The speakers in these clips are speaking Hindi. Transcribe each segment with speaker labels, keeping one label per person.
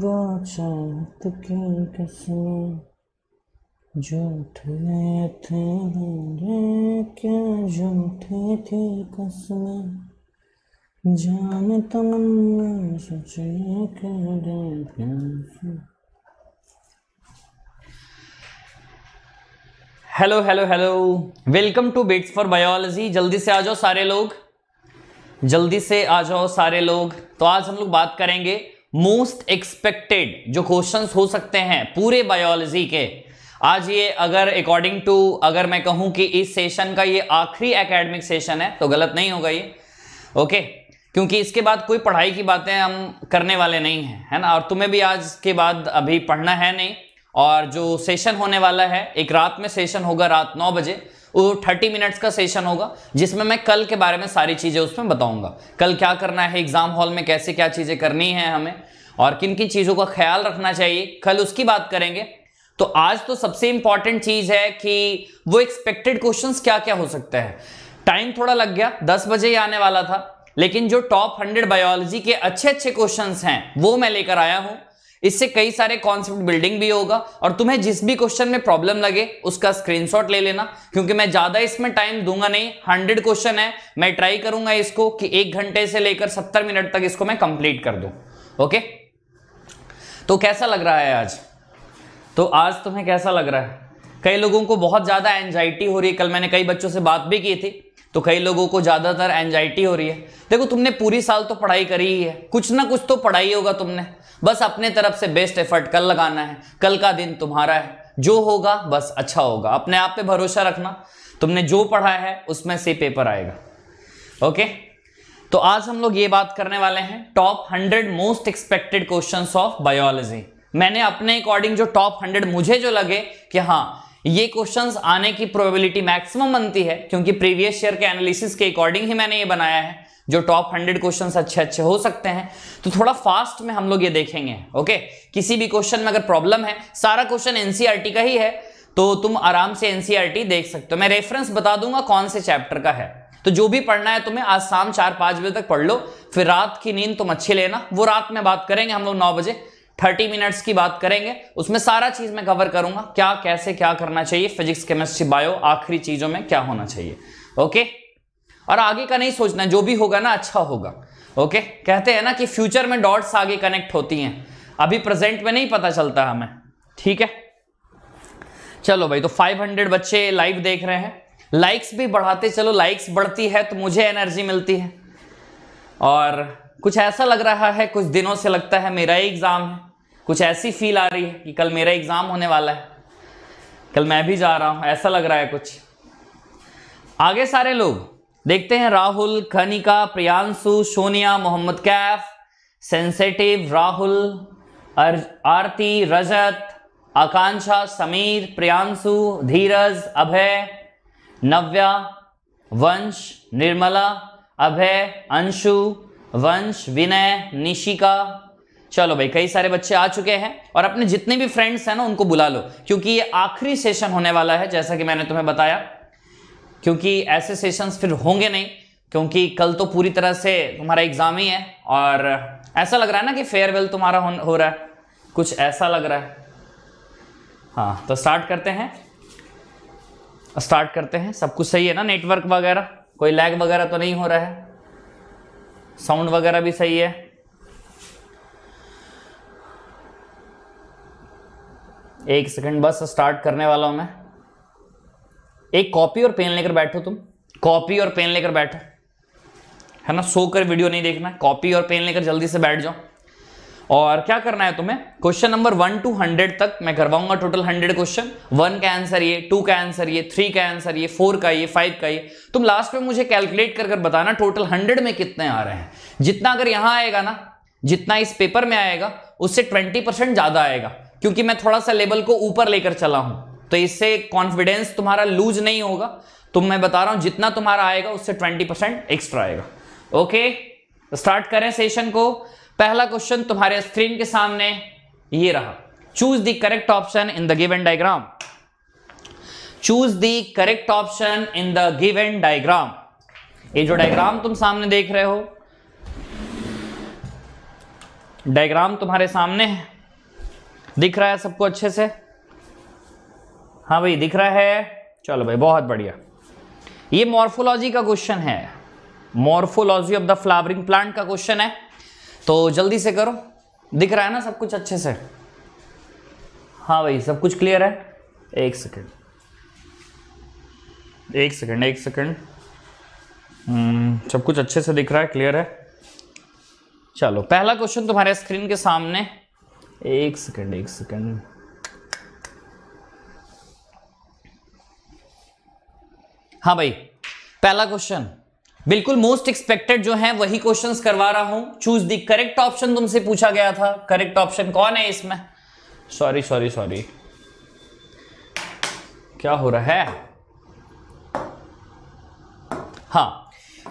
Speaker 1: तो क्यों कसमें झूठ में थे मेरे क्या झूठे थे कसमें जान तमन्ना सच कर hello hello hello welcome to bets for biology जल्दी से आ जाओ सारे लोग जल्दी से आ जाओ सारे लोग तो आज हम लोग बात करेंगे मोस्ट एक्सपेक्टेड जो क्वेश्चंस हो सकते हैं पूरे बायोलॉजी के आज ये अगर अकॉर्डिंग टू अगर मैं कहूं कि इस सेशन का ये आखिरी एकेडमिक सेशन है तो गलत नहीं होगा ये ओके क्योंकि इसके बाद कोई पढ़ाई की बातें हम करने वाले नहीं हैं है ना और तुम्हें भी आज के बाद अभी पढ़ना है नहीं और जो सेशन होने वाला है एक रात में सेशन होगा रात नौ बजे वो थर्टी मिनट्स का सेशन होगा जिसमें मैं कल के बारे में सारी चीज़ें उसमें बताऊंगा कल क्या करना है एग्जाम हॉल में कैसे क्या चीज़ें करनी है हमें और किन किन चीज़ों का ख्याल रखना चाहिए कल उसकी बात करेंगे तो आज तो सबसे इंपॉर्टेंट चीज़ है कि वो एक्सपेक्टेड क्वेश्चन क्या क्या हो सकते हैं टाइम थोड़ा लग गया दस बजे ही आने वाला था लेकिन जो टॉप हंड्रेड बायोलॉजी के अच्छे अच्छे क्वेश्चंस हैं वो मैं लेकर आया हूं इससे कई सारे कॉन्सेप्ट बिल्डिंग भी होगा और तुम्हें जिस भी क्वेश्चन में प्रॉब्लम लगे उसका स्क्रीनशॉट ले लेना क्योंकि मैं ज्यादा इसमें टाइम दूंगा नहीं हंड्रेड क्वेश्चन है मैं ट्राई करूंगा इसको कि एक घंटे से लेकर सत्तर मिनट तक इसको मैं कंप्लीट कर दूं ओके तो कैसा लग रहा है आज तो आज तुम्हें कैसा लग रहा है कई लोगों को बहुत ज्यादा एंजाइटी हो रही है कल मैंने कई बच्चों से बात भी की थी तो कई लोगों को ज़्यादातर एंजाइटी हो रही है देखो तुमने पूरी साल तो पढ़ाई करी ही है कुछ ना कुछ तो पढ़ाई होगा तुमने बस अपने तरफ से बेस्ट एफर्ट कल लगाना है कल का दिन तुम्हारा है जो होगा बस अच्छा होगा अपने आप पे भरोसा रखना तुमने जो पढ़ा है उसमें से पेपर आएगा ओके तो आज हम लोग ये बात करने वाले हैं top hundred most expected question of biology मैंने अपने अकॉर्डिंग जो टॉप हंड्रेड मुझे जो लगे कि हाँ ये क्वेश्चंस आने की प्रोबेबिलिटी मैक्सिमम बनती है क्योंकि प्रीवियस ईयर के एनालिसिस के अकॉर्डिंग ही मैंने ये बनाया है जो टॉप हंड्रेड क्वेश्चन अच्छे अच्छे हो सकते हैं तो थोड़ा फास्ट में हम लोग ये देखेंगे ओके किसी भी क्वेश्चन में अगर प्रॉब्लम है सारा क्वेश्चन एनसीआरटी e का ही है तो तुम आराम से एनसीआरटी e देख सकते हो मैं रेफरेंस बता दूंगा कौन से चैप्टर का है तो जो भी पढ़ना है तुम्हें आज शाम चार पांच बजे तक पढ़ लो फिर रात की नींद तुम अच्छी लेना वो रात में बात करेंगे हम लोग नौ बजे थर्टी मिनट्स की बात करेंगे उसमें सारा चीज मैं कवर करूंगा क्या कैसे क्या करना चाहिए फिजिक्स केमिस्ट्री बायो आखिरी चीजों में क्या होना चाहिए ओके और आगे का नहीं सोचना जो भी होगा ना अच्छा होगा ओके कहते हैं ना कि फ्यूचर में डॉट्स आगे कनेक्ट होती हैं अभी प्रेजेंट में नहीं पता चलता हमें ठीक है चलो भाई तो फाइव बच्चे लाइव देख रहे हैं लाइक्स भी बढ़ाते चलो लाइक्स बढ़ती है तो मुझे एनर्जी मिलती है और कुछ ऐसा लग रहा है कुछ दिनों से लगता है मेरा ही एग्ज़ाम है कुछ ऐसी फील आ रही है कि कल मेरा एग्ज़ाम होने वाला है कल मैं भी जा रहा हूं ऐसा लग रहा है कुछ आगे सारे लोग देखते हैं राहुल खनिका प्रियांशु सोनिया मोहम्मद कैफ सेंसेटिव राहुल आरती रजत आकांक्षा समीर प्रियांशु धीरज अभय नव्या वंश निर्मला अभय अंशु वंश विनय निशिका चलो भाई कई सारे बच्चे आ चुके हैं और अपने जितने भी फ्रेंड्स हैं ना उनको बुला लो क्योंकि ये आखिरी सेशन होने वाला है जैसा कि मैंने तुम्हें बताया क्योंकि ऐसे सेशंस फिर होंगे नहीं क्योंकि कल तो पूरी तरह से तुम्हारा एग्जाम ही है और ऐसा लग रहा है ना कि फेयरवेल तुम्हारा हो, हो रहा है कुछ ऐसा लग रहा है हाँ तो स्टार्ट करते हैं स्टार्ट करते हैं सब कुछ सही है ना नेटवर्क वगैरह कोई लैग वगैरह तो नहीं हो रहा है साउंड वगैरह भी सही है एक सेकंड बस स्टार्ट करने वाला हूं मैं एक कॉपी और पेन लेकर बैठो तुम कॉपी और पेन लेकर बैठो है ना सो कर वीडियो नहीं देखना कॉपी और पेन लेकर जल्दी से बैठ जाओ और क्या करना है तुम्हें question number one two hundred तक मैं करवाऊंगा टोटल हंड्रेड क्वेश्चन वन का आंसर ये टू का आंसर ये थ्री का आंसर ये फोर का ये फाइव का ये तुम लास्ट में मुझे कैलकुलेट कर कर बताना टोटल हंड्रेड में कितने आ रहे हैं जितना अगर यहां आएगा ना जितना इस पेपर में आएगा उससे ट्वेंटी ज्यादा आएगा क्योंकि मैं थोड़ा सा लेवल को ऊपर लेकर चला हूं तो इससे कॉन्फिडेंस तुम्हारा लूज नहीं होगा तो मैं बता रहा हूं जितना तुम्हारा आएगा उससे ट्वेंटी एक्स्ट्रा आएगा ओके स्टार्ट करें सेशन को पहला क्वेश्चन तुम्हारे स्क्रीन के सामने ये रहा choose the correct option in the given diagram choose the correct option in the given diagram ये जो डायग्राम तुम सामने देख रहे हो डायग्राम तुम्हारे सामने है दिख रहा है सबको अच्छे से हाँ भाई दिख रहा है चलो भाई बहुत बढ़िया ये मॉर्फोलॉजी का क्वेश्चन है morphology of the flowering plant का क्वेश्चन है तो जल्दी से करो दिख रहा है ना सब कुछ अच्छे से हाँ भाई सब कुछ क्लियर है एक सेकंड एक सेकंड एक सेकंड हम्म, सब कुछ अच्छे से दिख रहा है क्लियर है चलो पहला क्वेश्चन तुम्हारे स्क्रीन के सामने एक सेकंड एक सेकंड हाँ भाई पहला क्वेश्चन बिल्कुल मोस्ट एक्सपेक्टेड जो है वही क्वेश्चंस करवा रहा हूं चूज द करेक्ट ऑप्शन तुमसे पूछा गया था करेक्ट ऑप्शन कौन है इसमें सॉरी सॉरी सॉरी क्या हो रहा है हा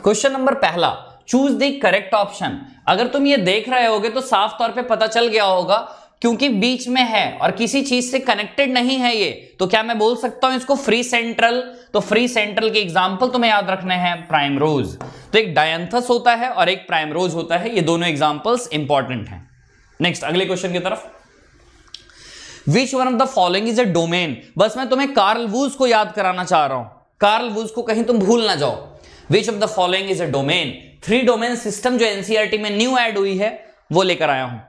Speaker 1: क्वेश्चन नंबर पहला चूज द करेक्ट ऑप्शन अगर तुम ये देख रहे होगे तो साफ तौर पे पता चल गया होगा क्योंकि बीच में है और किसी चीज से कनेक्टेड नहीं है ये तो क्या मैं बोल सकता हूं इसको फ्री सेंट्रल तो फ्री सेंट्रल के एग्जाम्पल तुम्हें याद रखने हैं प्राइम रोज तो एक डायंथस होता है और एक प्राइम रोज होता है ये दोनों एग्जांपल्स इंपॉर्टेंट हैं नेक्स्ट अगले क्वेश्चन की तरफ which one of the following is a domain बस मैं तुम्हें कार्ल वूज को याद कराना चाह रहा हूं कार्ल वूज को कहीं तुम भूल ना जाओ which of the following is a domain three domain system जो एनसीआरटी e में न्यू एड हुई है वो लेकर आया हूं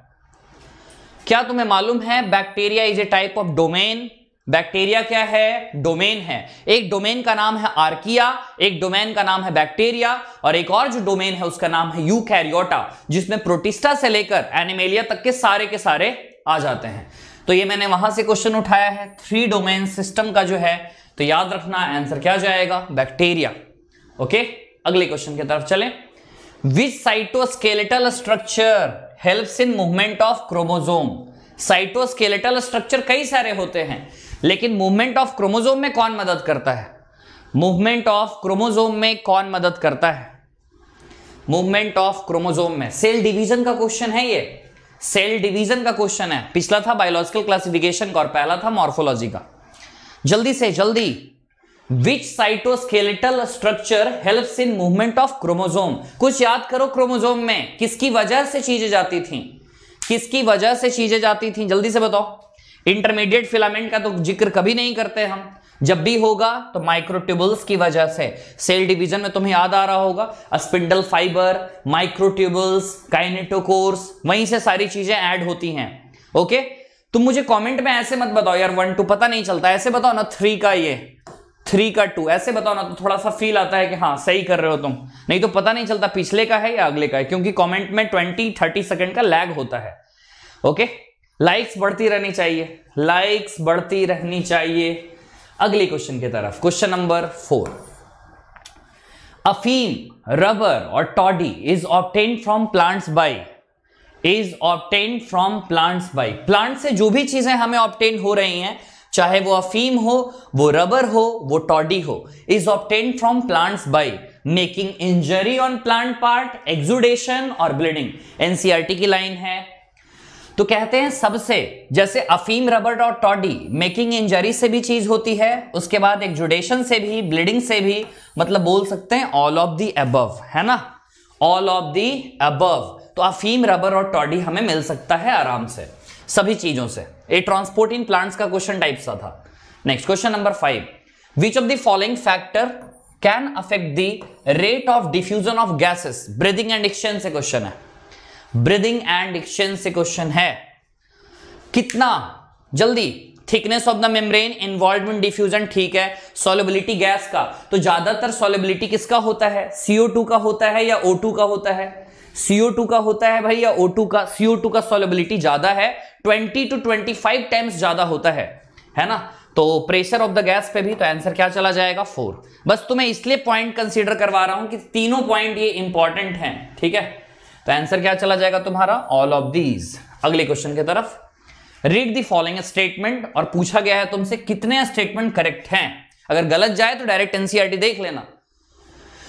Speaker 1: क्या तुम्हें मालूम है bacteria is a type of domain bacteria क्या है डोमेन है एक डोमेन का नाम है आर्किया एक डोमेन का नाम है बैक्टीरिया और एक और जो डोमेन है उसका नाम है यूकैरियोटा जिसमें प्रोटिस्टा से लेकर एनिमेलिया तक के सारे के सारे आ जाते हैं तो ये मैंने वहां से क्वेश्चन उठाया है थ्री डोमेन सिस्टम का जो है तो याद रखना आंसर क्या जाएगा बैक्टीरिया ओके अगले क्वेश्चन की तरफ चले which cytoskeletal structure helps in movement of chromosome cytoskeletal structure कई सारे होते हैं लेकिन मूवमेंट ऑफ क्रोमोजोम में कौन मदद करता है मूवमेंट ऑफ क्रोमोजोम में कौन मदद करता है मूवमेंट ऑफ क्रोमोजोम में सेल डिवीजन का क्वेश्चन है ये सेल डिवीजन का क्वेश्चन है पिछला था बायोलॉजिकल क्लासिफिकेशन का और पहला था मॉर्फोलॉजी का जल्दी से जल्दी which cytoskeletal structure help in movement of chromosome कुछ याद करो क्रोमोजोम में किसकी वजह से चीजें जाती थी किसकी वजह से चीजें जाती थी जल्दी से बताओ इंटरमीडिएट फिलामेंट का तो जिक्र कभी नहीं करते हम जब भी होगा तो माइक्रोट्यूबल्स की वजह से सेल डिवीजन में तुम्हें याद आ रहा होगा स्पिंडल फाइबर माइक्रोट्यूबल्स काइनेटोकोर्स वहीं से सारी चीजें ऐड होती हैं ओके तुम मुझे कमेंट में ऐसे मत बताओ यार वन टू पता नहीं चलता ऐसे बताओ ना थ्री का ये थ्री का टू ऐसे बताओ ना तो थोड़ा सा फील आता है कि हाँ सही कर रहे हो तुम नहीं तो पता नहीं चलता पिछले का है या अगले का है क्योंकि कमेंट में ट्वेंटी थर्टी सेकेंड का लैग होता है ओके लाइक्स बढ़ती रहनी चाहिए लाइक्स बढ़ती रहनी चाहिए अगले क्वेश्चन की तरफ क्वेश्चन नंबर फोर अफीम रबर और toddy is obtain from plants by is obtain from plants by plant से जो भी चीजें हमें ऑप्टेन हो रही हैं चाहे वो अफीम हो वो रबर हो वो टॉडी हो is obtain from plants by making injury on plant part exudation और ब्लीडिंग एनसीआरटी e की लाइन है तो कहते हैं सबसे जैसे अफीम रबर और टॉडी मेकिंग इंजरी से भी चीज होती है उसके बाद एक्जुडेशन से भी ब्लीडिंग से भी मतलब बोल सकते हैं ऑल ऑफ दी अबव है ना ऑल ऑफ दी अबव तो अफीम रबर और टॉडी हमें मिल सकता है आराम से सभी चीजों से ए ट्रांसपोर्ट इन प्लांट्स का क्वेश्चन टाइप सा था next question number five which of the following factor can affect the rate of diffusion of gases breathing and exchange से क्वेश्चन है ब्रीदिंग एंड एक्सचेंज से क्वेश्चन है कितना जल्दी thickness of the membrane involvement diffusion ठीक है सोलिबिलिटी गैस का तो ज्यादातर सोलिबिलिटी किसका होता है सीओ का होता है या ओ का होता है CO2 का होता है भाई या O2 का CO2 का सोलिबिलिटी ज्यादा है 20 टू 25 टाइम्स ज्यादा होता है है ना तो प्रेशर ऑफ द गैस पे भी तो आंसर क्या चला जाएगा फोर बस तुम्हें इसलिए पॉइंट कंसीडर करवा रहा हूं कि तीनों पॉइंट ये इंपॉर्टेंट हैं ठीक है तो आंसर क्या चला जाएगा तुम्हारा ऑल ऑफ दीज अगले क्वेश्चन की तरफ रीड द फॉलोइंग स्टेटमेंट और पूछा गया है तुमसे कितने स्टेटमेंट करेक्ट हैं अगर गलत जाए तो डायरेक्ट एनसीआरटी e देख लेना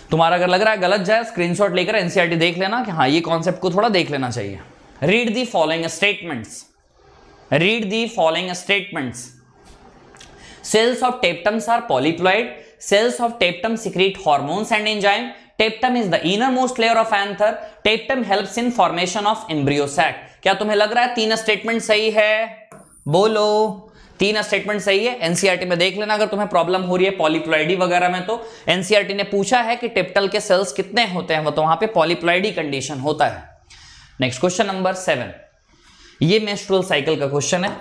Speaker 1: तुम्हारा अगर लग रहा है गलत जाए स्क्रीनशॉट लेकर एनसीईआरटी e देख लेना कि हाँ ये कॉन्सेप्ट को थोड़ा देख लेना चाहिए read the following statements read the following statements cells of tapetums are polyploid cells of tapetum secrete hormones and enzyme tapetum is the innermost layer of anther tapetum helps in formation of embryo sac क्या तुम्हें लग रहा है तीन स्टेटमेंट सही है बोलो तीन स्टेटमेंट सही है एनसीआरटी e में देख लेना अगर तुम्हें प्रॉब्लम हो रही है पॉलीप्लाइडी वगैरह में तो एनसीआरटी e ने पूछा है कि टिप्टल के सेल्स कितने होते हैं वो तो वहां पे पॉलीप्लाइडी कंडीशन होता है नेक्स्ट क्वेश्चन नंबर सेवन ये मेस्ट्रोल साइकिल का क्वेश्चन है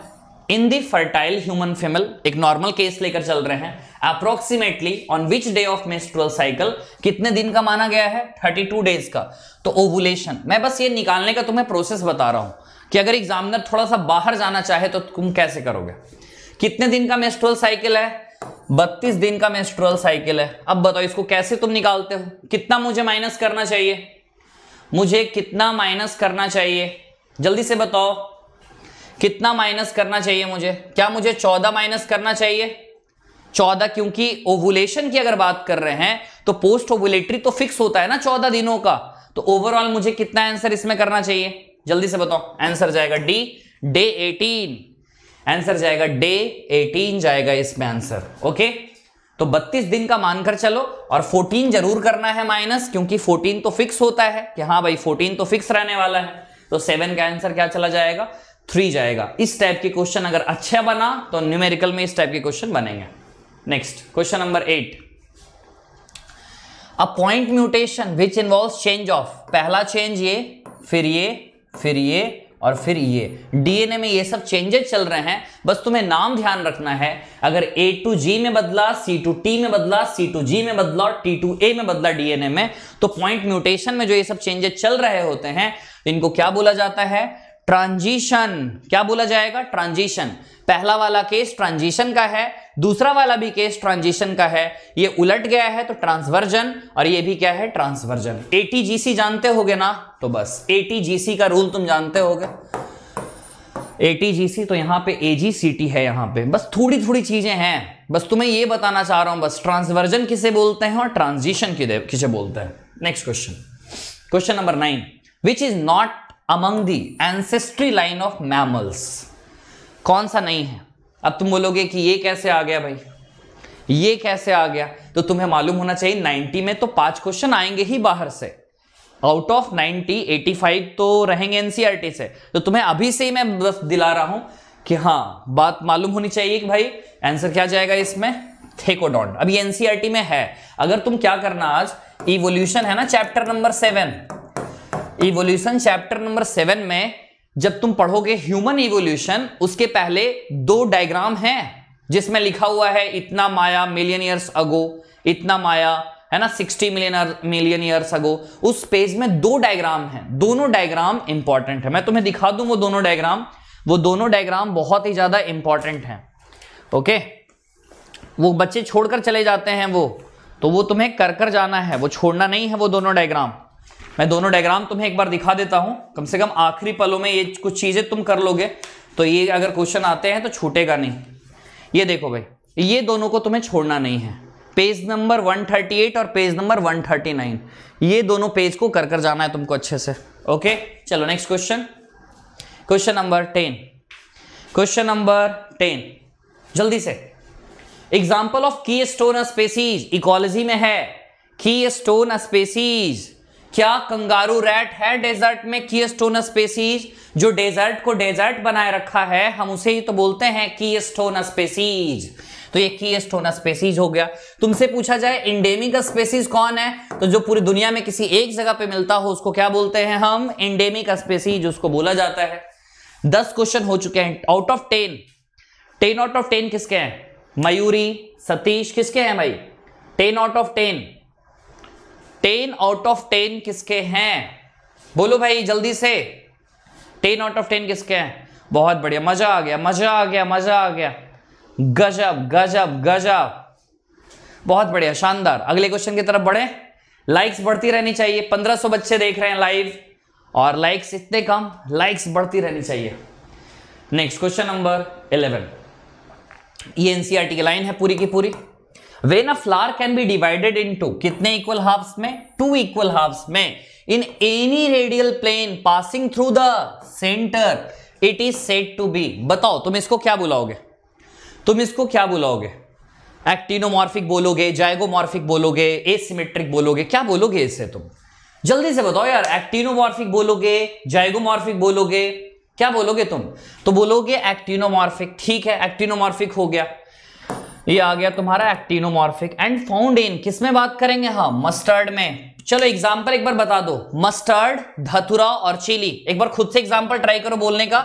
Speaker 1: in the fertile human female एक नॉर्मल केस लेकर चल रहे हैं approximately on which day of menstrual cycle कितने दिन का माना गया है थर्टी डेज का तो ओवुलेशन मैं बस ये निकालने का तुम्हें प्रोसेस बता रहा हूं कि अगर एग्जामिनर थोड़ा सा बाहर जाना चाहे तो तुम कैसे करोगे कितने दिन का मेस्ट्रोल साइकिल है बत्तीस दिन का मेस्ट्रोल साइकिल है अब बताओ इसको कैसे तुम निकालते हो कितना मुझे माइनस करना चाहिए मुझे कितना माइनस करना चाहिए जल्दी से बताओ कितना माइनस करना चाहिए मुझे क्या मुझे चौदह माइनस करना चाहिए चौदह क्योंकि ओवुलेशन की अगर बात कर रहे हैं तो पोस्ट ओवुलेटरी तो फिक्स होता है ना चौदह दिनों का तो ओवरऑल मुझे कितना आंसर इसमें करना चाहिए जल्दी से बताओ आंसर जाएगा डी डे एटीन आंसर जाएगा डे 18 जाएगा इसमें आंसर ओके तो 32 दिन का मानकर चलो और 14 जरूर करना है माइनस क्योंकि 14 तो फिक्स होता है कि हाँ भाई 14 तो फिक्स रहने वाला है तो 7 का आंसर क्या चला जाएगा थ्री जाएगा इस टाइप के क्वेश्चन अगर अच्छा बना तो न्यूमेरिकल में इस टाइप के क्वेश्चन बनेंगे next question number eight a point mutation which involve change of पहला चेंज ये फिर ये फिर ये और फिर ये डीएनए में ये सब चेंजेस चल रहे हैं बस तुम्हें नाम ध्यान रखना है अगर ए टू जी में बदला सी टू टी में बदला सी टू जी में बदला और टी टू ए में बदला डीएनए में तो पॉइंट म्यूटेशन में जो ये सब चेंजेस चल रहे होते हैं इनको क्या बोला जाता है ट्रांजिशन क्या बोला जाएगा ट्रांजिशन पहला वाला केस ट्रांजिशन का है दूसरा वाला भी केस ट्रांजिशन का है ये उलट गया है तो ट्रांसवर्जन और ये भी क्या है ट्रांसवर्जन एटीजीसी जानते हो ना तो बस एटीजीसी का रूल तुम जानते हो एटीजीसी तो यहां पे एजीसीटी है यहां पे बस थोड़ी थोड़ी चीजें हैं बस तुम्हें ये बताना चाह रहा हूं बस ट्रांसवर्जन किसे बोलते हैं और ट्रांजिशन किसे बोलते हैं next question question number nine which is not among the ancestry line of mammals कौन सा नहीं है अब तुम बोलोगे कि ये कैसे आ गया भाई ये कैसे आ गया तो तुम्हें मालूम होना चाहिए 90 में तो पांच क्वेश्चन आएंगे ही बाहर से आउट ऑफ 90 85 तो रहेंगे एनसीआरटी e से तो तुम्हें अभी से ही मैं बस दिला रहा हूं कि हाँ बात मालूम होनी चाहिए कि भाई आंसर क्या जाएगा इसमें थेकोडॉन्ट अभी एनसीआरटी में है अगर तुम क्या करना आज इवोल्यूशन है ना chapter number seven evolution chapter number seven में जब तुम पढ़ोगे ह्यूमन इवोल्यूशन उसके पहले दो डायग्राम हैं जिसमें लिखा हुआ है इतना माया मिलियन ईयर्स अगो इतना माया है ना 60 मिलियन मिलियन ईयर्स अगो उस पेज में दो डायग्राम हैं दोनों डायग्राम इंपॉर्टेंट है मैं तुम्हें दिखा दूं वो दोनों डायग्राम वो दोनों डायग्राम बहुत ही ज्यादा इंपॉर्टेंट हैं ओके वो बच्चे छोड़कर चले जाते हैं वो तो वो तुम्हें कर कर जाना है वो छोड़ना नहीं है वो दोनों डायग्राम मैं दोनों डायग्राम तुम्हें एक बार दिखा देता हूं कम से कम आखिरी पलों में ये कुछ चीजें तुम कर लोगे तो ये अगर क्वेश्चन आते हैं तो छूटेगा नहीं ये देखो भाई ये दोनों को तुम्हें छोड़ना नहीं है पेज नंबर 138 और पेज नंबर 139 ये दोनों पेज को कर कर जाना है तुमको अच्छे से ओके चलो next question question number ten question number ten जल्दी से example of keystone species ecology में है की स्टोन स्पेसीज क्या कंगारू रैट है डेजर्ट में की स्टोन स्पेसीज जो डेजर्ट को डेजर्ट बनाए रखा है हम उसे ही तो बोलते हैं की स्टोन स्पेसीज तो ये की स्टोन स्पेसीज हो गया तुमसे पूछा जाए इंडेमिक स्पेसीज कौन है तो जो पूरी दुनिया में किसी एक जगह पे मिलता हो उसको क्या बोलते हैं हम इंडेमिक स्पेसीज उसको बोला जाता है दस क्वेश्चन हो चुके हैं out of ten ten out of ten किसके हैं मयूरी सतीश किसके हैं भाई ten out of ten ten out of ten किसके हैं बोलो भाई जल्दी से टेन आउट ऑफ टेन किसके हैं बहुत बढ़िया मजा आ गया मजा आ गया मजा आ गया गजब गजब गजब बहुत बढ़िया शानदार अगले क्वेश्चन की तरफ बढ़े लाइक्स बढ़ती रहनी चाहिए 1500 बच्चे देख रहे हैं लाइव और लाइक्स इतने कम लाइक्स बढ़ती रहनी चाहिए नेक्स्ट क्वेश्चन नंबर 11 ये एनसीआरटी e की लाइन है पूरी की पूरी when a flower can be divided into कितने इक्वल हाफ्स में टू इक्वल हाफ्स में in any radial plane passing through the centre it is said to be बताओ तुम इसको क्या बुलाओगे तुम इसको क्या बुलाओगे एक्टिनोमॉर्फिक बोलोगे जायगोमॉर्फिक बोलोगे एसिमेट्रिक बोलोगे क्या बोलोगे इससे तुम जल्दी से बताओ यार एक्टिनोमॉर्फिक बोलोगे जायगोमॉर्फिक बोलोगे क्या बोलोगे तुम तो बोलोगे एक्टिनोमॉर्फिक ठीक है एक्टिनोमॉर्फिक हो गया ये आ गया तुम्हारा एक्टिनोमॉर्फिक एंड फाउंडेन किसमें बात करेंगे हाँ मस्टर्ड में चलो एग्जाम्पल एक बार बता दो मस्टर्ड धतुरा और चिली एक बार खुद से एग्जाम्पल ट्राई करो बोलने का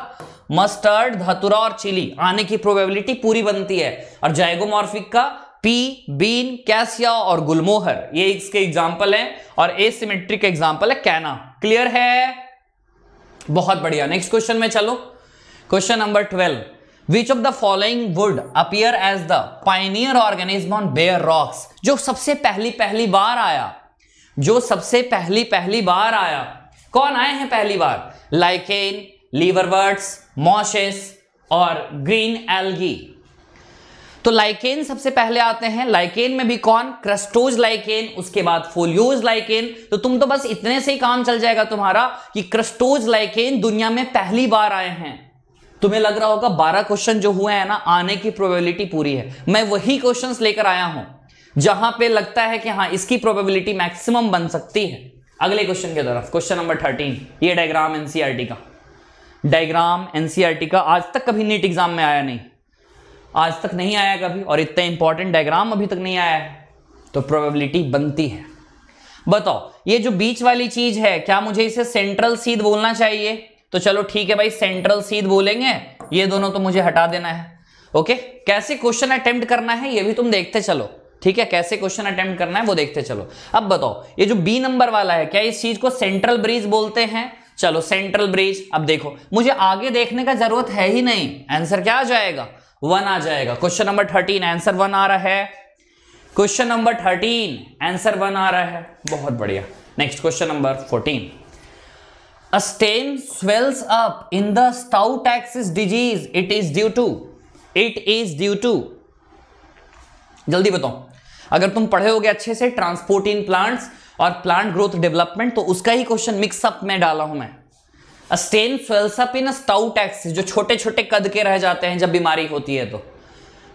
Speaker 1: मस्टर्ड धतुरा और चिली आने की प्रोबेबिलिटी पूरी बनती है और जायगोमॉर्फिक का पी बीन कैसिया और गुलमोहर ये इसके एग्जाम्पल हैं और ए सीमेट्रिक एग्जाम्पल है कैना क्लियर है बहुत बढ़िया नेक्स्ट क्वेश्चन में चलो question number twelve which of the following would appear as the pioneer organism on bare rocks जो सबसे पहली पहली बार आया जो सबसे पहली पहली बार आया कौन आए हैं पहली बार लाइकेन लीवरवर्ड्स मॉशेस और ग्रीन एल्गी तो लाइकेन सबसे पहले आते हैं लाइकेन में भी कौन क्रस्टोज लाइकेन उसके बाद फोलियोज लाइकेन तो तुम तो बस इतने से ही काम चल जाएगा तुम्हारा कि क्रस्टोज लाइकेन दुनिया में पहली बार आए हैं तुम्हें लग रहा होगा बारह क्वेश्चन जो हुए हैं ना आने की प्रोबेबिलिटी पूरी है मैं वही क्वेश्चन लेकर आया हूं जहां पे लगता है कि हाँ इसकी प्रोबेबिलिटी मैक्सिमम बन सकती है अगले क्वेश्चन की तरफ क्वेश्चन नंबर थर्टीन ये डायग्राम एनसीआरटी e का डायग्राम एनसीआरटी e का आज तक कभी नीट एग्जाम में आया नहीं आज तक नहीं आया कभी और इतना इंपॉर्टेंट डायग्राम अभी तक नहीं आया है तो प्रोबेबिलिटी बनती है बताओ ये जो बीच वाली चीज है क्या मुझे इसे सेंट्रल सीध बोलना चाहिए तो चलो ठीक है भाई सेंट्रल सीध बोलेंगे ये दोनों तो मुझे हटा देना है ओके कैसे क्वेश्चन अटेम्प्ट करना है ये भी तुम देखते चलो ठीक है कैसे क्वेश्चन अटेम्प्ट करना है वो देखते चलो अब बताओ ये जो बी नंबर वाला है क्या इस चीज को सेंट्रल ब्रिज बोलते हैं चलो सेंट्रल ब्रिज अब देखो मुझे आगे देखने का जरूरत है ही नहीं आंसर क्या आ जाएगा वन आ जाएगा question number thirteen answer one आ रहा है question number thirteen answer one आ रहा है बहुत बढ़िया next question number fourteen A stem swells up in the stout axis disease. It is due to. It is due to. जल्दी बताओ अगर तुम पढ़े होगे अच्छे से ट्रांसपोर्ट इन प्लांट्स और प्लांट ग्रोथ डेवलपमेंट तो उसका ही क्वेश्चन मिक्सअप में डाला हूं मैं stem swells up in stout axis जो छोटे छोटे कद के रह जाते हैं जब बीमारी होती है तो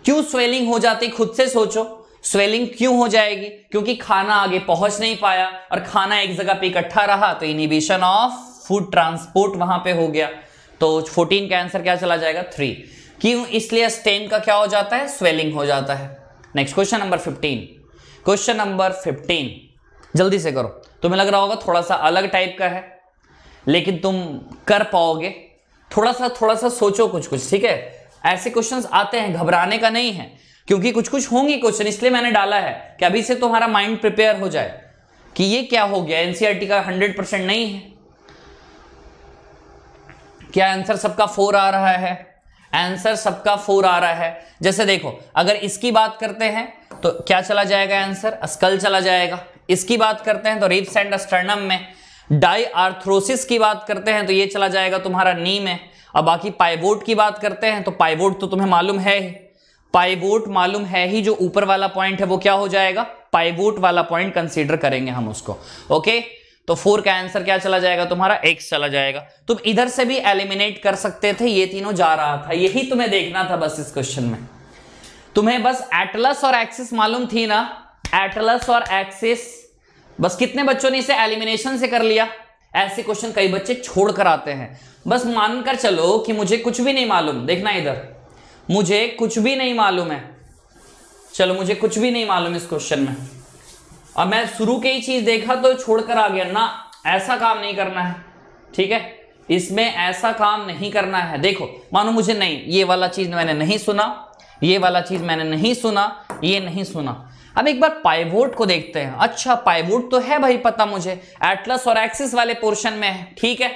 Speaker 1: क्यों स्वेलिंग हो जाती खुद से सोचो स्वेलिंग क्यों हो जाएगी क्योंकि खाना आगे पहुंच नहीं पाया और खाना एक जगह पे इकट्ठा रहा तो इनिबिशन ऑफ फूड ट्रांसपोर्ट वहां पे हो गया तो फोर्टीन का आंसर क्या चला जाएगा थ्री क्यों इसलिए स्टेन का क्या हो जाता है स्वेलिंग हो जाता है next question number fifteen question number fifteen जल्दी से करो तुम्हें लग रहा होगा थोड़ा सा अलग टाइप का है लेकिन तुम कर पाओगे थोड़ा सा थोड़ा सा सोचो कुछ कुछ ठीक है ऐसे क्वेश्चन आते हैं घबराने का नहीं है क्योंकि कुछ कुछ होंगे क्वेश्चन इसलिए मैंने डाला है कि अभी से तुम्हारा माइंड प्रिपेयर हो जाए कि ये क्या हो गया एनसीआरटी e का हंड्रेड परसेंट नहीं है क्या आंसर सबका फोर आ रहा है आंसर सबका फोर आ रहा है जैसे देखो अगर इसकी बात करते हैं तो क्या चला जाएगा आंसर स्कल चला जाएगा इसकी बात करते हैं तो रिप्स एंड स्टर्नम में डाई आर्थ्रोसिस की बात करते हैं तो ये चला जाएगा तुम्हारा नी में और बाकी पाइवोट की बात करते हैं तो पाइवोट तो तुम्हें मालूम है ही पाइवोट मालूम है ही जो ऊपर वाला पॉइंट है वो क्या हो जाएगा पाइवोट वाला पॉइंट कंसीडर करेंगे हम उसको ओके तो फोर का आंसर क्या चला जाएगा तुम्हारा एक्स चला जाएगा तुम इधर से भी एलिमिनेट कर सकते थे ये तीनों जा रहा था यही तुम्हें देखना था बस इस क्वेश्चन में तुम्हें बस एटलस और एक्सिस मालूम थी ना एटलस और एक्सिस बस कितने बच्चों ने इसे एलिमिनेशन से कर लिया ऐसे क्वेश्चन कई बच्चे छोड़ कर आते हैं बस मानकर चलो कि मुझे कुछ भी नहीं मालूम देखना इधर मुझे कुछ भी नहीं मालूम है चलो मुझे कुछ भी नहीं मालूम इस क्वेश्चन में अब मैं शुरू के ही चीज देखा तो छोड़कर आ गया ना ऐसा काम नहीं करना है ठीक है इसमें ऐसा काम नहीं करना है देखो मानो मुझे नहीं ये वाला चीज मैंने नहीं सुना ये वाला चीज मैंने नहीं सुना ये नहीं सुना अब एक बार पाइवोट को देखते हैं अच्छा पाइवोट तो है भाई पता मुझे एटलस और एक्सिस वाले पोर्शन में है ठीक है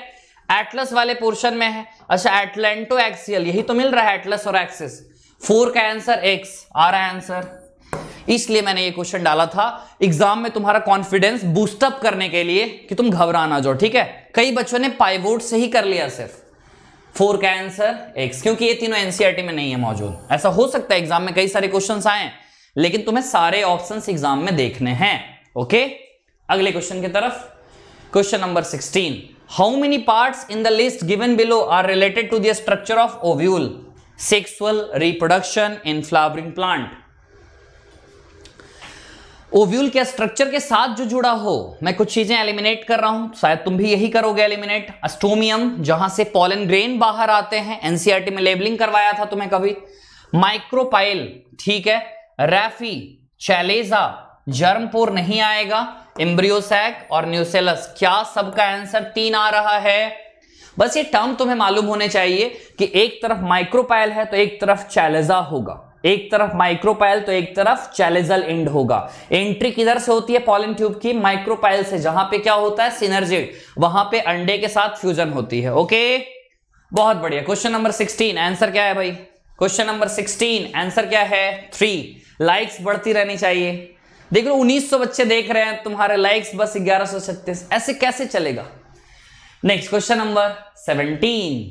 Speaker 1: एटलस वाले पोर्शन में है अच्छा एटलेंटो एक्सियल यही तो मिल रहा है एटलस और एक्सिस फोर का आंसर एक्स आ रहा है आंसर इसलिए मैंने ये क्वेश्चन डाला था एग्जाम में तुम्हारा कॉन्फिडेंस बूस्टअप करने के लिए कि तुम घबराना जाओ ठीक है कई बच्चों ने पाइवोट से ही कर लिया सिर्फ फोर का आंसर एक्स क्योंकि ये तीनों एनसीआरटी e में नहीं है मौजूद ऐसा हो सकता है एग्जाम में कई सारे क्वेश्चन आए लेकिन तुम्हें सारे ऑप्शन एग्जाम में देखने हैं ओके अगले क्वेश्चन की तरफ question number sixteen how many part in the list given below are related to the structure of ovule sexual reproduction in flowering plant ovule के स्ट्रक्चर के साथ जो जुड़ा हो मैं कुछ चीजें एलिमिनेट कर रहा हूं शायद तुम भी यही करोगे एलिमिनेट अस्टोमियम जहां से पॉलन ग्रेन बाहर आते हैं एनसीआरटी e में लेबलिंग करवाया था तुम्हें कभी माइक्रोपाइल ठीक है रैफी चैलेजा जर्मपुर नहीं आएगा इम्ब्रियोसैक और न्यूसेलस क्या सबका आंसर तीन आ रहा है बस ये टर्म तुम्हें मालूम होने चाहिए कि एक तरफ माइक्रोपाइल है तो एक तरफ चैलेजा होगा एक तरफ माइक्रोपाइल तो एक तरफ चैलेजल एंड होगा एंट्री किधर से होती है पॉलिन ट्यूब की माइक्रोपाइल से जहां पे क्या होता है सिनर्जिक वहां पे अंडे के साथ फ्यूजन होती है ओके बहुत बढ़िया क्वेश्चन नंबर सिक्सटीन आंसर क्या है भाई क्वेश्चन नंबर सिक्सटीन आंसर क्या है थ्री लाइक्स बढ़ती रहनी चाहिए देख लो उन्नीस बच्चे देख रहे हैं तुम्हारे लाइक्स बस ग्यारह ऐसे कैसे चलेगा next question number seventeen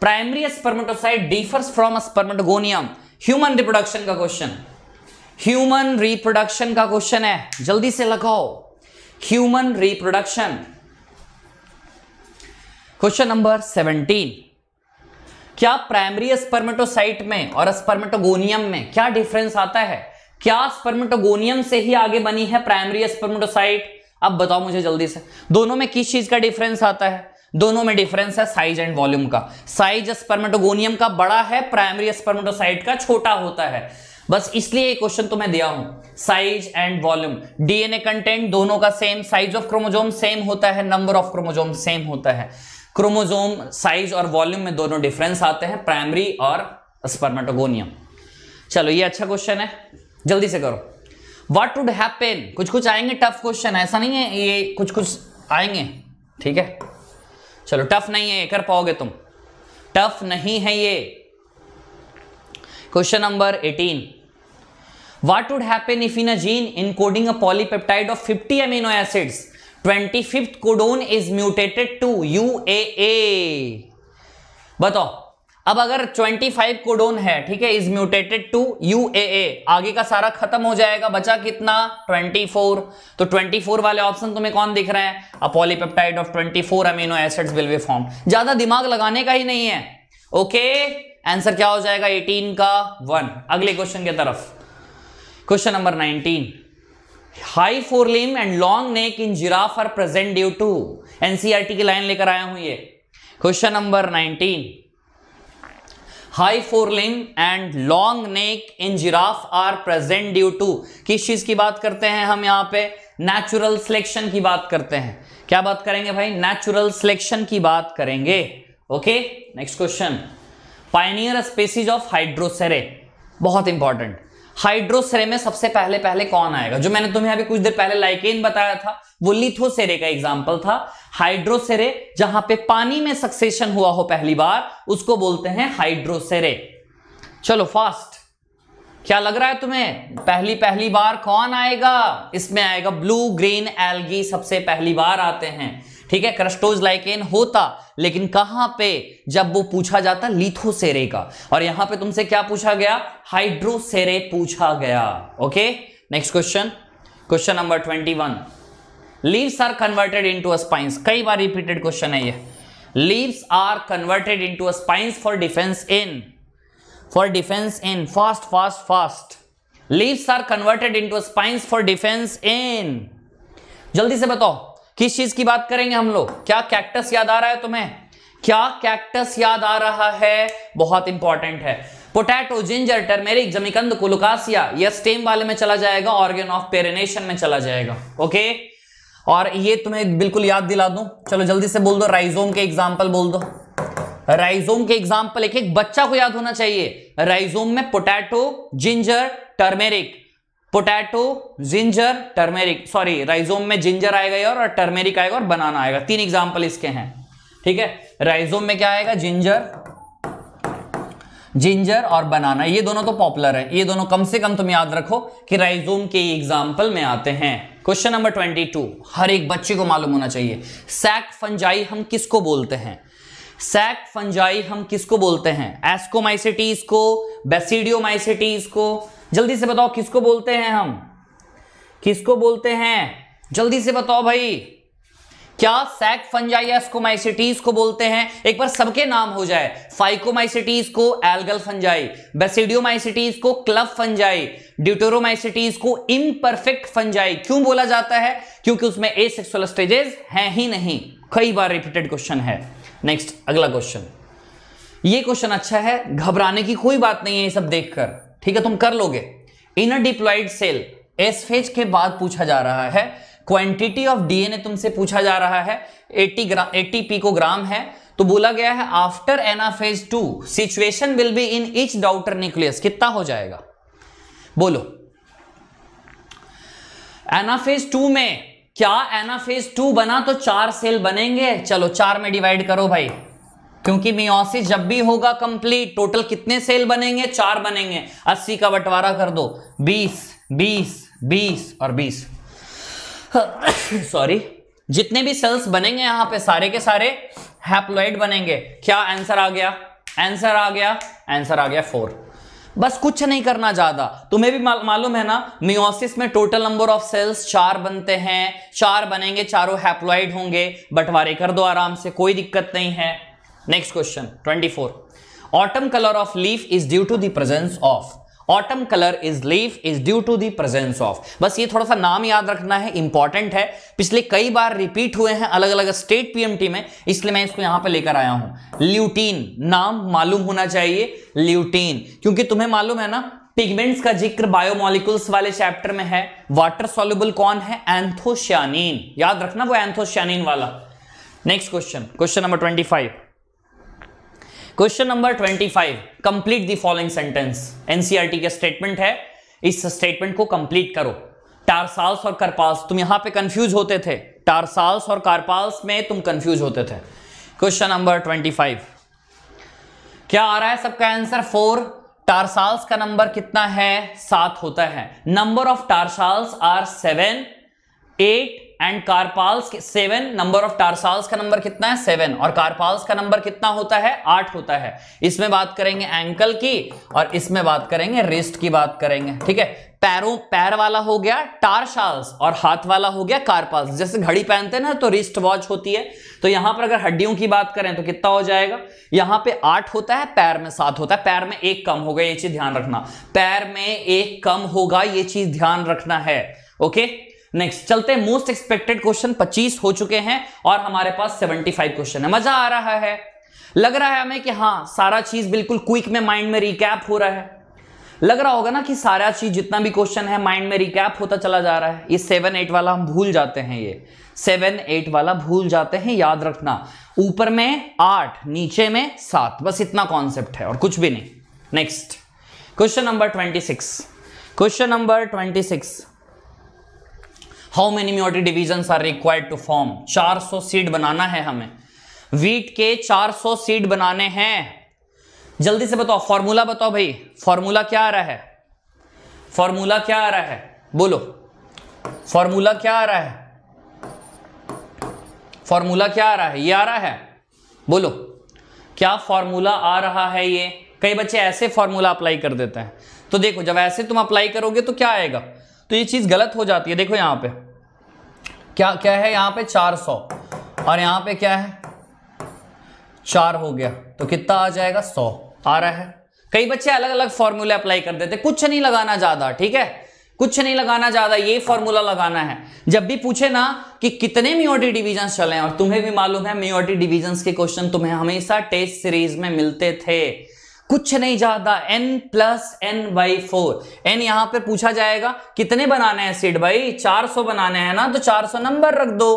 Speaker 1: primary spermatocyte differs from spermatogonium human reproduction का क्वेश्चन ह्यूमन रिप्रोडक्शन का क्वेश्चन है जल्दी से लगाओ human reproduction question number seventeen क्या प्राइमरी स्पर्मेटोसाइट में और स्पर्मेटोगोनियम में क्या डिफरेंस आता है क्या स्पर्मेटोगोनियम से ही आगे बनी है प्राइमरी स्पर्मेटोसाइट अब बताओ मुझे जल्दी से दोनों में किस चीज का डिफरेंस आता है दोनों में डिफरेंस है साइज एंड वॉल्यूम का साइज स्पर्मेटोगोनियम का बड़ा है प्राइमरी स्पर्मेटोसाइट का छोटा होता है बस इसलिए क्वेश्चन क्वेश्चन तो मैं दिया हूं size and volume DNA content दोनों का same size of chromosome same होता है नंबर ऑफ क्रोमोजोम सेम होता है क्रोमोजोम साइज और वॉल्यूम में दोनों डिफरेंस आते हैं प्राइमरी और स्पर्मेटोगोनियम चलो ये अच्छा क्वेश्चन है जल्दी से करो वट वुड हैपन कुछ कुछ आएंगे टफ क्वेश्चन ऐसा नहीं है ये कुछ कुछ आएंगे ठीक है चलो टफ नहीं है ये कर पाओगे तुम टफ नहीं है ये question number 18 what would happen if in a gene encoding a polypeptide of 50 amino acids 25th codon is mutated to a बताओ अब अगर 25 कोडोन है ठीक है इज म्यूटेटेड टू यू आगे का सारा खत्म हो जाएगा बचा कितना 24 तो 24 वाले ऑप्शन तुम्हें कौन दिख रहा है a polypeptide of 24 amino acids will be form ज्यादा दिमाग लगाने का ही नहीं है ओके आंसर क्या हो जाएगा 18 का 1 अगले क्वेश्चन e की तरफ question number 19 high limb and long neck in giraffe are present due to NCERT की लाइन लेकर आया हूं ये question number nineteen high forelimb and long neck in giraffe are present due to किस चीज की बात करते हैं हम यहाँ पे नेचुरल सिलेक्शन की बात करते हैं क्या बात करेंगे भाई नेचुरल सिलेक्शन की बात करेंगे okay next question pioneer species of hydrosere बहुत इंपॉर्टेंट हाइड्रोसेरे में सबसे पहले पहले कौन आएगा जो मैंने तुम्हें अभी कुछ देर पहले लाइकेन बताया था वो लिथोसेरे का एग्जाम्पल था हाइड्रोसेरे जहां पे पानी में सक्सेशन हुआ हो पहली बार उसको बोलते हैं हाइड्रोसेरे चलो फास्ट क्या लग रहा है तुम्हें पहली पहली बार कौन आएगा इसमें आएगा ब्लू ग्रीन एल्गी सबसे पहली बार आते हैं ठीक है क्रस्टोज लाइकेन होता लेकिन कहां पे जब वो पूछा जाता लिथोसेरे का और यहां पे तुमसे क्या पूछा गया हाइड्रोसेरे पूछा गया okay next question question number twenty one leaves are converted into spines कई बार रिपीटेड क्वेश्चन है ये leaves are converted into spines for defence in for defence in fast fast fast leaves are converted into spines for defence in जल्दी से बताओ किस चीज की बात करेंगे हम लोग क्या कैक्टस याद आ रहा है तुम्हें क्या कैक्टस याद आ रहा है बहुत इंपॉर्टेंट है पोटैटो जिंजर टर्मेरिक जमीकंद कुलकासिया यह स्टेम वाले में चला जाएगा ऑर्गेन ऑफ पेरेनेशन में चला जाएगा ओके और ये तुम्हें बिल्कुल याद दिला दूं चलो जल्दी से बोल दो राइजोम के एग्जाम्पल बोल दो राइजोम के एग्जाम्पल एक एक बच्चा को याद होना चाहिए राइजोम में potato ginger turmeric potato ginger turmeric sorry rhizome में जिंजर आएगा और टर्मेरिक आएगा और बनाना आएगा तीन एग्जाम्पल इसके हैं ठीक है राइजोम में क्या आएगा जिंजर जिंजर और बनाना ये दोनों तो पॉपुलर है ये दोनों कम से कम तुम याद रखो कि राइजोम के एग्जाम्पल में आते हैं क्वेश्चन नंबर ट्वेंटी टू हर एक बच्चे को मालूम होना चाहिए सैक फंजाई हम किसको बोलते हैं सैक फंजाई हम किसको बोलते हैं एस्कोमाइसिटीज को बेसिडियोमाइसिटीज को जल्दी से बताओ किसको बोलते हैं हम किसको बोलते हैं जल्दी से बताओ भाई क्या सैक फंजाई को बोलते हैं एक बार सबके नाम हो जाए फाइकोमाइसिटीज को एल्गल फंजाई बेसिडियोमाइसिटीज को क्लब फंजाई ड्यूटोरोमाइसिटीज को इम्परफेक्ट फंजाई क्यों बोला जाता है क्योंकि उसमें ए सेक्सुअल स्टेजेस हैं ही नहीं कई बार रिपीटेड क्वेश्चन है नेक्स्ट अगला क्वेश्चन ये क्वेश्चन अच्छा है घबराने की कोई बात नहीं है ये सब देखकर ठीक है तुम कर लोगे in a diploid cell S phase के बाद पूछा जा रहा है क्वांटिटी ऑफ डीएनए तुमसे पूछा जा रहा है 80 ग्राम 80 पिकोग्राम है तो बोला गया है after anaphase two situation will be in each daughter nucleus कितना हो जाएगा बोलो एनाफेज टू में क्या एनाफेज टू बना तो चार सेल बनेंगे चलो चार में डिवाइड करो भाई क्योंकि मियोसिस जब भी होगा कंप्लीट टोटल कितने सेल बनेंगे चार बनेंगे अस्सी का बंटवारा कर दो बीस बीस बीस और बीस सॉरी जितने भी सेल्स बनेंगे यहां पे सारे के सारे हैप्लॉइड बनेंगे क्या आंसर आ गया आंसर आ गया आंसर आ गया फोर बस कुछ नहीं करना ज्यादा तुम्हें भी मालूम है ना मियोसिस में टोटल नंबर ऑफ सेल्स चार बनते हैं चार बनेंगे चारों हैप्लोइड होंगे बंटवारे कर दो आराम से कोई दिक्कत नहीं है next question 24 autumn colour of leaf is due to the presence of autumn colour is leaf is due to the presence of बस ये थोड़ा सा नाम याद रखना है इंपॉर्टेंट है पिछले कई बार रिपीट हुए हैं अलग अलग स्टेट पीएमटी में इसलिए मैं इसको यहां पे लेकर आया हूं ल्यूटीन नाम मालूम होना चाहिए ल्यूटीन क्योंकि तुम्हें मालूम है ना पिगमेंट्स का जिक्र बायोमोलिकुल्स वाले चैप्टर में है वाटर सोल्यूबल कौन है एंथोशियानिन याद रखना वो एंथोशियानिन वाला next question question number twenty five question number 25 complete the following sentence NCERT का स्टेटमेंट है इस स्टेटमेंट को कंप्लीट करो टारसाल्स और कारपाल्स तुम यहां पे कंफ्यूज होते थे टारसाल्स और कारपाल्स में तुम कंफ्यूज होते थे क्वेश्चन नंबर 25 क्या आ रहा है सबका आंसर फोर टारसाल्स का नंबर कितना है सात होता है number of tarsals are seven eight and carpals के सेवन नंबर ऑफ टार्साल्स का नंबर कितना है सेवन और कार्पाल्स का नंबर कितना होता है आठ होता है इसमें बात करेंगे एंकल की और इसमें बात करेंगे रिस्ट की बात करेंगे ठीक है पैरों पैर वाला हो गया टारशाल्स और हाथ वाला हो गया कार्पाल्स जैसे घड़ी पहनते हैं ना तो रिस्ट वॉच होती है तो यहां पर अगर हड्डियों की बात करें तो कितना हो जाएगा यहां पे आठ होता है पैर में सात होता है पैर में एक कम होगा ये चीज ध्यान रखना पैर में एक कम होगा ये चीज ध्यान रखना है ओके नेक्स्ट चलते मोस्ट एक्सपेक्टेड क्वेश्चन 25 हो चुके हैं और हमारे पास 75 क्वेश्चन है मजा आ रहा है लग रहा है हमें कि हाँ सारा चीज बिल्कुल क्विक में माइंड में रिकैप हो रहा है लग रहा होगा ना कि सारा चीज जितना भी क्वेश्चन है माइंड में रिकैप होता चला जा रहा है ये सेवन एट वाला हम भूल जाते हैं ये सेवन एट वाला भूल जाते हैं याद रखना ऊपर में आठ नीचे में सात बस इतना कॉन्सेप्ट है और कुछ भी नहीं next question number twenty six question number twenty six how many meiotic division are required to form 400 seed बनाना है हमें वीट के 400 सीड बनाने हैं जल्दी से बताओ फॉर्मूला बताओ भाई फॉर्मूला क्या आ रहा है फॉर्मूला क्या आ रहा है बोलो फॉर्मूला क्या आ रहा है फॉर्मूला क्या आ रहा है ये आ रहा है बोलो क्या फॉर्मूला आ रहा है ये कई बच्चे ऐसे फॉर्मूला अप्लाई कर देते हैं तो देखो जब ऐसे तुम अप्लाई करोगे तो क्या आएगा तो ये चीज गलत हो जाती है देखो यहां पे क्या क्या है यहाँ पे 400 और यहाँ पे क्या है चार हो गया तो कितना आ जाएगा सौ आ रहा है कई बच्चे अलग अलग फॉर्मूले अप्लाई कर देते कुछ नहीं लगाना ज्यादा ठीक है कुछ नहीं लगाना ज्यादा ये फॉर्मूला लगाना है जब भी पूछे ना कि कितने मियोटी डिवीजन चले और तुम्हें भी मालूम है मियोटी डिवीजन के क्वेश्चन तुम्हें हमेशा टेस्ट सीरीज में मिलते थे कुछ नहीं जाता n plus n by four n यहां पर पूछा जाएगा कितने बनाने हैं सीड भाई 400 बनाने हैं ना तो 400 नंबर रख दो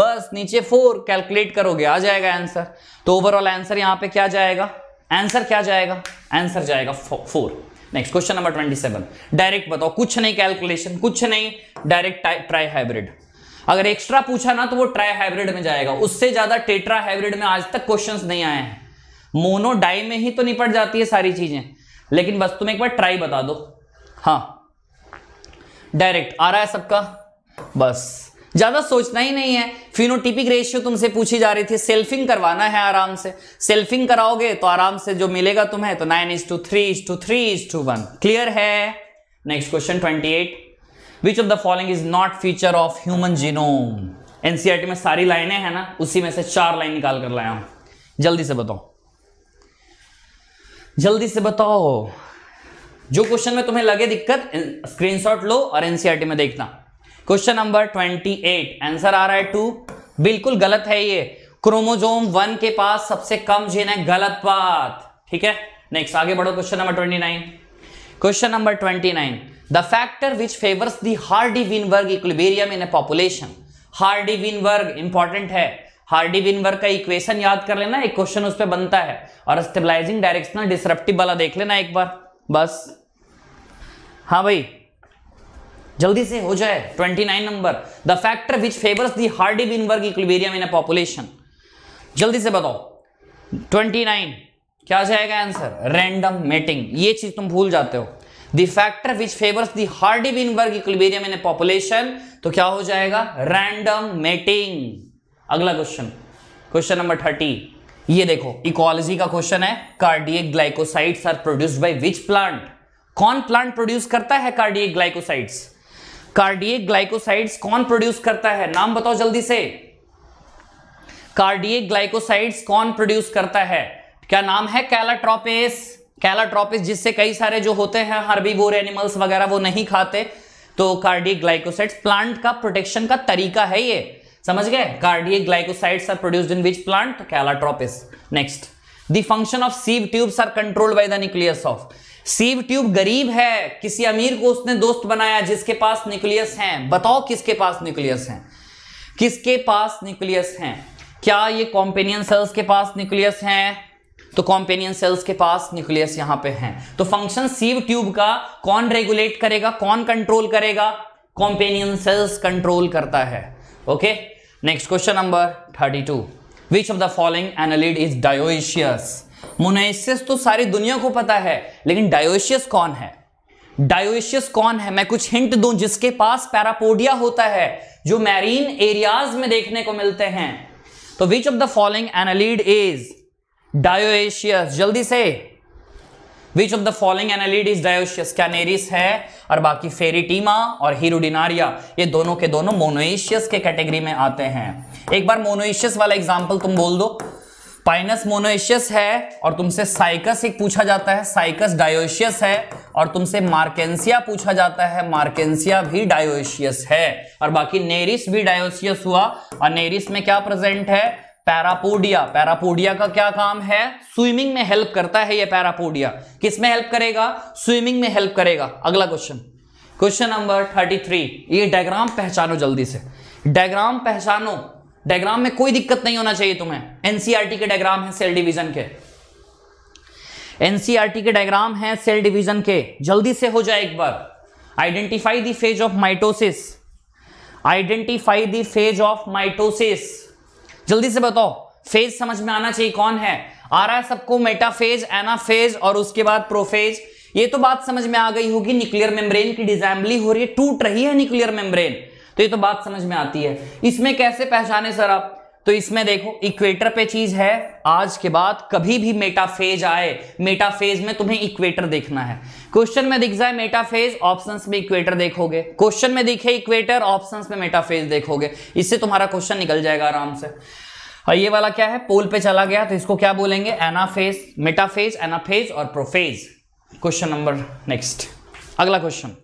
Speaker 1: बस नीचे फोर कैलकुलेट करोगे आ जाएगा आंसर तो ओवरऑल आंसर यहां पे क्या जाएगा आंसर क्या जाएगा आंसर जाएगा four next question number twenty seven direct बताओ कुछ नहीं कैलकुलेशन कुछ नहीं डायरेक्ट ट्राई हाइब्रिड अगर एक्स्ट्रा पूछा ना तो वो ट्राई हाइब्रिड में जाएगा उससे ज्यादा टेट्रा हाइब्रिड में आज तक क्वेश्चंस नहीं आए हैं मोनोडाई में ही तो निपट जाती है सारी चीजें लेकिन बस तुम एक बार ट्राई बता दो हाँ डायरेक्ट आ रहा है सबका बस ज्यादा सोचना ही नहीं है फिनोटिपिक रेशियो तुमसे पूछी जा रही थी सेल्फिंग करवाना है आराम से सेल्फिंग कराओगे तो आराम से जो मिलेगा तुम्हें तो nine is to three is to three is to one clear है next question twenty eight which of the following is not feature of human genome NCERT में सारी लाइनें हैं ना उसी में से चार लाइन निकाल कर लाया हूं जल्दी से बताओ जल्दी से बताओ जो क्वेश्चन में तुम्हें लगे दिक्कत स्क्रीनशॉट लो और एनसीईआरटी e में देखना question number twenty eight answer आ रहा है टू बिल्कुल गलत है ये क्रोमोजोम वन के पास सबसे कम जीन है गलत बात ठीक है नेक्स्ट आगे बढ़ो question number twenty nine question number twenty nine the factor which favours the Hardy Weinberg equilibrium in a population Hardy Weinberg important है हार्डी विनवर्क का इक्वेशन याद कर लेना एक क्वेश्चन उस पर बनता है और स्टेबलाइजिंग डायरेक्शनल डिसरप्टिव वाला देख लेना एक बार बस हाँ भाई जल्दी से हो जाए 29 number the factor which favours the Hardy Weinberg equilibrium in a population जल्दी से बताओ 29 क्या जाएगा आंसर रैंडम मेटिंग ये चीज तुम भूल जाते हो The factor which favors the Hardy-Weinberg equilibrium in a population, तो क्या हो जाएगा Random mating. अगला क्वेश्चन क्वेश्चन नंबर थर्टी ये देखो इकोलॉजी का क्वेश्चन है cardiac glycosides are produce by which plant कौन प्लांट प्रोड्यूस करता है कार्डियक ग्लाइकोसाइड्स कार्डियक ग्लाइकोसाइड्स कौन प्रोड्यूस करता है नाम बताओ जल्दी से कार्डियक ग्लाइकोसाइड्स कौन प्रोड्यूस करता है क्या नाम है कैलाट्रोपिस कैलाट्रोपिस जिससे कई सारे जो होते हैं हर्बीवोर एनिमल्स वगैरह वो नहीं खाते तो कार्डियक ग्लाइकोसाइड्स प्लांट का प्रोटेक्शन का तरीका है ये समझ गए cardiac glycosides are produced in which plant calotropis next the function of sieve tubes are controlled by the nucleus of sieve tube गरीब है किसी अमीर को उसने दोस्त बनाया जिसके पास न्यूक्लियस हैं बताओ किसके पास न्यूक्लियस हैं किसके पास न्यूक्लियस हैं क्या ये कॉम्पेनियन सेल्स के पास न्यूक्लियस हैं तो कॉम्पेनियन सेल्स के पास न्यूक्लियस यहां पे हैं तो फंक्शन सीव ट्यूब का कौन रेगुलेट करेगा कौन कंट्रोल करेगा कॉम्पेनियन सेल्स कंट्रोल करता है next question number thirty two which of the following annelid is dioecious monoecious तो सारी दुनिया को पता है लेकिन डायोशियस कौन है डायोशियस कौन है मैं कुछ हिंट दूं जिसके पास पैरापोडिया होता है जो मैरीन एरियाज में देखने को मिलते हैं तो which of the following annelid is dioecious जल्दी से which of the following annelid is dioecious कैनेरिस है और बाकी फेरिटीमा और हीरोडिनारिया ये दोनों के दोनों मोनोएशियस के कैटेगरी में आते हैं एक बार मोनोएशियस वाला एग्जाम्पल तुम बोल दो पाइनस मोनोएशियस है और तुमसे साइकस एक पूछा जाता है साइकस डायोशियस है और तुमसे मार्केंसिया पूछा जाता है मार्केंसिया भी डायोशियस है और बाकी नेरिस भी डायोशियस हुआ और नेरिस में क्या प्रेजेंट है पैरापोडिया पैरापोडिया का क्या काम है स्विमिंग में हेल्प करता है ये पैरापोडिया किस में हेल्प करेगा स्विमिंग में हेल्प करेगा अगला क्वेश्चन क्वेश्चन नंबर 33 ये डायग्राम पहचानो जल्दी से डायग्राम पहचानो डायग्राम में कोई दिक्कत नहीं होना चाहिए तुम्हें एनसीआरटी के डायग्राम है सेल डिवीजन के एनसीआरटी के डायग्राम है सेल डिवीजन के जल्दी से हो जाए एक बार identify the phase of mitosis identify the phase of mitosis जल्दी से बताओ फेज समझ में आना चाहिए कौन है आ रहा है सबको मेटाफेज एनाफेज और उसके बाद प्रोफेज ये तो बात समझ में आ गई होगी न्यूक्लियर मेम्ब्रेन की डिजैम्बली हो रही है टूट रही है न्यूक्लियर मेम्ब्रेन तो ये तो बात समझ में आती है इसमें कैसे पहचाने सर आप तो इसमें देखो इक्वेटर पे चीज है आज के बाद कभी भी मेटाफेज आए मेटाफेज में तुम्हें इक्वेटर देखना है क्वेश्चन में दिख जाए मेटाफेज ऑप्शंस में इक्वेटर देखोगे क्वेश्चन में दिखे इक्वेटर ऑप्शंस में मेटाफेज देखोगे इससे तुम्हारा क्वेश्चन निकल जाएगा आराम से और ये वाला क्या है पोल पे चला गया तो इसको क्या बोलेंगे एनाफेज मेटाफेज एनाफेज और प्रोफेज क्वेश्चन नंबर नेक्स्ट अगला question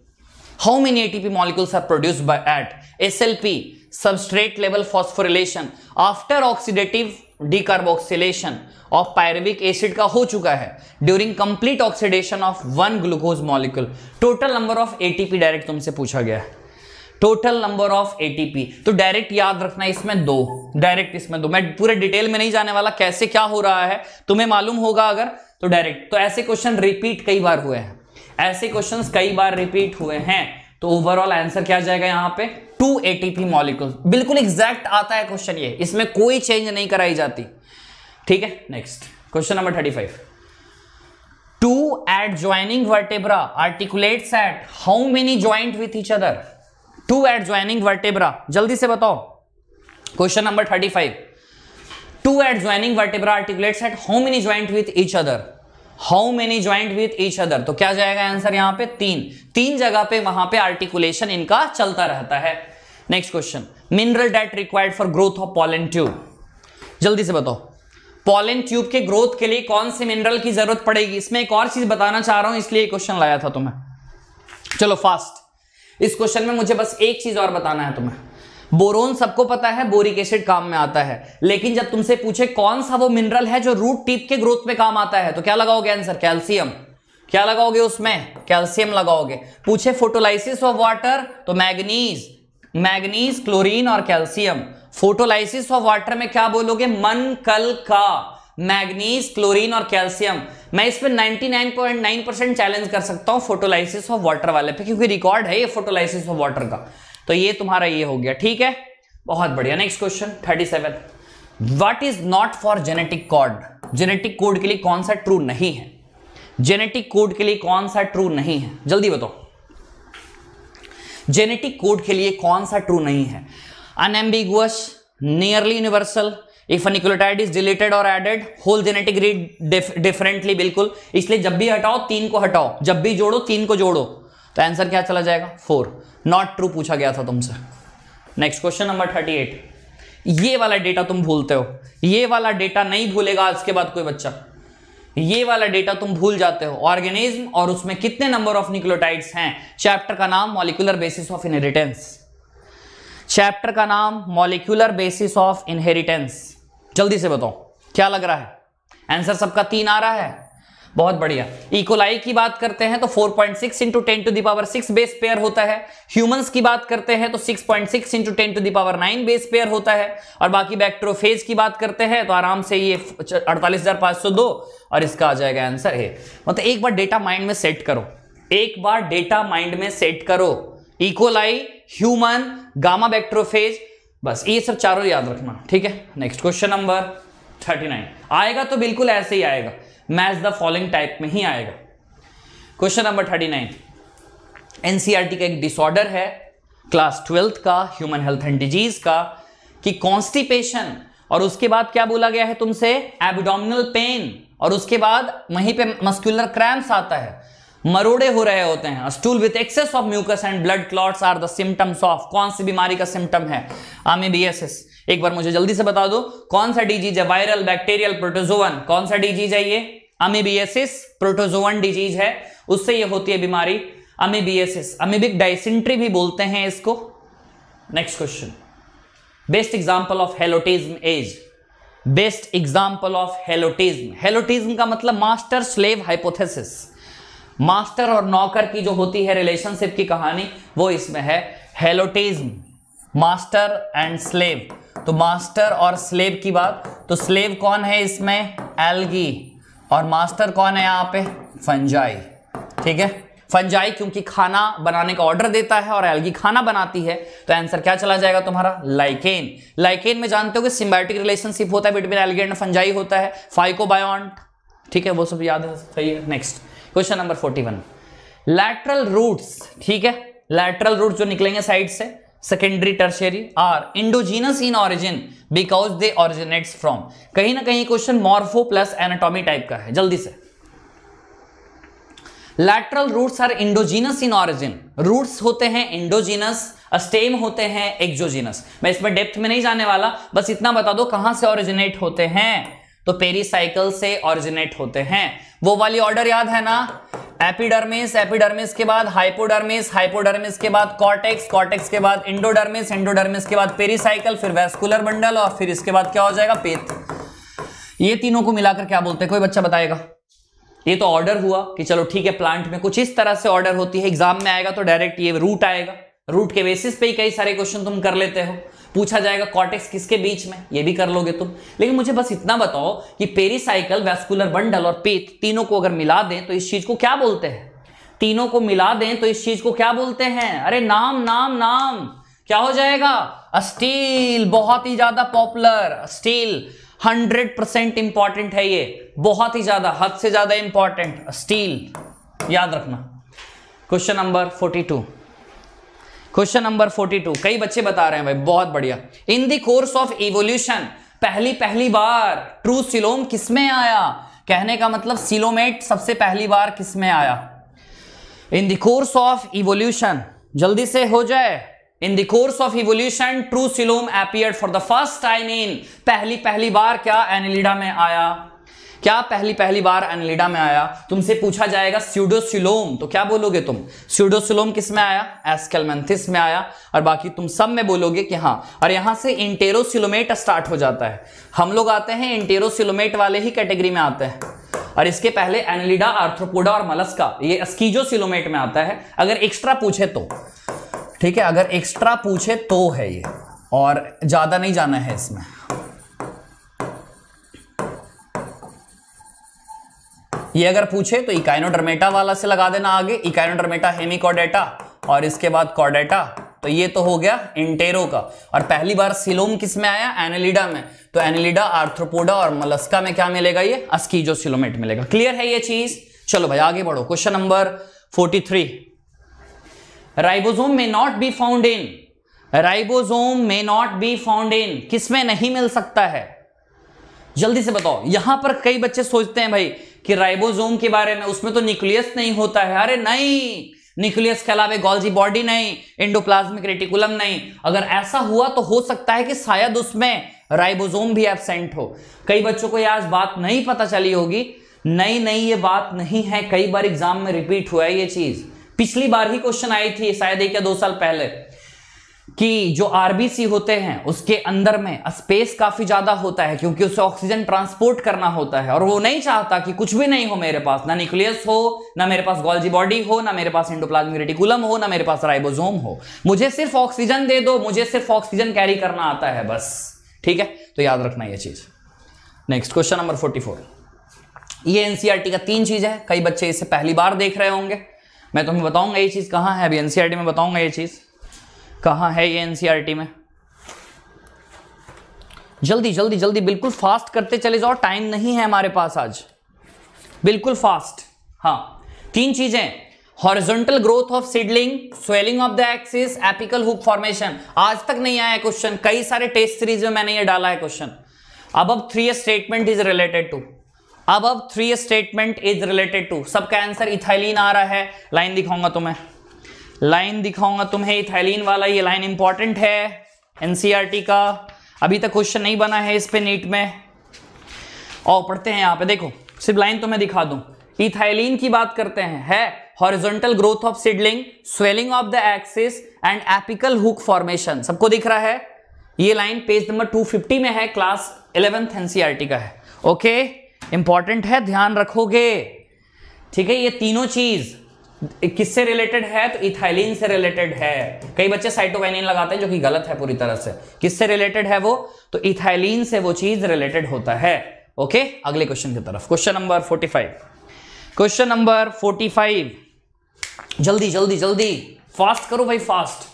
Speaker 1: how many ATP molecules are produce by at SLP substrate level phosphorylation after oxidative decarboxylation of pyruvic acid का हो चुका है during complete oxidation of one glucose molecule total number of ATP direct तुमसे पूछा गया है टोटल नंबर ऑफ एटीपी तो डायरेक्ट याद रखना इसमें दो डायरेक्ट इसमें दो मैं पूरे डिटेल में नहीं जाने वाला कैसे क्या हो रहा है तुम्हें मालूम होगा अगर तो डायरेक्ट तो ऐसे क्वेश्चन रिपीट कई बार हुए हैं ऐसे क्वेश्चन कई बार रिपीट हुए हैं तो ओवरऑल आंसर क्या जाएगा यहां पे टू एटीपी मॉलिक्यूल बिल्कुल एग्जैक्ट आता है क्वेश्चन ये इसमें कोई चेंज नहीं कराई जाती ठीक है next question number thirty five two adjoining vertebra articulate at how many joint with each other two adjoining vertebra जल्दी से बताओ question number thirty five two adjoining vertebra articulate at how many joint with each other how many joint with each other तो क्या जाएगा आंसर यहां पे तीन तीन जगह पे वहां पे आर्टिकुलेशन इनका चलता रहता है next question mineral that required for growth of pollen tube जल्दी से बताओ पॉलन ट्यूब के ग्रोथ के लिए कौन से मिनरल की जरूरत पड़ेगी इसमें एक और चीज बताना चाह रहा हूं इसलिए क्वेश्चन लाया था तुम्हें चलो फास्ट इस क्वेश्चन में मुझे बस एक चीज और बताना है तुम्हें बोरोन सबको पता है बोरिक एसिड काम में आता है लेकिन जब तुमसे पूछे कौन सा वो मिनरल है जो रूट टीप के ग्रोथ में काम आता है तो क्या लगाओगे आंसर कैल्सियम क्या लगाओगे उसमें कैल्सियम लगाओगे पूछे फोटोलाइसिस ऑफ वाटर तो मैग्नीज मैग्नीज क्लोरीन और कैल्शियम फोटोलाइसिस ऑफ वाटर में क्या बोलोगे मन कल का मैग्नीज क्लोरीन और कैल्शियम मैं इस पर 99.9 परसेंट चैलेंज कर सकता हूं फोटोलाइसिस ऑफ वाटर वाले पे क्योंकि रिकॉर्ड है ये फोटोलाइसिस ऑफ वाटर का तो ये तुम्हारा ये हो गया ठीक है बहुत बढ़िया next question 37 what is not for genetic code genetic code के लिए कौन सा ट्रू नहीं है जेनेटिक कोड के लिए कौन सा ट्रू नहीं है जल्दी बताओ जेनेटिक कोड के लिए कौन सा ट्रू नहीं है unambiguous nearly universal if a nucleotide is deleted और added whole genetic read differently बिल्कुल इसलिए जब भी हटाओ तीन को हटाओ जब भी जोड़ो तीन को जोड़ो तो आंसर क्या चला जाएगा फोर नॉट ट्रू पूछा गया था तुमसे next question number thirty eight ये वाला डेटा तुम भूलते हो ये वाला डेटा नहीं भूलेगा आज के बाद कोई बच्चा ये वाला डेटा तुम भूल जाते हो ऑर्गेनिज्म और उसमें कितने नंबर ऑफ न्यूक्लियोटाइड्स हैं चैप्टर का नाम molecular basis of inheritance chapter का नाम मॉलिकुलर बेसिस ऑफ इनहेरिटेंस जल्दी से बताओ क्या लग रहा है आंसर सबका तीन आ रहा है बहुत बढ़िया इकोलाई की बात करते हैं तो 4.6 point six into ten to the power six base pair होता है ह्यूमंस की बात करते हैं तो 6.6 point six into ten to the power nine base pair होता है और बाकी बैक्ट्रोफेज की बात करते हैं तो आराम से ये अड़तालीस और इसका आ जाएगा आंसर है मतलब एक बार डेटा माइंड में सेट करो एक बार डेटा माइंड में सेट करो इकोलाई ह्यूमन गामा बैक्ट्रोफेज बस ये सब चारों याद रखना ठीक है next question number thirty nine आएगा तो बिल्कुल ऐसे ही आएगा मैच द फॉलोइंग टाइप में ही आएगा question number thirty nine NCERT e का एक डिसऑर्डर है क्लास ट्वेल्थ का ह्यूमन हेल्थ एंड डिजीज का कि कॉन्स्टिपेशन और उसके बाद क्या बोला गया है तुमसे एबडोमिनल पेन और उसके बाद वहीं पे मस्कुलर क्रैम्स आता है मरोड़े हो रहे होते हैं stool with excess of mucus and blood clots are the symptoms of कौन सी बीमारी का सिम्टम है आमेबियसिस एक बार मुझे जल्दी से बता दो कौन सा डिजीज है वायरल बैक्टीरियल प्रोटोजोवन कौन सा डिजीज है ये अमेबियसिस प्रोटोजोवन डिजीज है उससे ये होती है बीमारी अमेबियसिस अमीबिक डाइसेंट्री भी बोलते हैं इसको next question best example of helotism as best example of helotism helotism का मतलब मास्टर स्लेव हाइपोथेसिस मास्टर और नौकर की जो होती है रिलेशनशिप की कहानी वो इसमें है हेलोटिज्म मास्टर एंड स्लेव तो मास्टर और स्लेव की बात तो स्लेव कौन है इसमें एल्गी और मास्टर कौन है यहाँ पे फंजाई ठीक है फंजाई क्योंकि खाना बनाने का ऑर्डर देता है और एल्गी खाना बनाती है तो आंसर क्या चला जाएगा तुम्हारा लाइकेन लाइकेन में जानते हो कि सिम्बायोटिक रिलेशनशिप होता है बिटवीन एल्गी एंड फंजाई होता है फाइकोबायोन्ट ठीक है वो सब याद है सही है next question number forty one lateral roots ठीक है लैटरल रूट जो निकलेंगे साइड से secondary tertiary are endogenous in origin because they originates from कहीं ना कहीं question morpho plus anatomy type का है जल्दी से lateral roots are endogenous in origin roots होते हैं इंडोजीनस स्टेम होते हैं एक्जोजीनस मैं इसमें डेप्थ में नहीं जाने वाला बस इतना बता दो कहां से ऑरिजिनेट होते हैं तो पेरिसाइकल से ऑरिजिनेट होते हैं वो वाली ऑर्डर याद है ना एपिडर्मिस एपिडर्मिस के बाद हाइपोडर्मिस हाइपोडर्मिस के बाद कॉर्टेक्स कॉर्टेक्स के बाद इंडोडर्मिस इंडोडर्मिस के बाद पेरिसाइकल फिर वेस्कुलर बंडल और फिर इसके बाद क्या हो जाएगा पेत ये तीनों को मिलाकर क्या बोलते हैं कोई बच्चा बताएगा ये तो ऑर्डर हुआ कि चलो ठीक है प्लांट में कुछ इस तरह से ऑर्डर होती है एग्जाम में आएगा तो डायरेक्ट ये रूट आएगा रूट के बेसिस पे ही कई सारे क्वेश्चन तुम कर लेते हो पूछा जाएगा कॉर्टेक्स किसके बीच में ये भी कर लोगे तुम लेकिन मुझे बस इतना बताओ कि पेरीसाइकल वैस्कुलर बंडल और पेट तीनों को अगर मिला दें तो इस चीज को क्या बोलते हैं तीनों को मिला दें तो इस चीज को क्या बोलते हैं अरे नाम नाम नाम क्या हो जाएगा स्टील बहुत ही ज्यादा popular still hundred percent important है ये बहुत ही ज्यादा हद से ज्यादा इंपॉर्टेंट स्टील याद रखना question number forty two question number 42 कई बच्चे बता रहे हैं भाई बहुत बढ़िया in the course of evolution पहली पहली बार ट्रू सिलोम किसमें आया कहने का मतलब सिलोमेट सबसे पहली बार किसमें आया in the course of evolution जल्दी से हो जाए in the course of evolution true coelom appear for the first time in पहली पहली बार क्या एनिलिडा में आया क्या पहली पहली बार एनलिडा में आया तुमसे पूछा जाएगा स्यूडोसिलोम तो क्या बोलोगे तुम स्यूडोसिलोम किस में आया एस्कलमेंथिस में आया और बाकी तुम सब में बोलोगे कि हाँ और यहां से इंटेरोसिलोमेट स्टार्ट हो जाता है हम लोग आते हैं इंटेरोसिलोमेट वाले ही कैटेगरी में आते हैं और इसके पहले एनलिडा आर्थ्रोपोडा और मलस्का ये स्कीजोसिलोमेट में आता है अगर एक्स्ट्रा पूछे तो ठीक है अगर एक्स्ट्रा पूछे तो है ये और ज्यादा नहीं जाना है इसमें ये अगर पूछे तो इकाइनोडर्मेटा वाला से लगा देना आगे इकाइनोडर्मेटा हेमिकॉडेटा और इसके बाद कॉडेटा तो ये तो हो गया इंटेरो का और पहली बार सिलोम किस में आया एनेलिडा में तो एनेलिडा आर्थ्रोपोडा और मलस्का में क्या मिलेगा ये अस्कीजो सिलोमेट मिलेगा क्लियर है ये चीज चलो भाई आगे बढ़ो question number 43 ribosome may not be found in ribosome may not be found in किसमें नहीं मिल सकता है जल्दी से बताओ यहां पर कई बच्चे सोचते हैं भाई कि राइबोसोम के बारे में उसमें तो न्यूक्लियस नहीं होता है अरे नहीं न्यूक्लियस के अलावा गोल्जी बॉडी नहीं इंडोप्लाज्मिक रेटिकुलम नहीं अगर ऐसा हुआ तो हो सकता है कि शायद उसमें राइबोसोम भी एबसेंट हो कई बच्चों को यह आज बात नहीं पता चली होगी नहीं नहीं ये बात नहीं है कई बार एग्जाम में रिपीट हुआ है ये चीज पिछली बार ही क्वेश्चन आई थी शायद एक या दो साल पहले कि जो आरबीसी होते हैं उसके अंदर में स्पेस काफी ज्यादा होता है क्योंकि उसे ऑक्सीजन ट्रांसपोर्ट करना होता है और वो नहीं चाहता कि कुछ भी नहीं हो मेरे पास ना न्यूक्लियस हो ना मेरे पास गोल्जी बॉडी हो ना मेरे पास इंडोप्लाज्मिक रेटिकुलम हो ना मेरे पास राइबोसोम हो मुझे सिर्फ ऑक्सीजन दे दो मुझे सिर्फ ऑक्सीजन कैरी करना आता है बस ठीक है तो याद रखना यह चीज next question number forty four ये एनसीआरटी e का तीन चीज है कई बच्चे इसे पहली बार देख रहे होंगे मैं तुम्हें बताऊंगा ये चीज कहाँ है अभी एनसीआरटी e में बताऊंगा ये चीज़ कहाँ है ये एनसीईआरटी e में जल्दी जल्दी जल्दी बिल्कुल फास्ट करते चले जाओ टाइम नहीं है हमारे पास आज बिल्कुल फास्ट हाँ तीन चीजें horizontal growth of seedling swelling of the axis apical hook formation आज तक नहीं आया क्वेश्चन कई सारे टेस्ट सीरीज में मैंने ये डाला है क्वेश्चन अब अब three statement is related to अब अब three statement is related to सबका आंसर इथाइलिन आ रहा है लाइन दिखाऊंगा तुम्हें लाइन दिखाऊंगा तुम्हें इथाइलिन वाला ये लाइन इंपॉर्टेंट है एनसीईआरटी e का अभी तक क्वेश्चन नहीं बना है इस पे नीट में और पढ़ते हैं यहां पे देखो सिर्फ लाइन तो मैं दिखा दूं इथाइलिन की बात करते हैं है horizontal growth of seedling swelling of the axis and apical hook formation सबको दिख रहा है ये लाइन पेज नंबर 250 में है क्लास इलेवेंथ एनसीआरटी का है ओके इंपॉर्टेंट है ध्यान रखोगे ठीक है ये तीनों चीज़ किससे रिलेटेड है तो इथाइलिन से रिलेटेड है कई बच्चे साइटोकाइनिन लगाते हैं जो कि गलत है पूरी तरह से किससे रिलेटेड है वो तो इथाइलिन से वो चीज रिलेटेड होता है ओके अगले क्वेश्चन की तरफ क्वेश्चन नंबर 45 क्वेश्चन नंबर 45 जल्दी जल्दी जल्दी फास्ट करो भाई fast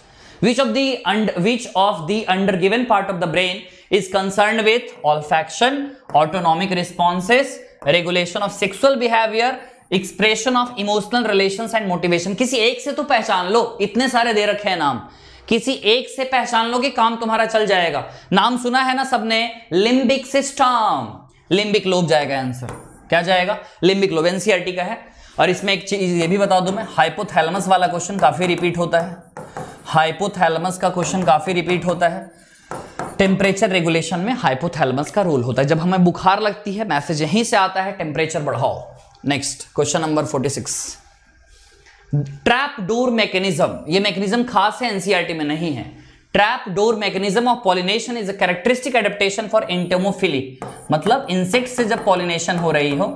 Speaker 1: which of the of which of the undergiven part of the brain is concerned with olfaction autonomic responses regulation of sexual behaviour expression of emotional relation and motivation किसी एक से तो पहचान लो इतने सारे दे रखे हैं नाम किसी एक से पहचान लो कि काम तुम्हारा चल जाएगा नाम सुना है ना सबने लिंबिक सिस्टम लिंबिक लोब जाएगा आंसर क्या जाएगा लिंबिक लोब एनसीआरटी e का है और इसमें एक चीज ये भी बता दू मैं हाइपोथैलमस वाला क्वेश्चन काफी रिपीट होता है हाइपोथैलमस का क्वेश्चन काफी रिपीट होता है टेम्परेचर रेगुलेशन में हाइपोथैलमस का रोल होता है जब हमें बुखार लगती है मैसेज यहीं से आता है टेम्परेचर बढ़ाओ next question number forty six trap door mechanism ये मैकेनिज्म खास है एनसीईआरटी e में नहीं है trap door mechanism of pollination is a characteristic adaptation for entomophily मतलब इंसेक्ट से जब पॉलिनेशन हो रही हो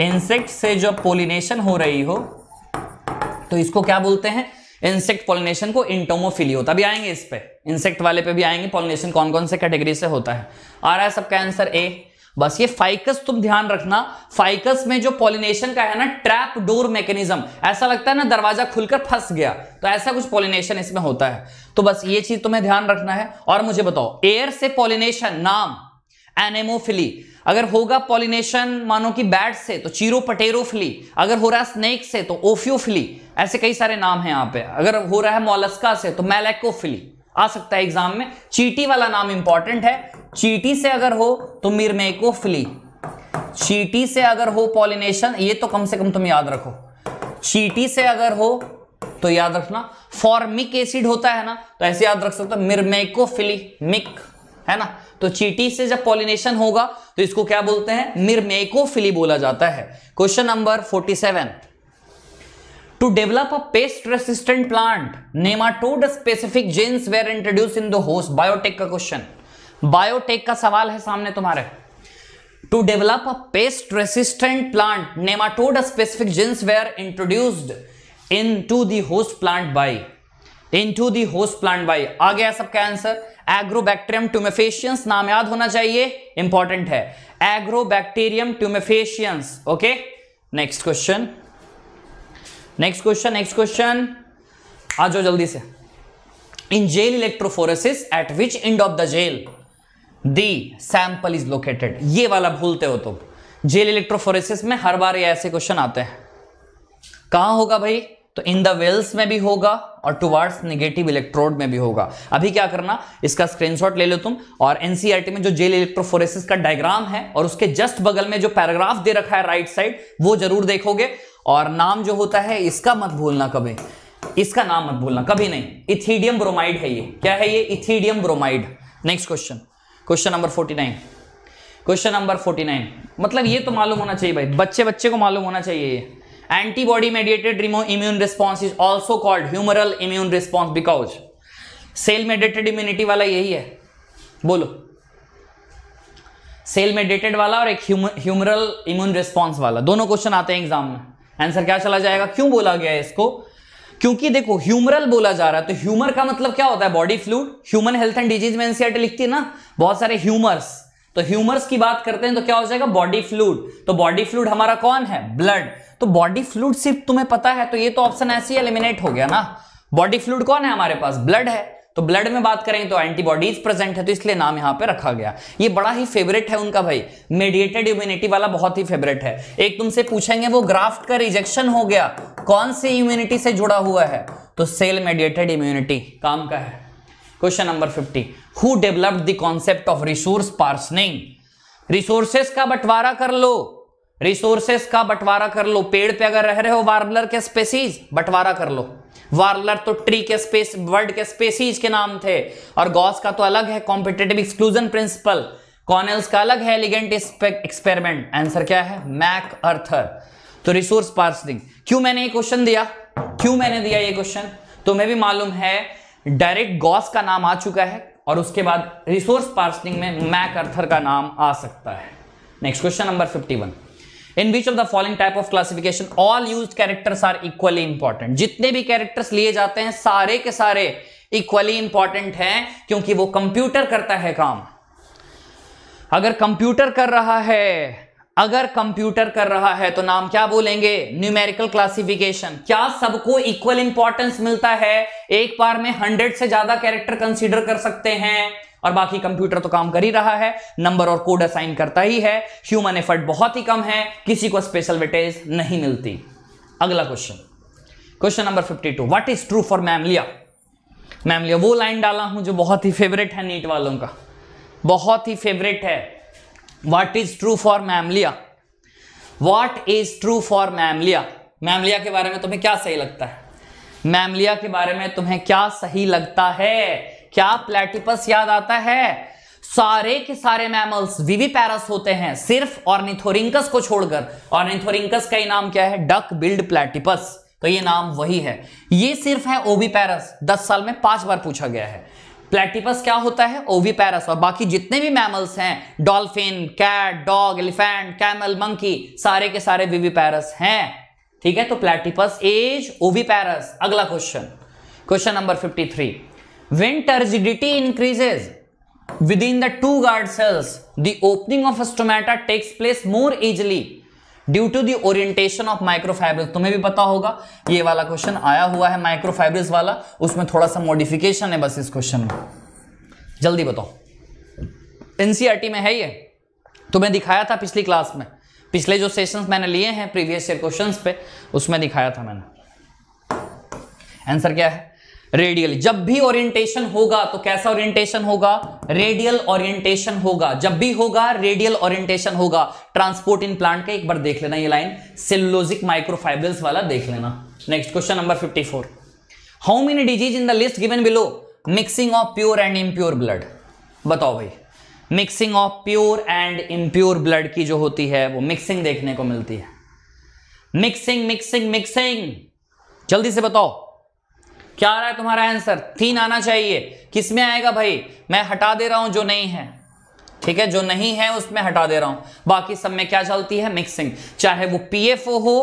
Speaker 1: इंसेक्ट से जब पोलिनेशन हो रही हो तो इसको क्या बोलते हैं इंसेक्ट पोलिनेशन को इंटोमोफिली होता भी आएंगे इस पे इंसेक्ट वाले पे भी आएंगे पोलिनेशन कौन कौन से कैटेगरी से होता है आ रहा है सबका आंसर ए बस ये फाइकस तुम ध्यान रखना फाइकस में जो पॉलिनेशन का है ना ट्रैप डोर मैकेनिज्म ऐसा लगता है ना दरवाजा खुलकर फंस गया तो ऐसा कुछ पॉलिनेशन इसमें होता है तो बस ये चीज तुम्हें ध्यान रखना है और मुझे बताओ एयर से पॉलिनेशन नाम एनेमोफिली अगर होगा पॉलिनेशन मानो कि बैट से तो चीरो पटेरोफिली अगर हो रहा है स्नेक से तो ओफियोफिली ऐसे कई सारे नाम है यहां पे अगर हो रहा है मोलस्का से तो मैलेकोफिली आ सकता है एग्जाम में चीटी वाला नाम इंपॉर्टेंट है चीटी से अगर हो तो मिरमेको फ्ली चीटी से अगर हो पॉलिनेशन ये तो कम से कम तुम याद रखो चीटी से अगर हो तो याद रखना फॉर्मिक एसिड होता है ना तो ऐसे याद रख सकते हो मिरमेकोफिली मिक है ना तो चीटी से जब पॉलिनेशन होगा तो इसको क्या बोलते हैं फिली बोला जाता है question number forty seven to develop a pest resistant plant nematode specific genes were introduced in the host biotech ka question biotech ka sawal hai samne tumhare to develop a pest resistant plant nematode specific genes were introduced into the host plant by into the host plant by आ गया सबका आंसर एग्रोबैक्टेरियम ट्यूमेफेशियंस नाम याद होना चाहिए इंपॉर्टेंट है Agrobacterium tumefaciens okay next question next question next question आ जाओ जल्दी से in gel electrophoresis at which end of the gel the sample is located ये वाला भूलते हो तुम तो। जेल इलेक्ट्रोफोरेसिस में हर बार ये ऐसे क्वेश्चन आते हैं कहा होगा भाई तो इन द वेल्स में भी होगा और टुवार्ड्स निगेटिव इलेक्ट्रोड में भी होगा अभी क्या करना इसका स्क्रीनशॉट ले लो तुम और एनसीईआरटी e में जो जेल इलेक्ट्रोफोरेसिस का डायग्राम है और उसके जस्ट बगल में जो पैराग्राफ दे रखा है राइट साइड वो जरूर देखोगे और नाम जो होता है इसका मत भूलना कभी इसका नाम मत भूलना कभी नहीं इथीडियम ब्रोमाइड है ये क्या है ये ethidium bromide next question question number forty nine question number forty nine मतलब ये तो मालूम होना चाहिए भाई बच्चे बच्चे को मालूम होना चाहिए ये एंटीबॉडी मेडिएटेड रिमो immune response is also called humoral immune response because cell mediated immunity वाला यही है बोलो सेल मेडिएटेड वाला और एक ह्यूमरल इम्यून रिस्पॉन्स वाला दोनों क्वेश्चन आते हैं एग्जाम में आंसर क्या चला जाएगा क्यों बोला गया इसको क्योंकि देखो ह्यूमरल बोला जा रहा है तो ह्यूमर का मतलब क्या होता है body fluid human health and disease में एनसीआरटी लिखती है ना बहुत सारे ह्यूमर्स तो ह्यूमर्स की बात करते हैं तो क्या हो जाएगा बॉडी फ्लूड तो बॉडी फ्लूड हमारा कौन है ब्लड तो बॉडी फ्लूड सिर्फ तुम्हें पता है तो ये तो ऑप्शन ऐसे ही एलिमिनेट हो गया ना बॉडी फ्लूड कौन है हमारे पास ब्लड है तो ब्लड में बात करें तो एंटीबॉडीज प्रेजेंट है तो इसलिए नाम यहां पे रखा गया ये बड़ा ही फेवरेट है उनका भाई मेडिएटेड इम्यूनिटी वाला बहुत ही फेवरेट है एक तुमसे पूछेंगे वो ग्राफ्ट का रिजेक्शन हो गया कौन सी इम्यूनिटी से जुड़ा हुआ है तो सेल मेडिएटेड इम्यूनिटी काम का है question number fifty who developed the concept of resource partitioning resources का बंटवारा कर लो रिसोर्सेस का बंटवारा कर लो पेड़ पे अगर रह रहे हो वार्बलर के स्पेसीज बंटवारा कर लो वार्लर तो ट्री के स्पेस वर्ड के स्पेसीज के नाम थे और गॉस का तो अलग है कॉम्पिटेटिव एक्सक्लूजन प्रिंसिपल कॉनेल्स का अलग है एलिगेंट एक्सपेरिमेंट आंसर क्या है मैक अर्थर तो रिसोर्स पार्सिंग क्यों मैंने ये क्वेश्चन दिया क्यों मैंने दिया ये क्वेश्चन तुम्हें भी मालूम है डायरेक्ट गॉस का नाम आ चुका है और उसके बाद रिसोर्स पार्सिंग में मैक अर्थर का नाम आ सकता है next question number fifty in which of the following type of classification all use characters are equally important जितने भी कैरेक्टर्स लिए जाते हैं सारे के सारे इक्वली इंपॉर्टेंट हैं क्योंकि वो कंप्यूटर करता है काम अगर कंप्यूटर कर रहा है अगर कंप्यूटर कर रहा है तो नाम क्या बोलेंगे न्यूमेरिकल क्लासिफिकेशन क्या सबको इक्वल इंपॉर्टेंस मिलता है एक बार में हंड्रेड से ज्यादा कैरेक्टर कंसीडर कर सकते हैं और बाकी कंप्यूटर तो काम कर ही रहा है नंबर और कोड असाइन करता ही है ह्यूमन एफर्ट बहुत ही कम है किसी को स्पेशल वेटेज नहीं मिलती अगला question question number 52 what is true for Mammalia Mammalia वो लाइन डाला हूं जो बहुत ही फेवरेट है नीट वालों का बहुत ही फेवरेट है what is true for Mammalia what is true for Mammalia Mammalia के बारे में तुम्हें क्या सही लगता है मैमलिया के बारे में तुम्हें क्या सही लगता है क्या प्लेटिपस याद आता है सारे के सारे मैमल्स पैरस होते हैं सिर्फ ऑर्निथोरिंकस को छोड़कर ऑर्निथोरिंकस का ही नाम क्या है डक बिल्ड प्लेटिपस तो ये नाम वही है ये सिर्फ है पैरस दस साल में पांच बार पूछा गया है प्लेटिपस क्या होता है ओवीपैरस और बाकी जितने भी मैमल्स हैं dolphin cat dog elephant camel monkey सारे के सारे पैरस हैं ठीक है तो प्लेटिपस एज ओवी पैरस अगला question question number fifty three When turgidity increases within the two guard cells, the opening of a stomata takes place more easily due to the orientation of microfibril तुम्हें भी पता होगा ये वाला क्वेश्चन आया हुआ है माइक्रोफाइब्रिल्स वाला उसमें थोड़ा सा मॉडिफिकेशन है बस इस क्वेश्चन में जल्दी बताओ एनसीईआरटी e में है ये तुम्हें तो दिखाया था पिछली क्लास में पिछले जो सेशन मैंने लिए हैं प्रीवियस ईयर क्वेश्चंस पे उसमें दिखाया था मैंने आंसर क्या है रेडियल जब भी ओरिएंटेशन होगा तो कैसा ओरिएंटेशन होगा रेडियल ओरिएंटेशन होगा जब भी होगा रेडियल ओरिएंटेशन होगा ट्रांसपोर्ट इन प्लांट का एक बार देख लेना ये लाइन सिल्लोजिक माइक्रोफाइबर्स वाला देख लेना next question number 54 how many disease in the list given below mixing of pure and impure blood बताओ भाई mixing of pure and impure blood की जो होती है वो मिक्सिंग देखने को मिलती है मिक्सिंग मिक्सिंग मिक्सिंग जल्दी से बताओ क्या आ रहा है तुम्हारा आंसर तीन आना चाहिए किसमें आएगा भाई मैं हटा दे रहा हूं जो नहीं है ठीक है जो नहीं है उसमें हटा दे रहा हूं बाकी सब में क्या चलती है मिक्सिंग चाहे वो पीएफओ हो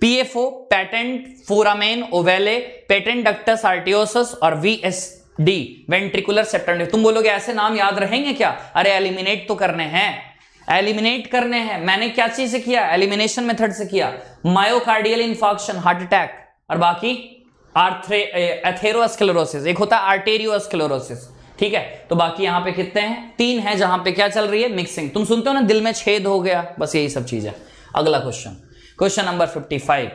Speaker 1: PFO patent foramen ovale patent ductus arteriosus और एस डी वेंट्रिकुलर सेप्टेंट तुम बोलोगे ऐसे नाम याद रहेंगे क्या अरे एलिमिनेट तो करने हैं एलिमिनेट करने हैं मैंने क्या चीज से किया एलिमिनेशन मेथड से किया मायोकार्डियल इंफॉक्शन हार्ट अटैक और बाकी एथेरोस्क्लेरोसिस एक होता है आर्टेरियोस्क्लेरोसिस ठीक है तो बाकी यहां पे कितने हैं तीन है जहां पे क्या चल रही है मिक्सिंग तुम सुनते हो ना दिल में छेद हो गया बस यही सब चीज है अगला question question number 55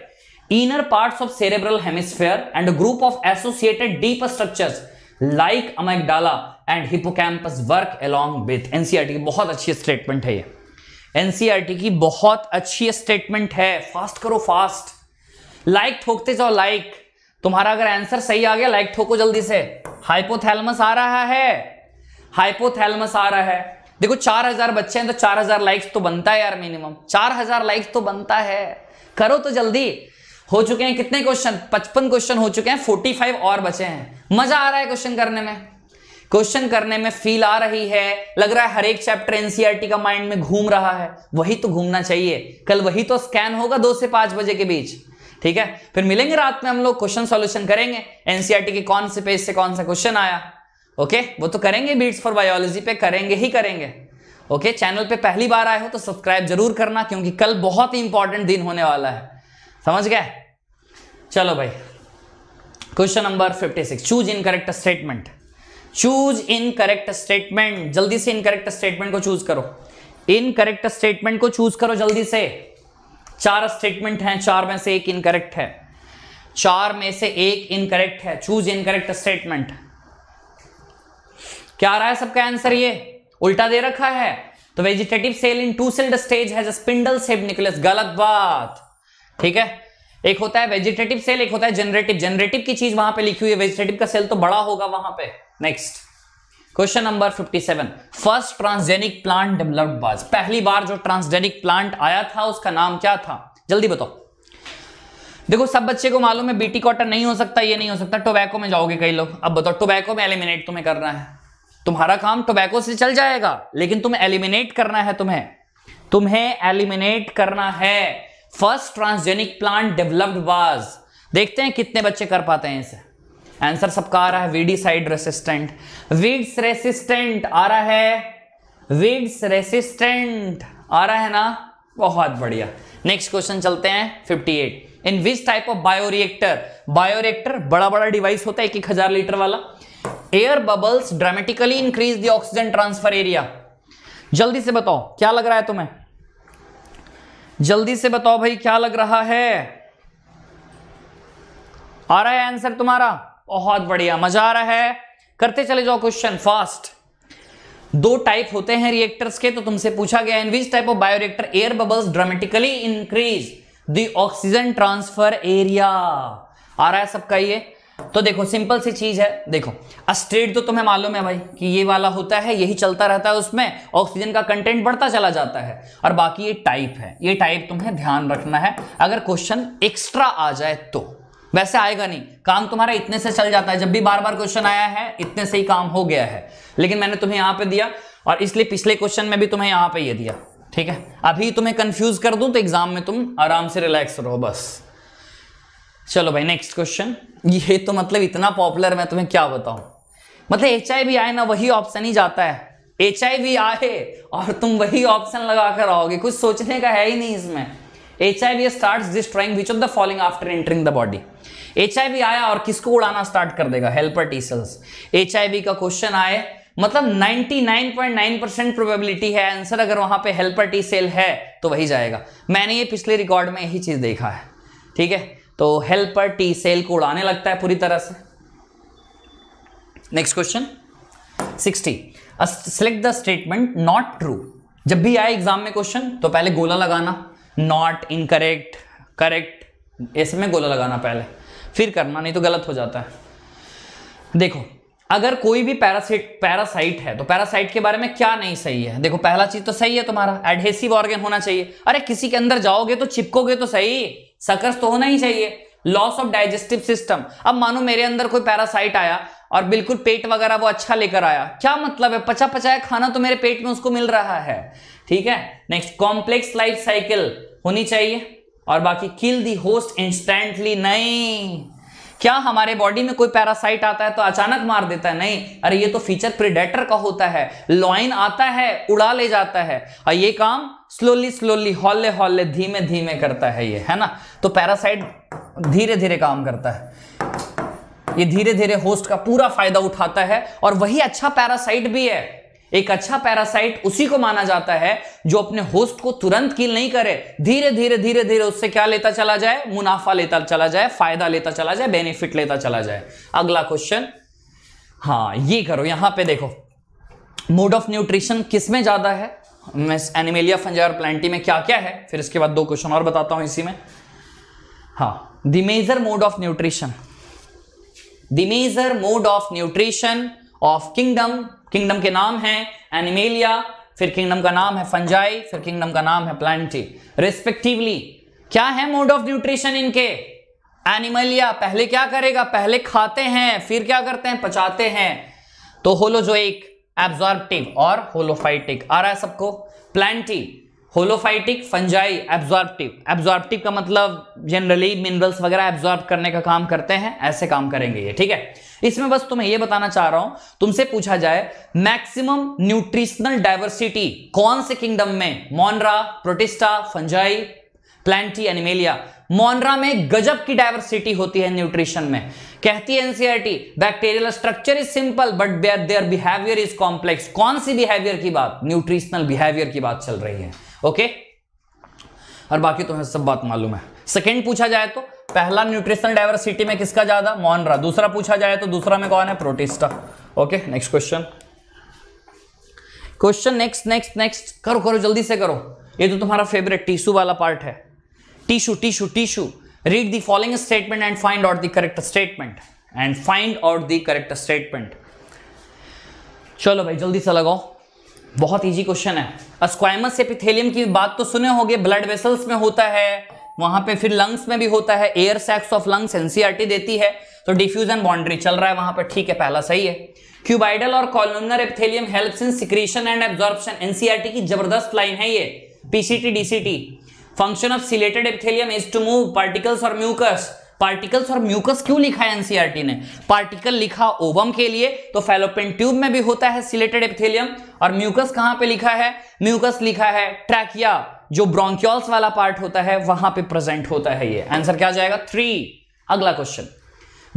Speaker 1: inner parts of cerebral hemisphere and group of associated deep structures like amygdala and hippocampus work along with NCERT की बहुत अच्छी स्टेटमेंट है ये एनसीआरटी e की बहुत अच्छी स्टेटमेंट है फास्ट करो फास्ट लाइक like, ठोकते जाओ लाइक like. तुम्हारा अगर आंसर सही आ गया लाइक ठोको जल्दी से हाइपोथैलमस आ रहा है हाइपोथैलमस आ रहा है देखो चार हजार बच्चे हैं तो चार हजार लाइक्स तो बनता है यार मिनिमम चार हजार लाइक्स तो बनता है करो तो जल्दी हो चुके हैं कितने क्वेश्चन पचपन क्वेश्चन हो चुके हैं फोर्टी फाइव और बचे हैं मजा आ रहा है क्वेश्चन करने में क्वेश्चन करने में फील आ रही है लग रहा है हर एक चैप्टर एनसीआरटी e का माइंड में घूम रहा है वही तो घूमना चाहिए कल वही तो स्कैन होगा दो से पांच बजे के बीच ठीक है फिर मिलेंगे रात में हम लोग क्वेश्चन सॉल्यूशन करेंगे एनसीआरटी e के कौन से पेज से कौन सा क्वेश्चन आया ओके वो तो करेंगे बीट्स फॉर बायोलॉजी पे करेंगे ही करेंगे ओके चैनल पे पहली बार आए हो तो सब्सक्राइब जरूर करना क्योंकि कल बहुत ही इंपॉर्टेंट दिन होने वाला है समझ गए चलो भाई question number 56 choose incorrect statement choose incorrect statement जल्दी से इन करेक्ट स्टेटमेंट को चूज करो इन करेक्ट स्टेटमेंट को चूज करो जल्दी से चार स्टेटमेंट हैं चार में से एक इनकरेक्ट है चार में से एक इनकरेक्ट है चूज इनकरेक्ट स्टेटमेंट क्या रहा है सबका आंसर ये उल्टा दे रखा है तो vegetative cell in two celled stage has spindle shaped nucleus गलत बात ठीक है एक होता है वेजिटेटिव सेल एक होता है जनरेटिव जनरेटिव की चीज वहां पे लिखी हुई है वेजिटेटिव का सेल तो बड़ा होगा वहां पे next question number 57 first transgenic plant developed was पहली बार जो ट्रांसजेनिक प्लांट आया था उसका नाम क्या था जल्दी बताओ देखो सब बच्चे को मालूम है बीटी कॉटन नहीं हो सकता ये नहीं हो सकता टोबैको में जाओगे कई लोग अब बताओ टोबैको में एलिमिनेट तुम्हें करना है तुम्हारा काम टोबैको से चल जाएगा लेकिन तुम्हें एलिमिनेट करना है तुम्हें तुम्हें एलिमिनेट करना है फर्स्ट ट्रांसजेनिक प्लांट डेवलप्ड बाज देखते हैं कितने बच्चे कर पाते हैं इसे आंसर सबका आ रहा है वीडीसाइड रेसिस्टेंट वीड्स रेसिस्टेंट आ रहा है वीड्स रेसिस्टेंट आ रहा है ना बहुत बढ़िया नेक्स्ट क्वेश्चन चलते हैं 58 in which type of bioreactor bioreactor बड़ा बड़ा डिवाइस होता है एक एक हजार लीटर वाला air bubbles dramatically increase the oxygen transfer area जल्दी से बताओ क्या लग रहा है तुम्हें जल्दी से बताओ भाई क्या लग रहा है आ रहा है आंसर तुम्हारा बहुत बढ़िया मजा आ रहा है करते चले जाओ क्वेश्चन फास्ट दो टाइप होते हैं रिएक्टर्स के तो तुमसे पूछा गया in which type of bioreactor air bubbles dramatically increase the oxygen transfer area आ रहा है सबका ये तो देखो सिंपल सी चीज है देखो अस्ट्रेट तो तुम्हें मालूम है भाई कि ये वाला होता है यही चलता रहता है उसमें ऑक्सीजन का कंटेंट बढ़ता चला जाता है और बाकी ये टाइप है ये टाइप तुम्हें ध्यान रखना है अगर क्वेश्चन एक्स्ट्रा आ जाए तो वैसे आएगा नहीं काम तुम्हारा इतने से चल जाता है जब भी बार बार क्वेश्चन आया है इतने से ही काम हो गया है लेकिन मैंने तुम्हें यहां पे दिया और इसलिए पिछले क्वेश्चन में भी तुम्हें यहां पे ये दिया ठीक है अभी तुम्हें कंफ्यूज कर दूं तो एग्जाम में तुम आराम से रिलैक्स रहो बस चलो भाई नेक्स्ट क्वेश्चन ये तो मतलब इतना पॉपुलर मैं तुम्हें क्या बताऊं मतलब एच आए ना वही ऑप्शन ही जाता है एच आए और तुम वही ऑप्शन लगा कर आओगे कुछ सोचने का है ही नहीं इसमें H I V start destroying which of the following after entering the body H I V आया और किसको उड़ाना स्टार्ट कर देगा हेल्पर टी सेल्स वी का क्वेश्चन आए मतलब 99.9 परसेंट प्रोबेबिलिटी है आंसर अगर वहां पे हेल्पर टी सेल है तो वही जाएगा मैंने ये पिछले रिकॉर्ड में यही चीज देखा है ठीक है तो हेल्पर टी सेल को उड़ाने लगता है पूरी तरह से next question 60 select the statement not true जब भी आए एग्जाम में क्वेश्चन तो पहले गोला लगाना नॉट इनकरेक्ट करेक्ट में गोला लगाना पहले फिर करना नहीं तो गलत हो जाता है देखो अगर कोई भी पैरासाइट पैरासाइट है तो पैरासाइट के बारे में क्या नहीं सही है देखो पहला चीज तो सही है तुम्हारा एडहेसिव ऑर्गेन होना चाहिए अरे किसी के अंदर जाओगे तो चिपकोगे तो सही सकर्स तो होना ही चाहिए लॉस ऑफ डाइजेस्टिव सिस्टम अब मानो मेरे अंदर कोई पैरासाइट आया और बिल्कुल पेट वगैरह वो अच्छा लेकर आया क्या मतलब है पचा पचाया खाना तो मेरे पेट में उसको मिल रहा है ठीक है नेक्स्ट कॉम्प्लेक्स लाइफ साइकिल होनी चाहिए और बाकी किल दी होस्ट इंस्टेंटली नहीं क्या हमारे बॉडी में कोई पैरासाइट आता है तो अचानक मार देता है नहीं अरे ये तो फीचर प्रिडेटर का होता है लॉइन आता है उड़ा ले जाता है और ये काम स्लोली स्लोली हौले हौले धीमे धीमे करता है ये है ना तो पैरासाइट धीरे धीरे काम करता है ये धीरे धीरे होस्ट का पूरा फायदा उठाता है और वही अच्छा पैरासाइट भी है एक अच्छा पैरासाइट उसी को माना जाता है जो अपने होस्ट को तुरंत किल नहीं करे धीरे धीरे धीरे धीरे उससे क्या लेता चला जाए मुनाफा लेता चला जाए फायदा लेता चला जाए बेनिफिट लेता चला जाए अगला क्वेश्चन हाँ ये करो यहां पे देखो मोड ऑफ न्यूट्रिशन किस में ज्यादा है एनिमेलिया फंजार प्लांटी में क्या क्या है फिर इसके बाद दो क्वेश्चन और बताता हूं इसी में हाँ the major mode of nutrition the major mode of nutrition of kingdom kingdom के नाम है एनिमेलिया फिर किंगडम का नाम है फंजाई फिर किंगडम का नाम है प्लांटी रिस्पेक्टिवली क्या है मोड ऑफ न्यूट्रिशन इनके एनिमलिया पहले क्या करेगा पहले खाते हैं फिर क्या करते हैं पचाते हैं तो होलोजोइक एब्जॉर्बटिव और होलोफाइटिक आ रहा है सबको Plantae holophytic Fungi absorptive absorptive का मतलब जनरली मिनरल्स वगैरह एब्जॉर्ब करने का काम करते हैं ऐसे काम करेंगे ये ठीक है इसमें बस तुम्हें यह बताना चाह रहा हूं तुमसे पूछा जाए मैक्सिमम न्यूट्रिशनल डाइवर्सिटी कौन से किंगडम में Monera Protista Fungi Plantae Animalia Monera में गजब की डायवर्सिटी होती है न्यूट्रिशन में कहती है NCERT bacterial structure is simple but their their behaviour is complex कौन सी बिहेवियर की बात न्यूट्रिशनल बिहेवियर की बात चल रही है ओके और बाकी तुम्हें सब बात मालूम है सेकेंड पूछा जाए तो पहला न्यूट्रिशनल डाइवर्सिटी में किसका ज्यादा मोनरा दूसरा पूछा जाए तो दूसरा में कौन है Protista okay next question question next next next करो करो जल्दी से करो ये तो तुम्हारा फेवरेट टिश्यू वाला पार्ट है tissue tissue tissue read the following statement and find out the correct statement and find out the correct statement चलो भाई जल्दी से लगाओ बहुत इजी क्वेश्चन है अस्क्वाइमस एपिथेलियम की बात तो सुने होंगे ब्लड वेसल्स में होता है वहां पे फिर लंग्स में भी होता है air sacs of lungs NCERT देती है तो डिफ्यूजन बाउंड्री चल रहा है वहां पर ठीक है पहला सही है क्यूबाइडल और columnar epithelium help in secretion and absorption NCERT की जबरदस्त लाइन है ये PCT DCT function of ciliated epithelium is to move particles और म्यूकस पार्टिकल्स और म्यूकस क्यों लिखा है एनसीआरटी e ने पार्टिकल लिखा ओबम के लिए तो फेलोपिन ट्यूब में भी होता है सिलेटेड एपिथेलियम और म्यूकस कहां पे लिखा है म्यूकस लिखा है ट्रैकिया जो ब्रोंक्योल्स वाला पार्ट होता है वहां पे प्रेजेंट होता है ये आंसर क्या जाएगा थ्री अगला क्वेश्चन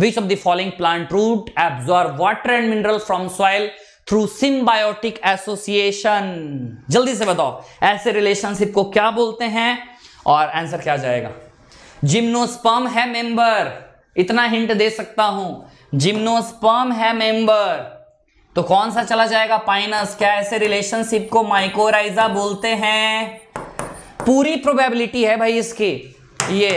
Speaker 1: which of the following plant root absorb water and mineral from soil through symbiotic association जल्दी से बताओ ऐसे रिलेशनशिप को क्या बोलते हैं और आंसर क्या जाएगा जिम्नोस्पर्म है मेंबर इतना हिंट दे सकता हूं जिम्नोस्पर्म है मेंबर तो कौन सा चला जाएगा पाइनस क्या ऐसे रिलेशनशिप को माइकोराइजा बोलते हैं पूरी प्रोबेबिलिटी है भाई इसकी ये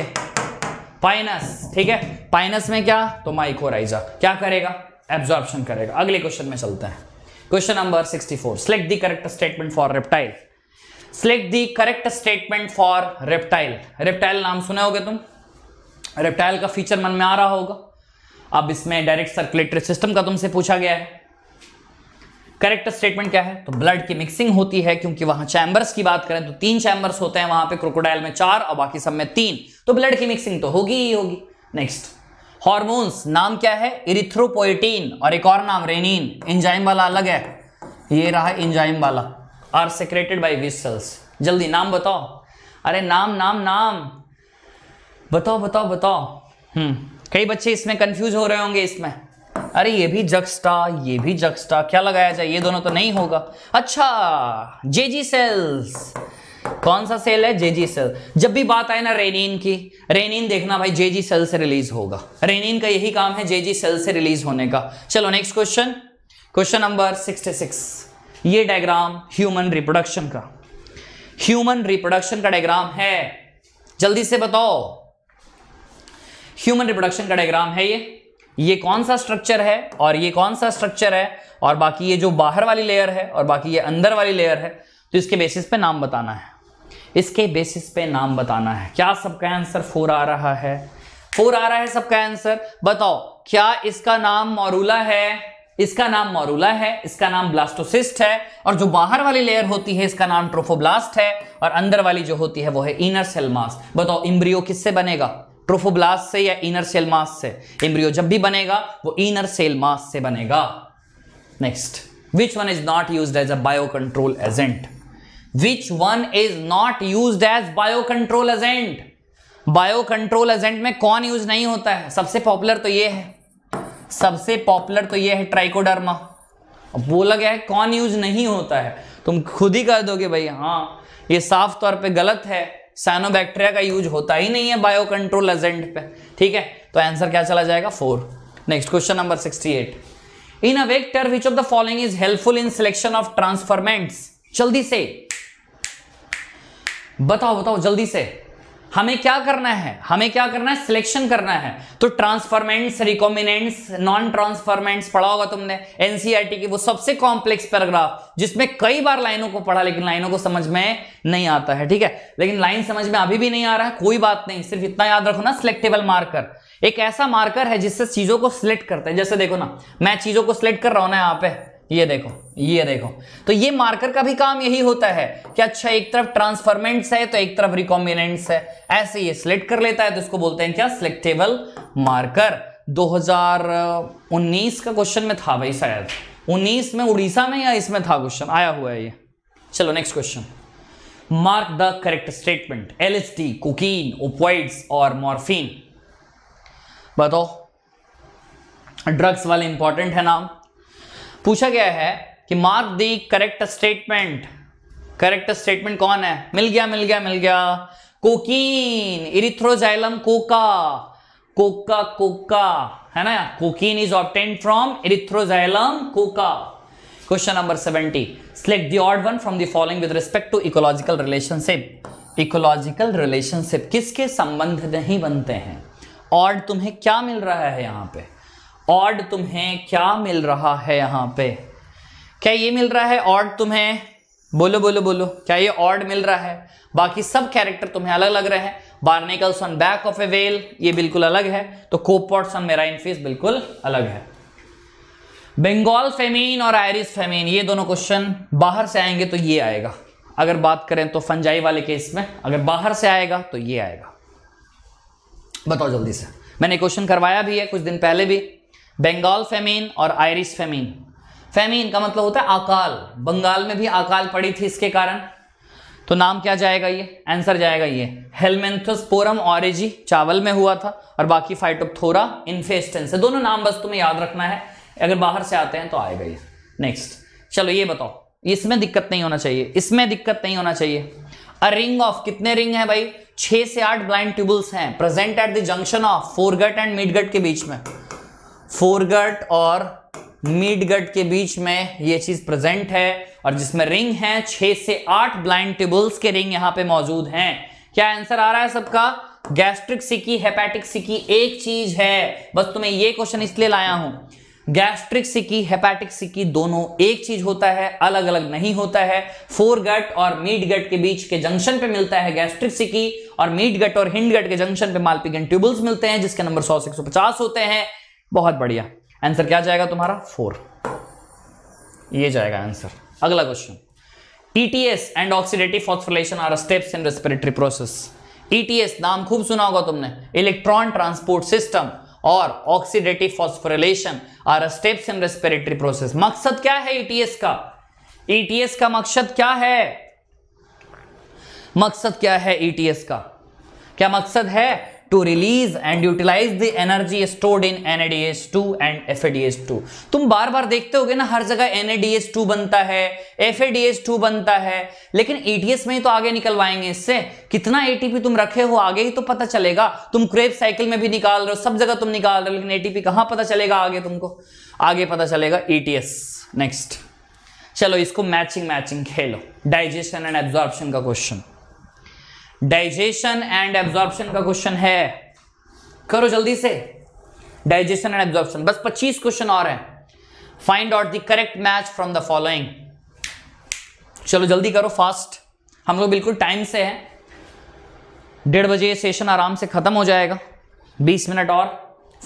Speaker 1: पाइनस ठीक है पाइनस में क्या तो माइकोराइजा क्या करेगा एब्जॉर्प्शन करेगा अगले क्वेश्चन में चलते हैं question number 64 four select the correct statement for reptile select the correct statement for reptile reptile नाम सुना होगा तुम रेप्टाइल का फीचर मन में आ रहा होगा अब इसमें डायरेक्ट सर्कुलेटरी सिस्टम का तुमसे पूछा गया है करेक्ट स्टेटमेंट क्या है तो ब्लड की मिक्सिंग होती है क्योंकि वहां चैम्बर्स की बात करें तो तीन चैम्बर्स होते हैं वहां पे क्रोकोडाइल में चार और बाकी सब में तीन तो ब्लड की मिक्सिंग तो होगी ही होगी नेक्स्ट हॉर्मोन्स नाम क्या है इरिथ्रोपोइटीन और एक और नाम रेनिन इंजाइम वाला अलग है ये रहा इंजाइम वाला आर सेक्रेटेड बाई विसल्स जल्दी नाम बताओ अरे नाम नाम नाम बताओ बताओ बताओ हम्म कई बच्चे इसमें कंफ्यूज हो रहे होंगे इसमें अरे ये भी जक्स्टा ये भी जक्स्टा क्या लगाया जाए ये दोनों तो नहीं होगा अच्छा जेजी सेल्स कौन सा सेल है जेजी सेल जब भी बात आए ना रेनिन की रेनिन देखना भाई जेजी सेल से रिलीज होगा रेनिन का यही काम है जेजी सेल से रिलीज होने का चलो next question question number sixty six ये डायग्राम ह्यूमन रिप्रोडक्शन का ह्यूमन रिप्रोडक्शन का डायग्राम है जल्दी से बताओ ह्यूमन रिप्रोडक्शन का डायग्राम है ये ये कौन सा स्ट्रक्चर है और ये कौन सा स्ट्रक्चर है और बाकी ये जो बाहर वाली लेयर है और बाकी ये अंदर वाली लेयर है तो इसके बेसिस पे नाम बताना है इसके बेसिस पे नाम बताना है क्या सबका आंसर फोर आ रहा है फोर आ रहा है सबका आंसर बताओ क्या इसका नाम मोरूला है इसका नाम मोरूला है इसका नाम ब्लास्टोसिस्ट है और जो बाहर वाली लेयर होती है इसका नाम ट्रोफोब्लास्ट है और अंदर वाली जो होती है वो है इनर सेल मास बताओ इम्ब्रियो किससे बनेगा ट्रोफोब्लास्ट से या इनर सेल मास से इम्ब्रियो जब भी बनेगा वो इनर सेल मास से बनेगा next which one is not use as a bio control agent which one is not use as bio control agent bio control agent में कौन यूज नहीं होता है सबसे पॉपुलर तो ये है सबसे पॉपुलर तो ये है ट्राइकोडर्मा अब बोला गया है कौन यूज नहीं होता है तुम खुद ही कह दोगे भाई हाँ ये साफ तौर पे गलत है सैनोबैक्टीरिया का यूज होता ही नहीं है बायो कंट्रोल एजेंट पे ठीक है तो आंसर क्या चला जाएगा four next question number sixty eight in a vector which of the following is helpful in selection of transformants जल्दी से बताओ बताओ जल्दी से हमें क्या करना है हमें क्या करना है सिलेक्शन करना है तो ट्रांसफॉर्मेंट्स रिकॉमिनेंट्स नॉन ट्रांसफॉर्मेंट्स पढ़ा होगा तुमने एनसीईआरटी e की वो सबसे कॉम्प्लेक्स पैराग्राफ जिसमें कई बार लाइनों को पढ़ा लेकिन लाइनों को समझ में नहीं आता है ठीक है लेकिन लाइन समझ में अभी भी नहीं आ रहा है कोई बात नहीं सिर्फ इतना याद रखो ना सिलेक्टेबल मार्कर एक ऐसा मार्कर है जिससे चीजों को सिलेक्ट करते हैं जैसे देखो ना मैं चीजों को सिलेक्ट कर रहा हूं ना यहाँ पे ये देखो ये देखो तो ये मार्कर का भी काम यही होता है कि अच्छा एक तरफ ट्रांसफॉर्मेंट्स है तो एक तरफ रिकॉम्बिनेंट्स है ऐसे ये सिलेक्ट कर लेता है तो इसको बोलते हैं क्या सिलेक्टेबल मार्कर 2019 का क्वेश्चन में था भाई शायद 19 में उड़ीसा में या इसमें था क्वेश्चन आया हुआ है ये चलो next question mark the correct statement L S opioids और मॉर्फिन बताओ ड्रग्स वाले इंपॉर्टेंट है नाम पूछा गया है कि mark the correct statement correct statement कौन है मिल गया मिल गया मिल गया cocaine erythroxylum coca coca coca है ना cocaine is obtain from erythroxylum coca question number seventy select the odd one from the following with respect to ecological relationship ecological relationship किसके संबंध नहीं बनते हैं ऑर्ड तुम्हें क्या मिल रहा है यहां पर ऑड तुम्हें क्या मिल रहा है यहाँ पे क्या ये मिल रहा है ऑड तुम्हें बोलो बोलो बोलो क्या ये ऑड मिल रहा है बाकी सब कैरेक्टर तुम्हें अलग लग रहे हैं barnacles on back of a whale ये बिल्कुल अलग है तो कोपॉट्स ऑन मेराइन फिश बिल्कुल अलग है बंगाल फेमीन और आयरिस फेमीन ये दोनों क्वेश्चन बाहर से आएंगे तो ये आएगा अगर बात करें तो फंजाई वाले केस में अगर बाहर से आएगा तो ये आएगा बताओ जल्दी से मैंने क्वेश्चन करवाया भी है कुछ दिन पहले भी बंगाल फेमीन और आयरिश फेमीन फेमीन का मतलब होता है अकाल बंगाल में भी अकाल पड़ी थी इसके कारण तो नाम क्या जाएगा ये आंसर जाएगा ये हेलमेंथसपोरम ऑरिजी चावल में हुआ था और बाकी फाइटोपथोरा इन्फेस्टेंस दोनों नाम बस तुम्हें याद रखना है अगर बाहर से आते हैं तो आएगा ये नेक्स्ट चलो ये बताओ इसमें दिक्कत नहीं होना चाहिए इसमें दिक्कत नहीं होना चाहिए अ रिंग ऑफ कितने रिंग है भाई छह से आठ ब्लाइंड ट्यूबल्स हैं present at the junction of foregut and midgut के बीच में फोरगट और मीडगट के बीच में ये चीज प्रेजेंट है और जिसमें रिंग है छह से आठ ब्लाइंड टिबल्स के रिंग यहां पे मौजूद हैं क्या आंसर आ रहा है सबका गैस्ट्रिक सिकी हेपेटिक सिकी एक चीज है बस तुम्हें ये क्वेश्चन इसलिए लाया हूं गैस्ट्रिक सिकी हेपेटिक सिकी दोनों एक चीज होता है अलग अलग नहीं होता है फोर गट और मीट गट के बीच के जंक्शन पे मिलता है गैस्ट्रिक सिकी और मीट गट और हिंड गट के जंक्शन पे मालपिगन ट्यूबल्स मिलते हैं जिसके नंबर सौ से एक होते हैं बहुत बढ़िया आंसर क्या जाएगा तुम्हारा फोर ये जाएगा आंसर अगला question ETS and oxidative phosphorylation are steps in respiratory process ETS नाम खूब सुना होगा तुमने इलेक्ट्रॉन ट्रांसपोर्ट सिस्टम और oxidative phosphorylation are steps in respiratory process मकसद क्या है ईटीएस e का ईटीएस e का मकसद क्या है मकसद क्या है ईटीएस e का क्या मकसद है to release and utilize the energy stored in two and F two तुम बार बार देखते होगे ना हर जगह टू बनता है एफ टू बनता है लेकिन एटीएस e में ही तो आगे निकलवाएंगे इससे कितना एटीपी तुम रखे हो आगे ही तो पता चलेगा तुम क्रेप साइकिल में भी निकाल रहे हो सब जगह तुम निकाल रहे हो लेकिन एटीपी कहां पता चलेगा आगे तुमको आगे पता चलेगा एटीएस e नेक्स्ट चलो इसको मैचिंग मैचिंग खेलो डाइजेशन एंड एब्जॉर्प्शन का क्वेश्चन डाइजेशन एंड एब्जॉर्प्शन का क्वेश्चन है करो जल्दी से डाइजेशन एंड एब्जॉर्प्शन बस 25 क्वेश्चन और हैं find out the correct match from the following चलो जल्दी करो फास्ट हम लोग बिल्कुल टाइम से हैं डेढ़ बजे सेशन आराम से खत्म हो जाएगा 20 मिनट और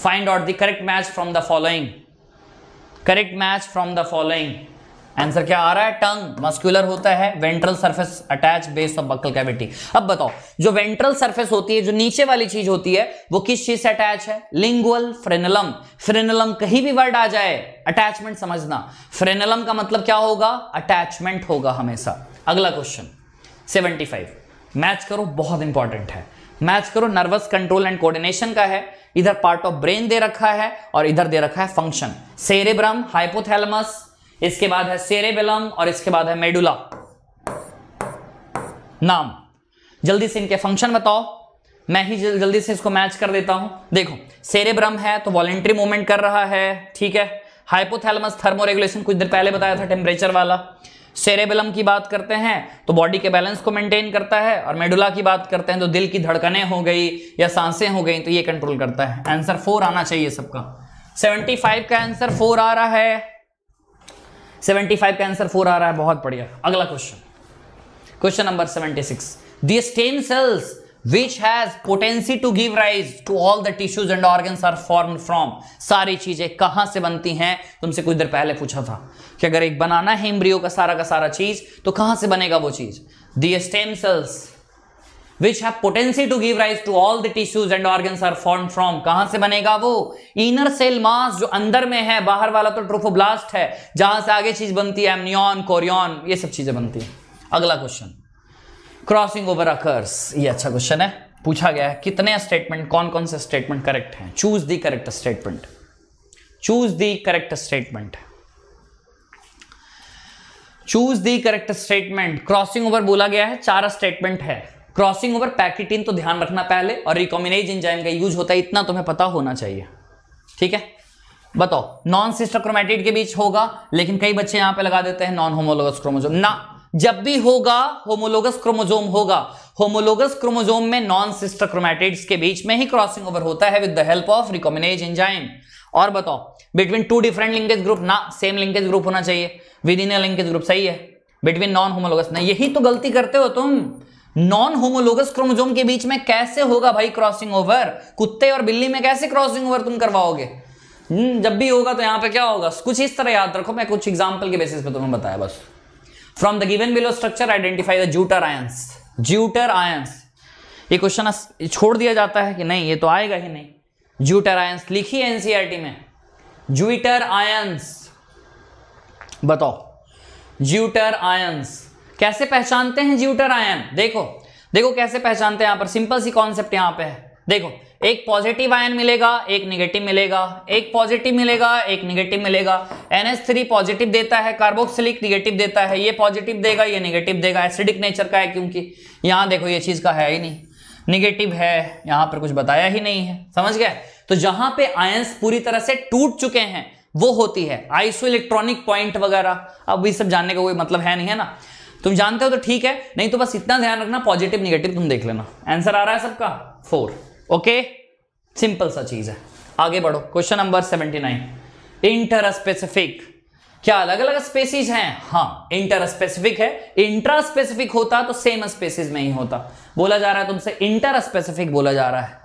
Speaker 1: find out the correct match from the following correct match from the following answer क्या आ रहा है टंग मस्कुलर होता है ventral surface attach base of buccal cavity अब बताओ जो वेंट्रल सरफेस होती है जो नीचे वाली चीज होती है वो किस चीज से अटैच है लिंगुअल फ्रेनलम फ्रेनलम कहीं भी वर्ड आ जाए अटैचमेंट समझना फ्रेनलम का मतलब क्या होगा अटैचमेंट होगा हमेशा अगला क्वेश्चन फाइव मैच करो बहुत इंपॉर्टेंट है मैच करो नर्वस कंट्रोल एंड कोऑर्डिनेशन का है इधर पार्ट ऑफ ब्रेन दे रखा है और इधर दे रखा है फंक्शन सेरेब्रम हाइपोथैलमस इसके बाद है सेरेबेलम और इसके बाद है मेडुला नाम जल्दी से इनके फंक्शन बताओ मैं ही जल, जल्दी से इसको मैच कर देता हूं देखो सेरेब्रम है तो वॉलेंट्री मूवमेंट कर रहा है ठीक है हाइपोथैलमस थर्मोरेगुलेशन कुछ देर पहले बताया था टेम्परेचर वाला सेरेबेलम की बात करते हैं तो बॉडी के बैलेंस को मेंटेन करता है और मेडुला की बात करते हैं तो दिल की धड़कने हो गई या सांसें हो गई तो ये कंट्रोल करता है आंसर फोर आना चाहिए सबका फाइव का आंसर फोर आ रहा है सेवेंटी फाइव का आंसर फोर आ रहा है बहुत बढ़िया अगला question question number seventy six the stem cells which has potency to give rise to all the tissues and organ are form from सारी चीजें कहां से बनती हैं तुमसे कुछ देर पहले पूछा था कि अगर एक बनाना है एम्ब्रियो का सारा का सारा चीज तो कहां से बनेगा वो चीज the stem cells which have potency to give rise to all the tissues and organ are form from कहां से बनेगा वो इनर सेल मास जो अंदर में है बाहर वाला तो ट्रोफोब्लास्ट है जहां से आगे चीज बनती है एमनियॉन कोरियन ये सब चीजें बनती है अगला क्वेश्चन क्रॉसिंग ओवर अकर्स ये अच्छा क्वेश्चन है पूछा गया है कितने स्टेटमेंट कौन कौन से स्टेटमेंट करेक्ट है choose the correct statement choose the correct statement choose the correct statement crossing over बोला गया है चार स्टेटमेंट है क्रॉसिंग ओवर पैकेटिन तो ध्यान रखना पहले और रिकॉमिनेज इंजाइम का यूज होता है इतना तुम्हें पता होना चाहिए ठीक है बताओ नॉन सिस्टर क्रोमेटिड के बीच होगा लेकिन कई बच्चे यहां पे लगा देते हैं नॉन होमोलोगस क्रोमोजोम ना जब भी होगा होमोलोगस क्रोमोजोम होगा होमोलोगस क्रोमोजोम में नॉन सिस्टर क्रोमेटिड्स के बीच में ही क्रॉसिंग ओवर होता है with the help of recombinase enzyme और बताओ between two different linkage group ना सेम लिंकेज ग्रुप होना चाहिए विद इन लिंकेज ग्रुप सही है बिटवीन नॉन होमोलोगस ना यही तो गलती करते हो तुम नॉन होमोलोगस क्रोमोजोम के बीच में कैसे होगा भाई क्रॉसिंग ओवर कुत्ते और बिल्ली में कैसे क्रॉसिंग ओवर तुम करवाओगे हम्म, जब भी होगा तो यहां पे क्या होगा कुछ इस तरह याद रखो मैं कुछ एग्जाम्पल के बेसिस पे तुम्हें बताया बस from the given below structure identify the zwitter ions zwitter ions ये क्वेश्चन छोड़ दिया जाता है कि नहीं ये तो आएगा ही नहीं ज्यूटर आयंस लिखी एनसीआरटी में ज्यूटर आयंस बताओ ज्यूटर आयंस कैसे पहचानते हैं ज्यूटर आयन देखो देखो कैसे पहचानते हैं यहां पर सिंपल सी कॉन्सेप्ट यहां पे है देखो एक पॉजिटिव आयन मिलेगा एक निगेटिव मिलेगा एक पॉजिटिव मिलेगा एक निगेटिव मिलेगा थ्री पॉजिटिव देता है कार्बोक्सिलिक निगेटिव देता है ये पॉजिटिव देगा ये निगेटिव देगा एसिडिक नेचर का है क्योंकि यहां देखो ये चीज का है ही नहीं निगेटिव है यहां पर कुछ बताया ही नहीं है समझ गया तो जहां पे आयंस पूरी तरह से टूट चुके हैं वो होती है आइसो इलेक्ट्रॉनिक पॉइंट वगैरह अब ये सब जानने का कोई मतलब है नहीं है ना तुम जानते हो तो ठीक है नहीं तो बस इतना ध्यान रखना पॉजिटिव निगेटिव तुम देख लेना आंसर आ रहा है सबका फोर ओके सिंपल सा चीज है आगे बढ़ो question number seventy nine inter specific क्या अलग अलग स्पेसीज हैं हाँ इंटर स्पेसिफिक है इंट्रा स्पेसिफिक होता तो सेम स्पेसिस में ही होता बोला जा रहा है तुमसे इंटर स्पेसिफिक बोला जा रहा है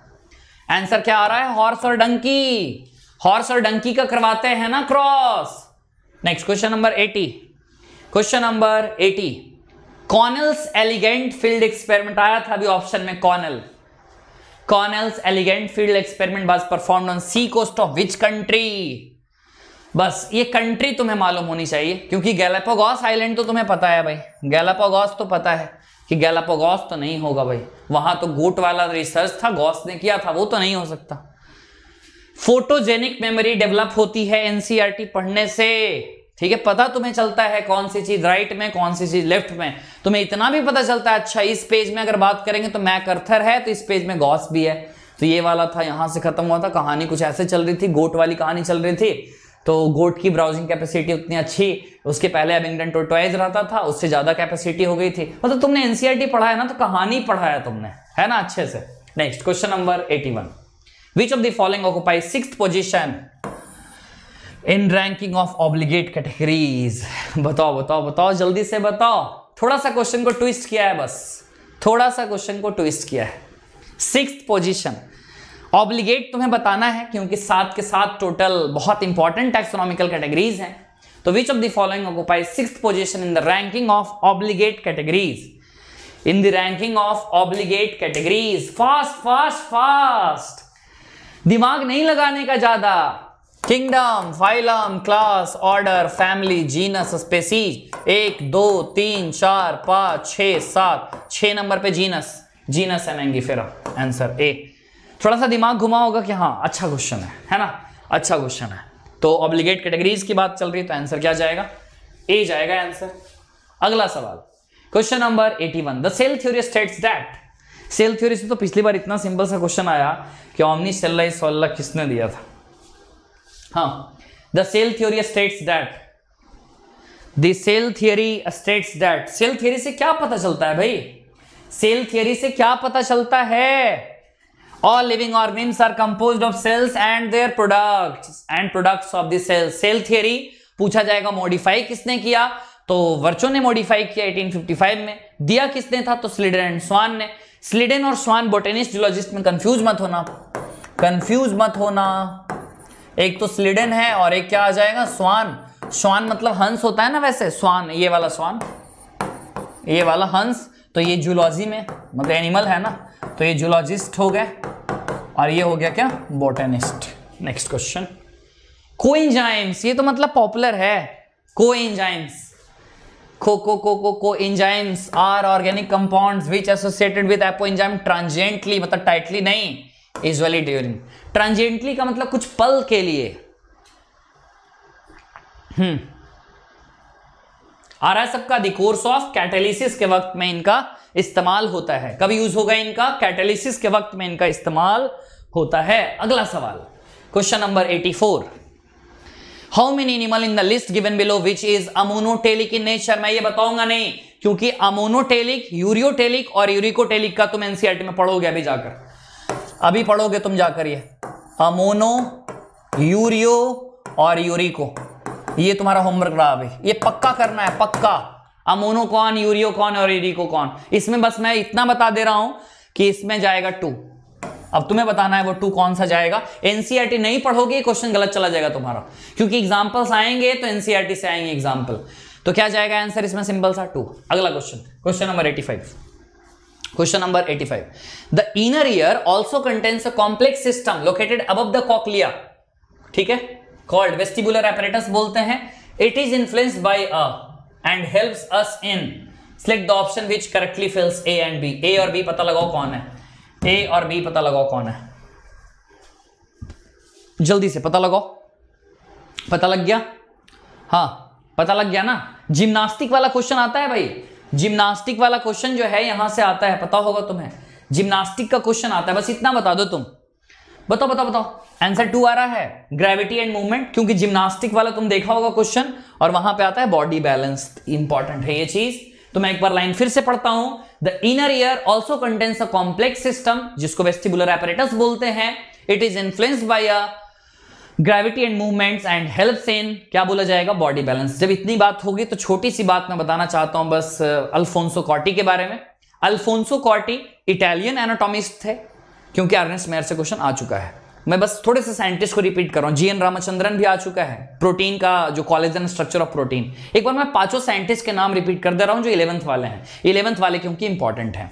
Speaker 1: आंसर क्या आ रहा है हॉर्स और डंकी हॉर्स और डंकी का करवाते हैं ना cross next question number eighty question number 80 Connell's elegant field experiment आया था अभी ऑप्शन में Connell Connell's elegant field experiment बस perform on sea coast of which country बस ये कंट्री तुम्हें मालूम होनी चाहिए क्योंकि गैलापागोस आइलैंड तो तुम्हें पता है भाई गैलापोगॉस तो पता है कि गैलापागोस तो नहीं होगा भाई वहां तो गोट वाला रिसर्च था गॉस ने किया था वो तो नहीं हो सकता फोटोजेनिक मेमोरी डेवलप होती है एनसीआरटी e पढ़ने से ठीक है पता तुम्हें चलता है कौन सी चीज राइट में कौन सी चीज लेफ्ट में तुम्हें इतना भी पता चलता है अच्छा इस पेज में अगर बात करेंगे तो मैक अर्थर है तो इस पेज में गॉस भी है तो ये वाला था यहां से खत्म हुआ था कहानी कुछ ऐसे चल रही थी गोट वाली कहानी चल रही थी तो गोट की ब्राउजिंग कैपेसिटी उतनी अच्छी उसके पहले एबिंगटन टोटोइज रहता था उससे ज्यादा कैपेसिटी हो गई थी मतलब तो तुमने एनसीआरटी e पढ़ा है ना तो कहानी पढ़ा है तुमने है ना अच्छे से next question number eighty one which of the following occupy six position in ranking of obligate categories बताओ बताओ बताओ जल्दी से बताओ थोड़ा सा क्वेश्चन को ट्विस्ट किया है बस थोड़ा सा क्वेश्चन को ट्विस्ट किया है सिक्स पोजिशन ऑब्लिगेट तुम्हें बताना है क्योंकि सात के साथ टोटल बहुत इंपॉर्टेंट टैक्सोनॉमिकल कैटेगरीज हैं तो which of the following occupy six position in the ranking of obligate categories in the ranking of obligate categories fast fast fast दिमाग नहीं लगाने का ज्यादा kingdom phylum class order family genus species एक दो तीन चार पाँच छ सात छ नंबर पे जीनस जीनस है मैंगी फिर आंसर ए थोड़ा सा दिमाग घुमा होगा कि हाँ अच्छा क्वेश्चन है है ना अच्छा क्वेश्चन है तो ऑब्लिगेट कैटेगरीज की बात चल रही है तो आंसर क्या जाएगा ए जाएगा आंसर अगला सवाल question number one the cell theory states that cell theory से तो पिछली बार इतना सिंपल सा क्वेश्चन आया कि ऑमनी सेल्ला किसने दिया था हाँ the cell theory states that the cell theory states that cell theory से क्या पता चलता है भाई सेल थियरी से क्या पता चलता है all living organisms are composed of cells and their product and products of the cell cell theory पूछा जाएगा मॉडिफाई किसने किया तो वर्चो ने मॉडिफाई किया 1855 में दिया किसने था तो स्लिडन एंड स्वान ने स्लिडन और स्वान बोटेनिस्ट जूलॉजिस्ट में कंफ्यूज मत होना कंफ्यूज मत होना एक तो स्लिडन है और एक क्या आ जाएगा स्वान स्वान मतलब हंस होता है ना वैसे स्वान ये वाला स्वान ये वाला हंस तो ये जूलॉजी में मतलब एनिमल है ना तो ये जूलॉजिस्ट हो गए और ये हो गया क्या बोटेनिस्ट नेक्स्ट क्वेश्चन इंजाइम्स ये तो मतलब पॉपुलर है को इंजाइम्स खो को को को enzymes are organic compounds which associated with enzyme transiently मतलब टाइटली नहीं इज इजली ड्यूरिंग ट्रांजेंटली का मतलब कुछ पल के लिए हम्म आ रहा है सबका दी कोर्स ऑफ कैटेलिसिस के वक्त में इनका इस्तेमाल होता है कब यूज होगा इनका कैटेलिसिस के वक्त में इनका इस्तेमाल होता है अगला सवाल question number 84 how many animal in the list given below which is ammonotelic in nature मैं ये बताऊंगा नहीं क्योंकि अमोनोटेलिक यूरियोटेलिक और यूरिकोटेलिक का तुम एनसीआर में पढ़ोगे अभी जाकर अभी पढ़ोगे तुम जाकर ये अमोनो यूरियो और यूरिको ये तुम्हारा होमवर्क रहा अभी ये पक्का करना है पक्का अमोनो कौन यूरियो कौन और यूरिको कौन इसमें बस मैं इतना बता दे रहा हूं कि इसमें जाएगा टू अब तुम्हें बताना है वो टू कौन सा जाएगा एनसीईआरटी e नहीं पढ़ोगे क्वेश्चन गलत चला जाएगा तुम्हारा क्योंकि एग्जाम्पल्स आएंगे तो एनसीईआरटी e से आएंगे एग्जाम्पल तो क्या जाएगा आंसर इसमें सिंपल सा टू अगला question question number eighty five question number 85. The inner ear also contains a complex system located अब द कॉकलिया ठीक है कॉल्ड वेस्टिबुलर एपरेटस बोलते हैं it is influenced by A and helps us in select the option which correctly fills A and B A और बी पता लगाओ कौन है ए और बी पता लगाओ कौन है जल्दी से पता लगाओ पता लग गया हाँ पता लग गया ना जिम्नास्टिक वाला क्वेश्चन आता है भाई जिम्नास्टिक वाला क्वेश्चन जो है यहां से आता है पता होगा तुम्हें जिम्नास्टिक का क्वेश्चन आता है बस इतना बता दो तुम बताओ बताओ बताओ आंसर टू आ रहा है ग्रेविटी एंड मूवमेंट क्योंकि जिम्नास्टिक वाला तुम देखा होगा क्वेश्चन और वहां पे आता है बॉडी बैलेंस इंपॉर्टेंट है ये चीज तो मैं एक बार लाइन फिर से पढ़ता हूं the inner ear also contains a complex system जिसको वेस्टिबुलर एपरेटस बोलते हैं it is influenced by A gravity and movements and help in क्या बोला जाएगा बॉडी बैलेंस जब इतनी बात होगी तो छोटी सी बात मैं बताना चाहता हूं बस अल्फोंसो uh, कॉटी के बारे में अल्फोंसो कॉटी इटालियन एनाटोमिस्ट थे क्योंकि अर्नेस्ट मेयर से क्वेश्चन आ चुका है मैं बस थोड़े से साइंटिस्ट को रिपीट कर रहा हूँ जी एन रामचंद्रन भी आ चुका है प्रोटीन का जो कॉलेज स्ट्रक्चर ऑफ प्रोटीन एक बार मैं पांचों साइंटिस्ट के नाम रिपीट कर दे रहा हूँ जो इलेवंथ वाले हैं इलेवंथ वाले क्योंकि इंपॉर्टेंट है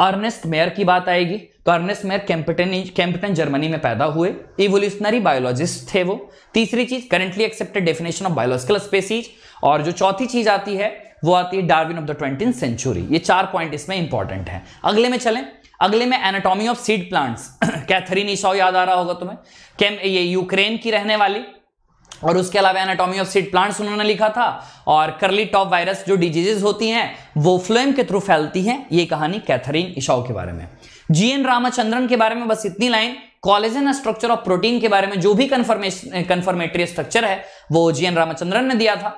Speaker 1: अर्नेस्ट मेयर की बात आएगी तो Ernst Mayr Kempten Kempten Germany में पैदा हुए इवोल्यूशनरी बायोलॉजिस्ट थे वो तीसरी चीज currently accepted definition of biological species और जो चौथी चीज आती है वो आती है Darwin of the twenty century ये चार पॉइंट इसमें इंपॉर्टेंट है अगले में चलें अगले में anatomy of seed plants Katherine Esau याद आ रहा होगा तुम्हें कैम ये यूक्रेन की रहने वाली और उसके अलावा एनाटॉमी ऑफ सीड प्लांट्स उन्होंने लिखा था और करली टॉप वायरस जो डिजीजेज होती हैं वो फ्लोएम के थ्रू फैलती हैं ये कहानी कैथरीन इशाओ के बारे में जी एन के बारे में बस इतनी line collagen structure of protein के बारे में जो भी कन्फर्मेश कन्फर्मेटरी स्ट्रक्चर है वो जी एन रामचंद्रन ने दिया था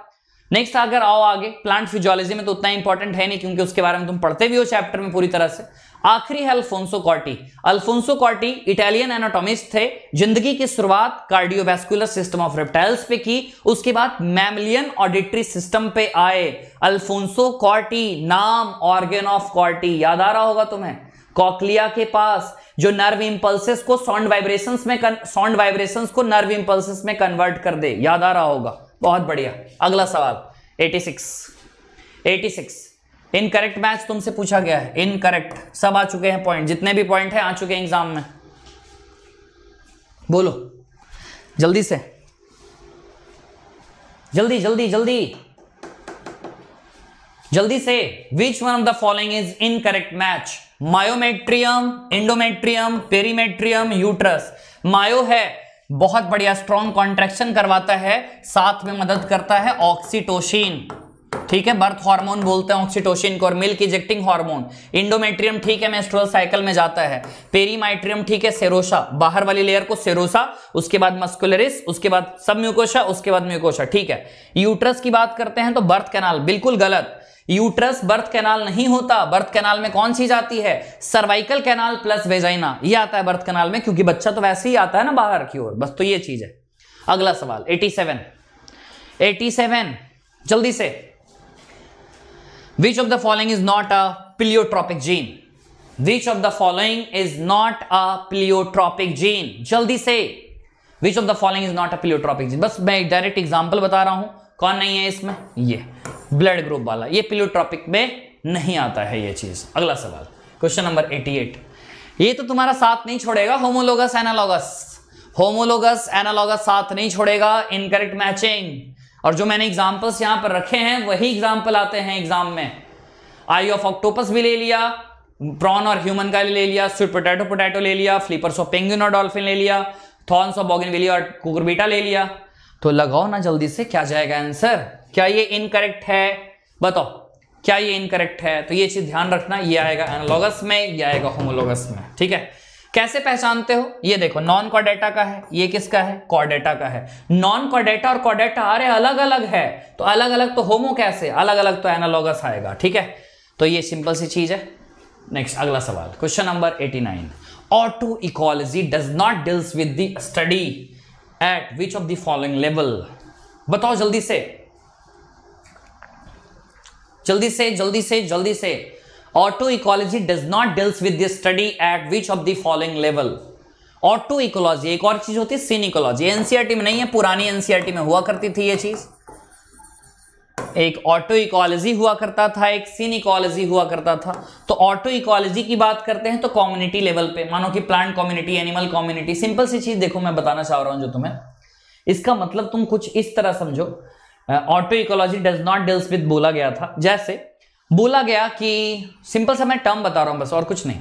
Speaker 1: नेक्स्ट अगर आओ आगे प्लांट फिजियोलॉजी में तो उतना इंपॉर्टेंट है नहीं क्योंकि उसके बारे में तुम पढ़ते भी हो चैप्टर में पूरी तरह से आखिरी है Alfonso Corti Alfonso Corti Italian anatomist थे जिंदगी की शुरुआत कार्डियोवैस्कुलर सिस्टम ऑफ रेप्टाइल्स पे की उसके बाद मैमलियन ऑडिटरी सिस्टम पे आए अल्फोंसो कॉर्टी नाम ऑर्गेन ऑफ कॉर्टी याद आ रहा होगा तुम्हें कॉकलिया के पास जो नर्व इंपल्सेस को साउंड वाइब्रेशंस में साउंड वाइब्रेशंस को नर्व इंपल्सेस में कन्वर्ट कर दे याद आ रहा होगा बहुत बढ़िया अगला सवाल 86 86 इनकरेक्ट मैच तुमसे पूछा गया है इनकरेक्ट सब आ चुके हैं पॉइंट जितने भी पॉइंट हैं आ चुके हैं एग्जाम में बोलो जल्दी से जल्दी जल्दी जल्दी जल्दी से which one of the following is incorrect match myometrium endometrium perimetrium uterus myo है बहुत बढ़िया स्ट्रॉन्ग कॉन्ट्रेक्शन करवाता है साथ में मदद करता है ऑक्सीटोशिन ठीक है बर्थ हार्मोन बोलते हैं ऑक्सीटोशिन को और मिल्क इजेक्टिंग हार्मोन इंडोमेट्रियम ठीक है मेस्ट्रुअल साइकिल में जाता है पेरीमाइट्रियम ठीक है सेरोसा बाहर वाली लेयर को सेरोसा उसके बाद मस्कुलरिस उसके बाद सब म्यूकोशा उसके बाद म्यूकोशा ठीक है यूट्रस की बात करते हैं तो बर्थ कैनाल बिल्कुल गलत यूट्रस बर्थ कैनाल नहीं होता बर्थ कैनाल में कौन सी जाती है सर्वाइकल कैनाल प्लस वेजाइना ये आता है बर्थ कैनाल में क्योंकि बच्चा तो वैसे ही आता है ना बाहर की ओर बस तो ये चीज है अगला सवाल 87 87 जल्दी से which of the following is not a pleiotropic gene which of the following is not a pleiotropic gene जल्दी से which of the following is not a pleiotropic gene बस मैं एक डायरेक्ट एग्जाम्पल बता रहा हूं कौन नहीं है इसमें ये ब्लड ग्रुप वाला ये पिलोट्रॉपिक में नहीं आता है ये चीज अगला सवाल क्वेश्चन नंबर 88 ये तो तुम्हारा साथ नहीं छोड़ेगा होमोलोगस एनालॉगस होमोलोगस एनालॉगस साथ नहीं छोड़ेगा इनकरेक्ट मैचिंग और जो मैंने एग्जाम्पल्स यहां पर रखे हैं वही एग्जाम्पल आते हैं एग्जाम में आई ऑफ ऑक्टोपस भी ले लिया प्रॉन और ह्यूमन का ले लिया स्वीट पोटैटो पोटैटो ले लिया फ्लीपर्स ऑफ पेंगुइन और डॉल्फिन ले लिया थॉर्न्स ऑफ बॉगिन और कुकुरबीटा ले लिया तो लगाओ ना जल्दी से क्या जाएगा आंसर क्या ये इनकरेक्ट है बताओ क्या ये इनकरेक्ट है तो ये चीज ध्यान रखना ये आएगा एनालॉगस में ये आएगा होमोलोगस में ठीक है कैसे पहचानते हो ये देखो नॉन कॉडेटा का है ये किसका है कॉडेटा का है नॉन कॉडेटा और कॉडेटा अरे अलग अलग है तो अलग अलग तो होमो कैसे अलग अलग तो एनालॉगस आएगा ठीक है तो ये सिंपल सी चीज है नेक्स्ट अगला सवाल question number 89 auto ecology does not deals with the study at which of the following level बताओ जल्दी से जल्दी से जल्दी से जल्दी से auto ecology does not deals with this study at which of the following level auto ecology एक और चीज होती है सीन इकोलॉजी एनसीआरटी में नहीं है पुरानी एनसीआरटी में हुआ करती थी ये चीज़ एक ऑटो इकोलॉजी हुआ करता था एक सीन इकोलॉजी हुआ करता था तो ऑटो इकोलॉजी की बात करते हैं तो कम्युनिटी लेवल पे मानो कि plant community animal community simple सी चीज देखो मैं बताना चाह रहा हूं जो तुम्हें इसका मतलब तुम कुछ इस तरह समझो auto ecology does not deals with बोला गया था जैसे बोला गया कि सिंपल सा मैं टर्म बता रहा हूं बस और कुछ नहीं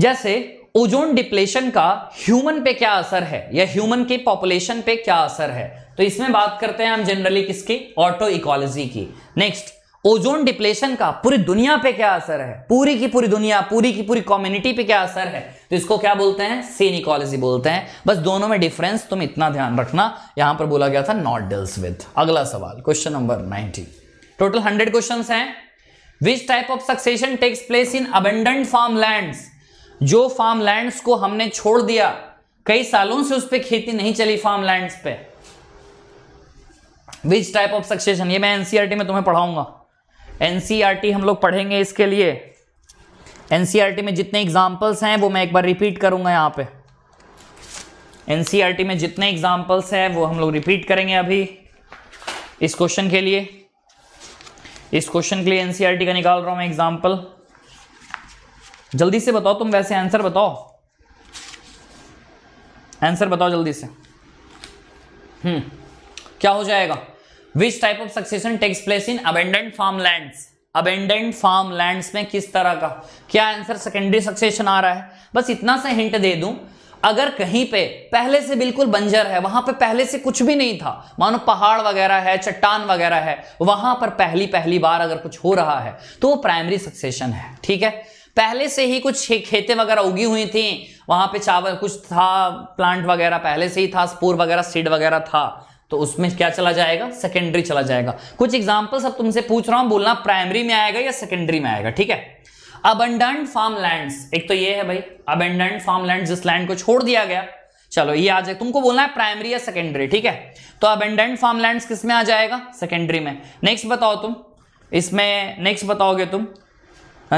Speaker 1: जैसे ओजोन डिप्लेशन का ह्यूमन पे क्या असर है या ह्यूमन के पॉपुलेशन पे क्या असर है तो इसमें बात करते हैं हम जनरली किसकी ऑटो इकोलॉजी की नेक्स्ट ओजोन डिप्लेशन का पूरी दुनिया पे क्या असर है पूरी की पूरी दुनिया पूरी की पूरी कम्युनिटी पे क्या असर है तो इसको क्या बोलते हैं सीन इकोलॉजी बोलते हैं बस दोनों में डिफरेंस तुम इतना ध्यान रखना यहां पर बोला गया था नॉट डील्स विद अगला सवाल question number ninety total hundred question हैं which type of succession takes place in abandoned farm land जो फार्म लैंड को हमने छोड़ दिया कई सालों से उस पर खेती नहीं चली फार्म लैंड पे विच टाइप ऑफ सक्सेशन ये मैं एनसीईआरटी e में तुम्हें पढ़ाऊंगा एनसीईआरटी e हम लोग पढ़ेंगे इसके लिए एनसीईआरटी e में जितने एग्जाम्पल्स हैं वो मैं एक बार रिपीट करूंगा यहाँ पे एनसीईआरटी में जितने एग्जाम्पल्स हैं वो हम लोग रिपीट करेंगे अभी इस क्वेश्चन के लिए इस क्वेश्चन के लिए एनसीआरटी का निकाल रहा हूँ मैं एग्जाम्पल जल्दी से बताओ तुम वैसे आंसर बताओ आंसर बताओ जल्दी से हम्म क्या हो जाएगा which type of succession takes place in abandoned farm land abandoned farm land में किस तरह का क्या आंसर सेकेंडरी सक्सेशन आ रहा है बस इतना सा हिंट दे दूं अगर कहीं पे पहले से बिल्कुल बंजर है वहां पे पहले से कुछ भी नहीं था मानो पहाड़ वगैरह है चट्टान वगैरह है वहां पर पहली पहली बार अगर कुछ हो रहा है तो वो प्राइमरी सक्सेशन है ठीक है पहले से ही कुछ खेतें वगैरह उगी हुई थी वहां पे चावल कुछ था प्लांट वगैरह पहले से ही था स्पोर वगैरह सीड वगैरह था तो उसमें क्या चला जाएगा सेकेंडरी चला जाएगा कुछ एग्जाम्पल्स अब तुमसे पूछ रहा हूं बोलना प्राइमरी में आएगा या सेकेंडरी में आएगा ठीक है अबंडंट फार्म लैंड एक तो ये है भाई अबंडंट फार्म लैंड जिस लैंड को छोड़ दिया गया चलो ये आ जाए तुमको बोलना है प्राइमरी या सेकेंडरी ठीक है तो अबेंडेंट फार्म लैंड किस में आ जाएगा सेकेंडरी में नेक्स्ट बताओ तुम इसमें नेक्स्ट बताओगे तुम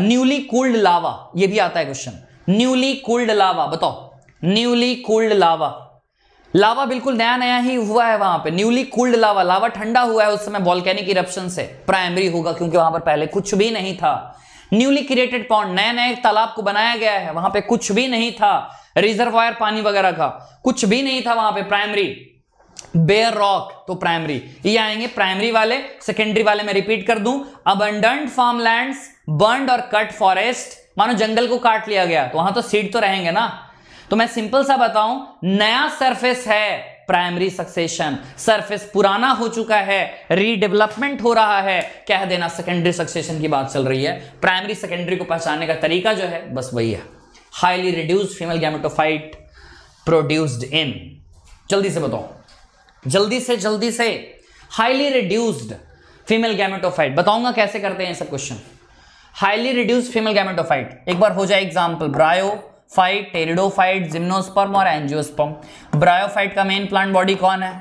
Speaker 1: न्यूली कूल्ड लावा ये भी आता है क्वेश्चन न्यूली कूल्ड लावा बताओ न्यूली कूल्ड लावा लावा बिल्कुल नया नया ही हुआ है वहां पे न्यूली कूल्ड लावा लावा ठंडा हुआ है उस समय वॉल्केनिक इरप्शन से प्राइमरी होगा क्योंकि वहां पर पहले कुछ भी नहीं था न्यूली क्रिएटेड पॉन्ड नए नए तालाब को बनाया गया है वहां पे कुछ भी नहीं था रिजर्वायर पानी वगैरह का कुछ भी नहीं था वहां पे प्राइमरी बेयर रॉक तो प्राइमरी ये आएंगे प्राइमरी वाले सेकेंडरी वाले मैं रिपीट कर दूं अब फार्म लैंड बर्ड और कट फॉरेस्ट मानो जंगल को काट लिया गया तो वहां तो सीड तो रहेंगे ना तो मैं सिंपल सा बताऊं नया सरफेस है प्राइमरी सक्सेशन सरफेस पुराना हो चुका है रीडेवलपमेंट हो रहा है कह देना सेकेंडरी सक्सेशन की बात चल रही है प्राइमरी सेकेंडरी को पहचानने का तरीका जो है बस वही है highly reduce female gametophyte produced in जल्दी से बताओ जल्दी से जल्दी से हाईली रिड्यूस्ड फीमेल गैमेटोफाइट बताऊंगा कैसे करते हैं सब question highly reduce female gametophyte एक बार हो जाए example bryophyte pteridophyte gymnosperm और एंजियोस्पर्म ब्रायोफाइट का मेन प्लांट बॉडी कौन है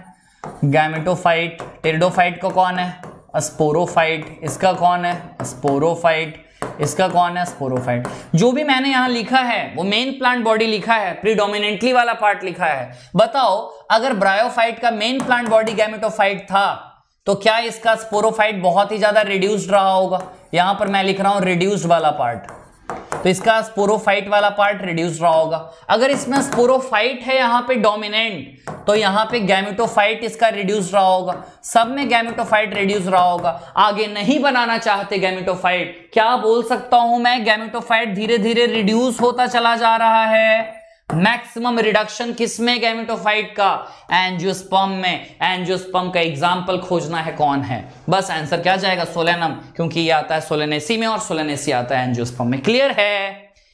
Speaker 1: गैमेटोफाइट टेरिडोफाइट का कौन है स्पोरोफाइट इसका कौन है स्पोरोफाइट इसका कौन है स्पोरोफाइट जो भी मैंने यहां लिखा है वो मेन प्लांट बॉडी लिखा है प्रीडोमिनेंटली वाला पार्ट लिखा है बताओ अगर ब्रायोफाइट का मेन प्लांट बॉडी गैमेटोफाइट था तो क्या इसका स्पोरोफाइट बहुत ही ज्यादा रिड्यूस्ड रहा होगा यहां पर मैं लिख रहा हूं रिड्यूस्ड वाला पार्ट तो इसका स्पोरोफाइट वाला पार्ट रिड्यूस रहा होगा अगर इसमें स्पोरोफाइट है यहां पे डोमिनेंट तो यहां पे गैमेटोफाइट इसका रिड्यूस रहा होगा सब में गैमेटोफाइट रिड्यूस रहा होगा आगे नहीं बनाना चाहते गैमेटोफाइट क्या बोल सकता हूं मैं गैमेटोफाइट धीरे धीरे रिड्यूस होता चला जा रहा है मैक्सिमम रिडक्शन किसमें गैमेटोफाइट का एंजियोस्पर्म में एंजियोस्पर्म का एग्जाम्पल खोजना है कौन है बस आंसर क्या जाएगा सोलेनम क्योंकि ये आता है सोलेनेसी में और सोलेनेसी आता है एंजियोस्पर्म में क्लियर है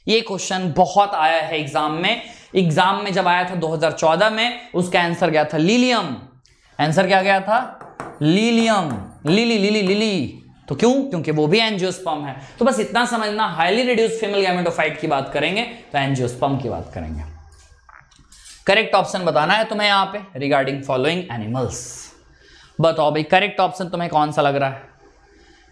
Speaker 1: ये क्वेश्चन बहुत आया है एग्जाम में एग्जाम में जब आया था 2014 में उसका आंसर गया था लीलियम आंसर क्या गया था लीलियम लीली लीली लीली तो क्यों क्योंकि वो भी एनजियोस्पम है तो बस इतना समझना हाईली रिड्यूस फीमेल गैमेटोफाइट की बात करेंगे तो एनजियोस्पम की बात करेंगे करेक्ट ऑप्शन बताना है तुम्हें यहां पे रिगार्डिंग फॉलोइंग एनिमल्स बताओ भाई करेक्ट ऑप्शन तुम्हें कौन सा लग रहा है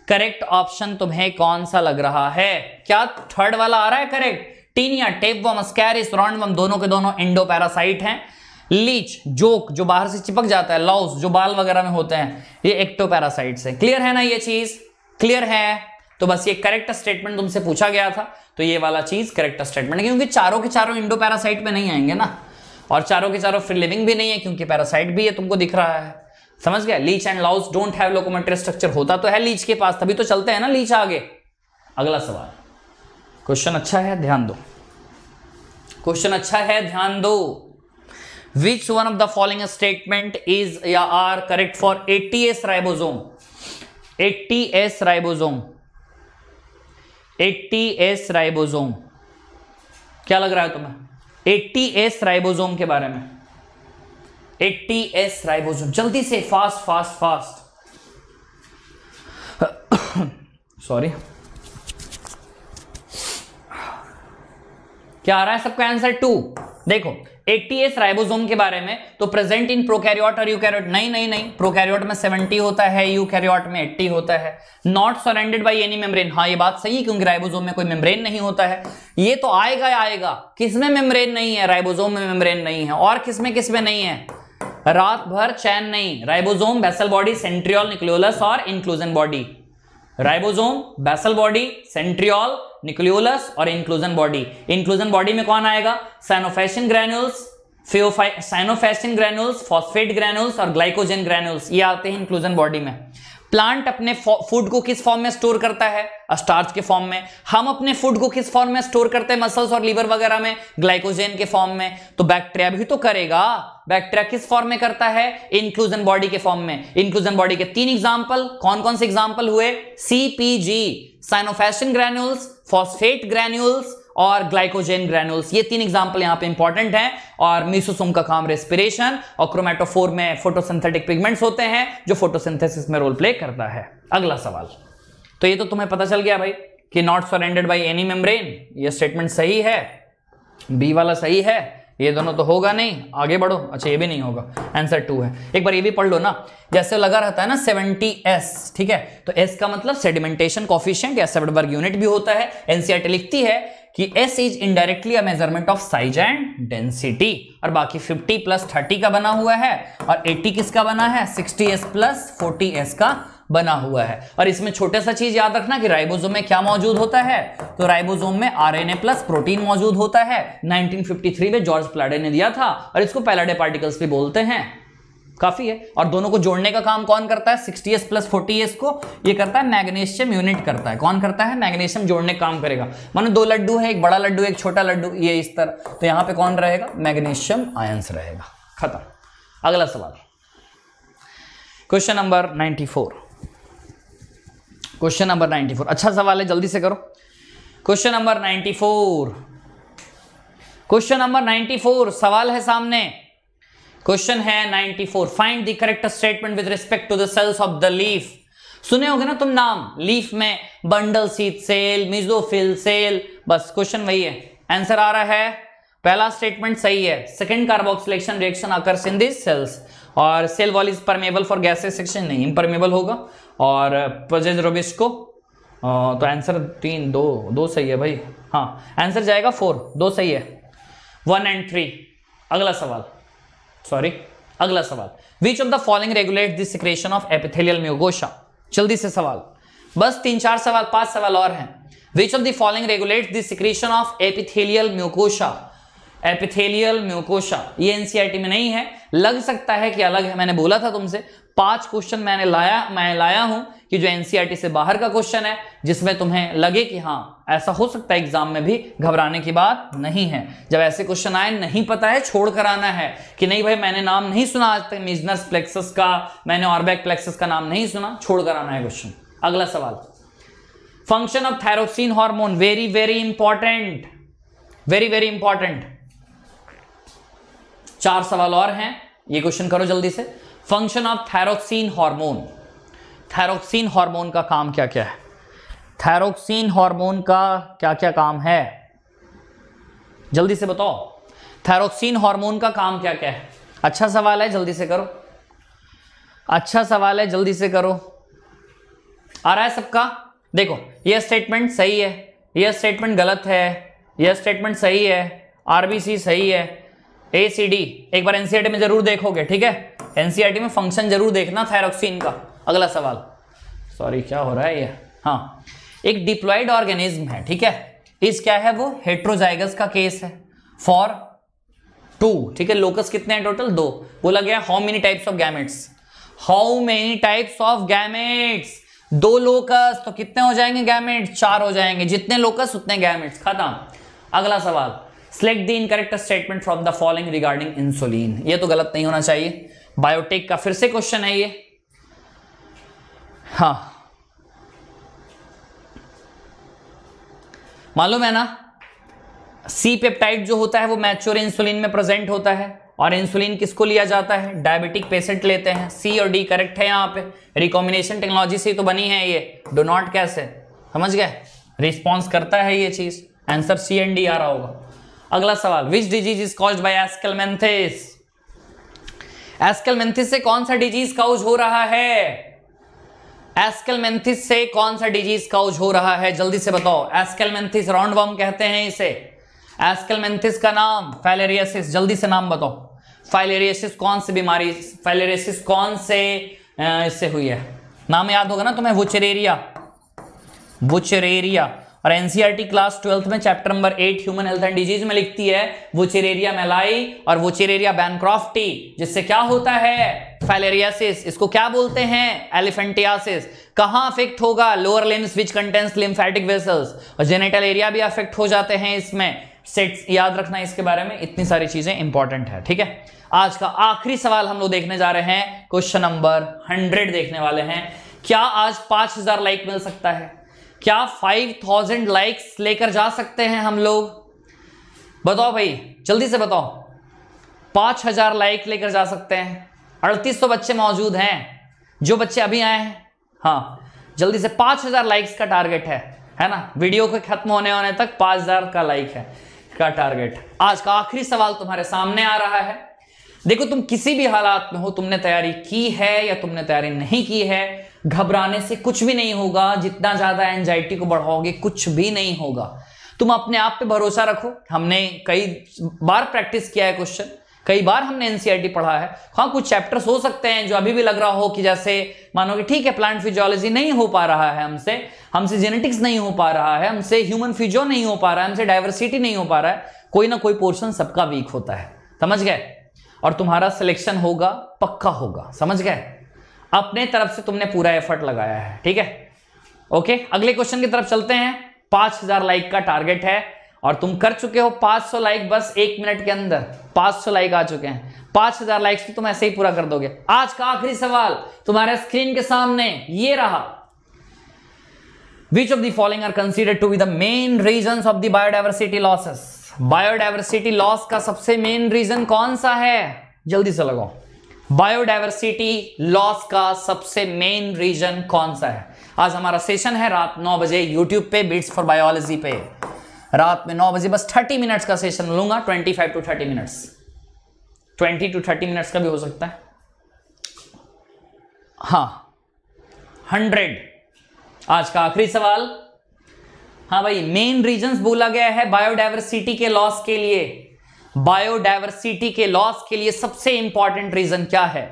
Speaker 1: करेक्ट ऑप्शन तुम्हें कौन सा लग रहा है क्या थर्ड वाला आ रहा है correct taenia tapeworm ascaris roundworm दोनों के दोनों इंडो पैरासाइट हैं लीच जोक जो बाहर से चिपक जाता है लाउस जो बाल वगैरह में होते हैं ये एक्टो पैरासाइट्स है क्लियर है ना ये चीज़ क्लियर है तो बस ये करेक्ट स्टेटमेंट तुमसे पूछा गया था तो ये वाला चीज करेक्ट स्टेटमेंट क्योंकि चारों के चारों इंडो पैरासाइट में नहीं आएंगे ना और चारों के चारों फ्री लिविंग भी नहीं है क्योंकि पैरासाइट भी है तुमको दिख रहा है समझ गया leech and louse don't have locomotory structure होता तो है लीच के पास तभी तो चलते हैं ना लीच आगे अगला सवाल क्वेश्चन अच्छा है ध्यान दो क्वेश्चन अच्छा है ध्यान दो which one of the following statement is या are correct for eighty S ribosome eighty S ribosome eighty S ribosome क्या लग रहा है तुम्हें एट्टी एस राइबोजोम के बारे में एट्टी एस राइबोजोम जल्दी से फास्ट फास्ट फास्ट सॉरी क्या आ रहा है सबका आंसर टू देखो एटीएस राइबोसोम के बारे में तो प्रेजेंट इन प्रोकैरियोट और यूकैरियोट नहीं नहीं नहीं प्रोकैरियोट में 70 होता है यूकैरियोट में 80 होता है not surrounded by any membrane हाँ ये बात सही है क्योंकि राइबोसोम में कोई मेम्ब्रेन नहीं होता है ये तो आएगा या आएगा किसमें मेम्ब्रेन नहीं है राइबोसोम में मेम्ब्रेन नहीं है और किसमें किसमें नहीं है रात भर चैन नहीं ribosome basal body centriole nucleolus और inclusion body ribosome basal body centriole nucleolus और इंक्लूजन बॉडी इंक्लूजन बॉडी में कौन आएगा cyanophycin granules cyanophycin granules phosphate granules और ग्लाइकोजन ग्रेन्यूल्स ये आते हैं इंक्लूजन बॉडी में प्लांट अपने फूड को किस फॉर्म में स्टोर करता है स्टार्च के फॉर्म में हम अपने फूड को किस फॉर्म में स्टोर करते हैं मसल्स और लीवर वगैरह में ग्लाइकोजेन के फॉर्म में तो बैक्टीरिया भी तो करेगा बैक्टीरिया किस फॉर्म में करता है इंक्लूजन बॉडी के फॉर्म में इंक्लूजन बॉडी के तीन एग्जाम्पल कौन कौन से एग्जाम्पल हुए CPG cyanophycin granules phosphate granules और ग्लाइकोजेन ग्रेनुल्स ये तीन एग्जाम्पल यहाँ पे इंपॉर्टेंट हैं और मीसोसोम का काम रेस्पिरेशन और क्रोमेटोफोर में फोटोसिंथेटिक पिगमेंट्स होते हैं जो फोटोसिंथेसिस में रोल प्ले करता है अगला सवाल तो ये तो तुम्हें पता चल गया भाई कि not surrounded by any membrane ये स्टेटमेंट सही है बी वाला सही है ये दोनों तो होगा नहीं आगे बढ़ो अच्छा ये भी नहीं होगा आंसर टू है एक बार ये भी पढ़ लो ना जैसे लगा रहता है ना सेवेंटी एस ठीक है तो एस का मतलब सेडिमेंटेशन कॉफिशियंट या सेवन वर्ग यूनिट भी होता है एनसीआर लिखती है कि S is indirectly a measurement of size and density और बाकी 50 प्लस 30 का बना हुआ है और 80 किसका बना है 60s प्लस 40s का बना हुआ है और इसमें छोटा सा चीज याद रखना कि राइबोसोम में क्या मौजूद होता है तो राइबोसोम में आरएनए प्लस प्रोटीन मौजूद होता है 1953 में जॉर्ज प्लाडे ने दिया था और इसको पैलाडे पार्टिकल्स भी बोलते हैं काफी है और दोनों को जोड़ने का काम कौन करता है sixty S plus forty S को ये करता है मैग्नेशियम यूनिट करता है कौन करता है मैग्नेशियम जोड़ने का काम करेगा मानो दो लड्डू है एक बड़ा लड्डू एक छोटा लड्डू ये इस तरह तो यहां पे कौन रहेगा मैग्नेशियम आयंस रहेगा खत्म अगला सवाल question number ninety four question number ninety four अच्छा सवाल है जल्दी से करो question number ninety four question number ninety four सवाल है सामने क्वेश्चन है 94 find the correct statement with respect to the cells of the leaf सुने होगे ना तुम नाम लीफ में bundle sheath cell mesophyll cell बस क्वेश्चन वही है आंसर आ रहा है पहला स्टेटमेंट सही है सेकेंड कार्बोक्सिलेशन रिएक्शन आकर इन दिस सेल्स और cell wall is permeable for gases section नहीं इम्परमेबल होगा और प्रजेज uh, रोबिस को uh, तो आंसर तीन दो दो सही है भाई हाँ आंसर जाएगा फोर दो सही है वन एंड थ्री अगला सवाल सॉरी अगला सवाल which of the following regulate the secretion of epithelial mucosa जल्दी से सवाल बस तीन चार सवाल पांच सवाल और हैं which of the following regulate the secretion of epithelial mucosa epithelial mucosa ये एनसीआरटी e में नहीं है लग सकता है कि अलग है मैंने बोला था तुमसे पांच क्वेश्चन मैंने लाया मैं लाया हूं कि जो एनसीआरटी e से बाहर का क्वेश्चन है जिसमें तुम्हें लगे कि हाँ ऐसा हो सकता है एग्जाम में भी घबराने की बात नहीं है जब ऐसे क्वेश्चन आए नहीं पता है छोड़ कर आना है कि नहीं भाई मैंने नाम नहीं सुना आज तक मिजनस प्लेक्सस का मैंने ऑर्बैक प्लेक्सस का नाम नहीं सुना छोड़ कर आना है क्वेश्चन अगला सवाल function of thyroxine hormone very very important very very important चार सवाल और हैं ये क्वेश्चन करो जल्दी से function of thyroxine hormone thyroxine hormone का काम क्या क्या है थायरोक्सिन हार्मोन का क्या क्या काम है जल्दी से बताओ थायरोक्सिन हार्मोन का काम क्या क्या है अच्छा सवाल है जल्दी से करो अच्छा सवाल है जल्दी से करो आ रहा है सबका देखो यह स्टेटमेंट सही है यह स्टेटमेंट गलत है यह स्टेटमेंट सही है आरबीसी सही है ए सी डी एक बार एनसीआरटी e में जरूर देखोगे ठीक है एनसीआरटी e में फंक्शन जरूर देखना थायरोक्सिन का अगला सवाल सॉरी क्या हो रहा है ये हाँ एक डिप्लॉइड ऑर्गेनिज्म है ठीक है इस क्या है वो हेट्रोजाइगस का केस है फॉर टू ठीक है लोकस कितने हैं टोटल दो बोला गया how many types of gametes how many types of gametes दो लोकस तो कितने हो जाएंगे गैमेट्स चार हो जाएंगे जितने लोकस उतने गैमेट्स खत्म अगला सवाल select the incorrect statement from the following regarding insulin ये तो गलत नहीं होना चाहिए बायोटेक का फिर से क्वेश्चन है ये हाँ मालूम है ना सी पेप्टाइड जो होता है वो मैच्योर इंसुलिन में प्रेजेंट होता है और इंसुलिन किसको लिया जाता है डायबिटिक पेशेंट लेते हैं सी और डी करेक्ट है यहाँ पे रिकॉम्बिनेशन टेक्नोलॉजी से तो बनी है ये डो नॉट कैसे समझ गए रिस्पॉन्स करता है ये चीज आंसर सी एंड डी आ रहा होगा अगला सवाल which disease is cause by aschelminthes aschelminthes से कौन सा डिजीज काउज हो रहा है एस्केलमेंथिस से कौन सा डिजीज काउज हो रहा है जल्दी से बताओ एस्केलमेंथिस राउंड वर्म कहते हैं इसे एस्केलमेंथिस का नाम फाइलेरियासिस जल्दी से नाम बताओ फाइलेरियासिस कौन सी बीमारी फाइलेरियासिस कौन से इससे हुई है नाम याद होगा ना तुम्हें वुचरेरिया वुचरेरिया और एनसीईआरटी क्लास ट्वेल्थ में chapter number eight human health and disease में लिखती है वुचेरेरिया मेलाई और वुचेरेरिया बैनक्रॉफ्टी जिससे क्या होता है फाइलेरियासिस इसको क्या बोलते हैं एलिफेंटियासिस कहां अफेक्ट होगा lower limbs which contains lymphatic vessels और जेनेटल एरिया भी अफेक्ट हो जाते हैं इसमें सेट्स याद रखना इसके बारे में इतनी सारी चीजें इंपॉर्टेंट है ठीक है आज का आखिरी सवाल हम लोग देखने जा रहे हैं क्वेश्चन नंबर हंड्रेड देखने वाले हैं क्या आज पांच हजार लाइक मिल सकता है क्या फाइव थाउजेंड लाइक्स लेकर जा सकते हैं हम लोग बताओ भाई जल्दी से बताओ पांच हजार लाइक लेकर जा सकते हैं अड़तीस सौ बच्चे मौजूद हैं जो बच्चे अभी आए हैं हाँ जल्दी से पांच हज़ार लाइक्स का टारगेट है है ना वीडियो के खत्म होने होने तक पांच हज़ार का लाइक है का टारगेट आज का आखिरी सवाल तुम्हारे सामने आ रहा है देखो तुम किसी भी हालात में हो तुमने तैयारी की है या तुमने तैयारी नहीं की है घबराने से कुछ भी नहीं होगा जितना ज़्यादा एंजाइटी को बढ़ाओगे कुछ भी नहीं होगा तुम अपने आप पे भरोसा रखो हमने कई बार प्रैक्टिस किया है क्वेश्चन कई बार हमने एनसीईआरटी e पढ़ा है हाँ कुछ चैप्टर्स हो सकते हैं जो अभी भी लग रहा हो कि जैसे मानो कि ठीक है प्लांट फिजियोलॉजी नहीं हो पा रहा है हमसे हमसे जेनेटिक्स नहीं हो पा रहा है हमसे ह्यूमन फिजियो नहीं हो पा रहा है हमसे डाइवर्सिटी नहीं हो पा रहा है कोई ना कोई पोर्शन सबका वीक होता है समझ गए और तुम्हारा सिलेक्शन होगा पक्का होगा समझ गए अपने तरफ से तुमने पूरा एफर्ट लगाया है ठीक है ओके अगले क्वेश्चन की तरफ चलते हैं पांच हजार लाइक का टारगेट है और तुम कर चुके हो 500 लाइक बस एक मिनट के अंदर 500 लाइक आ चुके हैं 5000 लाइक्स तो तुम ऐसे ही पूरा कर दोगे आज का आखिरी सवाल तुम्हारे स्क्रीन के सामने ये रहा which of the following are considered to be the main reason of the biodiversity losses biodiversity loss का सबसे मेन रीजन कौन सा है जल्दी से लगाओ बायोडाइवर्सिटी लॉस का सबसे मेन रीजन कौन सा है आज हमारा सेशन है रात नौ बजे यूट्यूब पे बीट्स फॉर बायोलॉजी पे रात में नौ बजे बस थर्टी मिनट्स का सेशन लूंगा twenty five to thirty minutes twenty to thirty minutes का भी हो सकता है हाँ हंड्रेड आज का आखिरी सवाल हाँ भाई मेन रीजंस बोला गया है बायोडाइवर्सिटी के लॉस के लिए बायोडाइवर्सिटी के लॉस के लिए सबसे इंपॉर्टेंट रीजन क्या है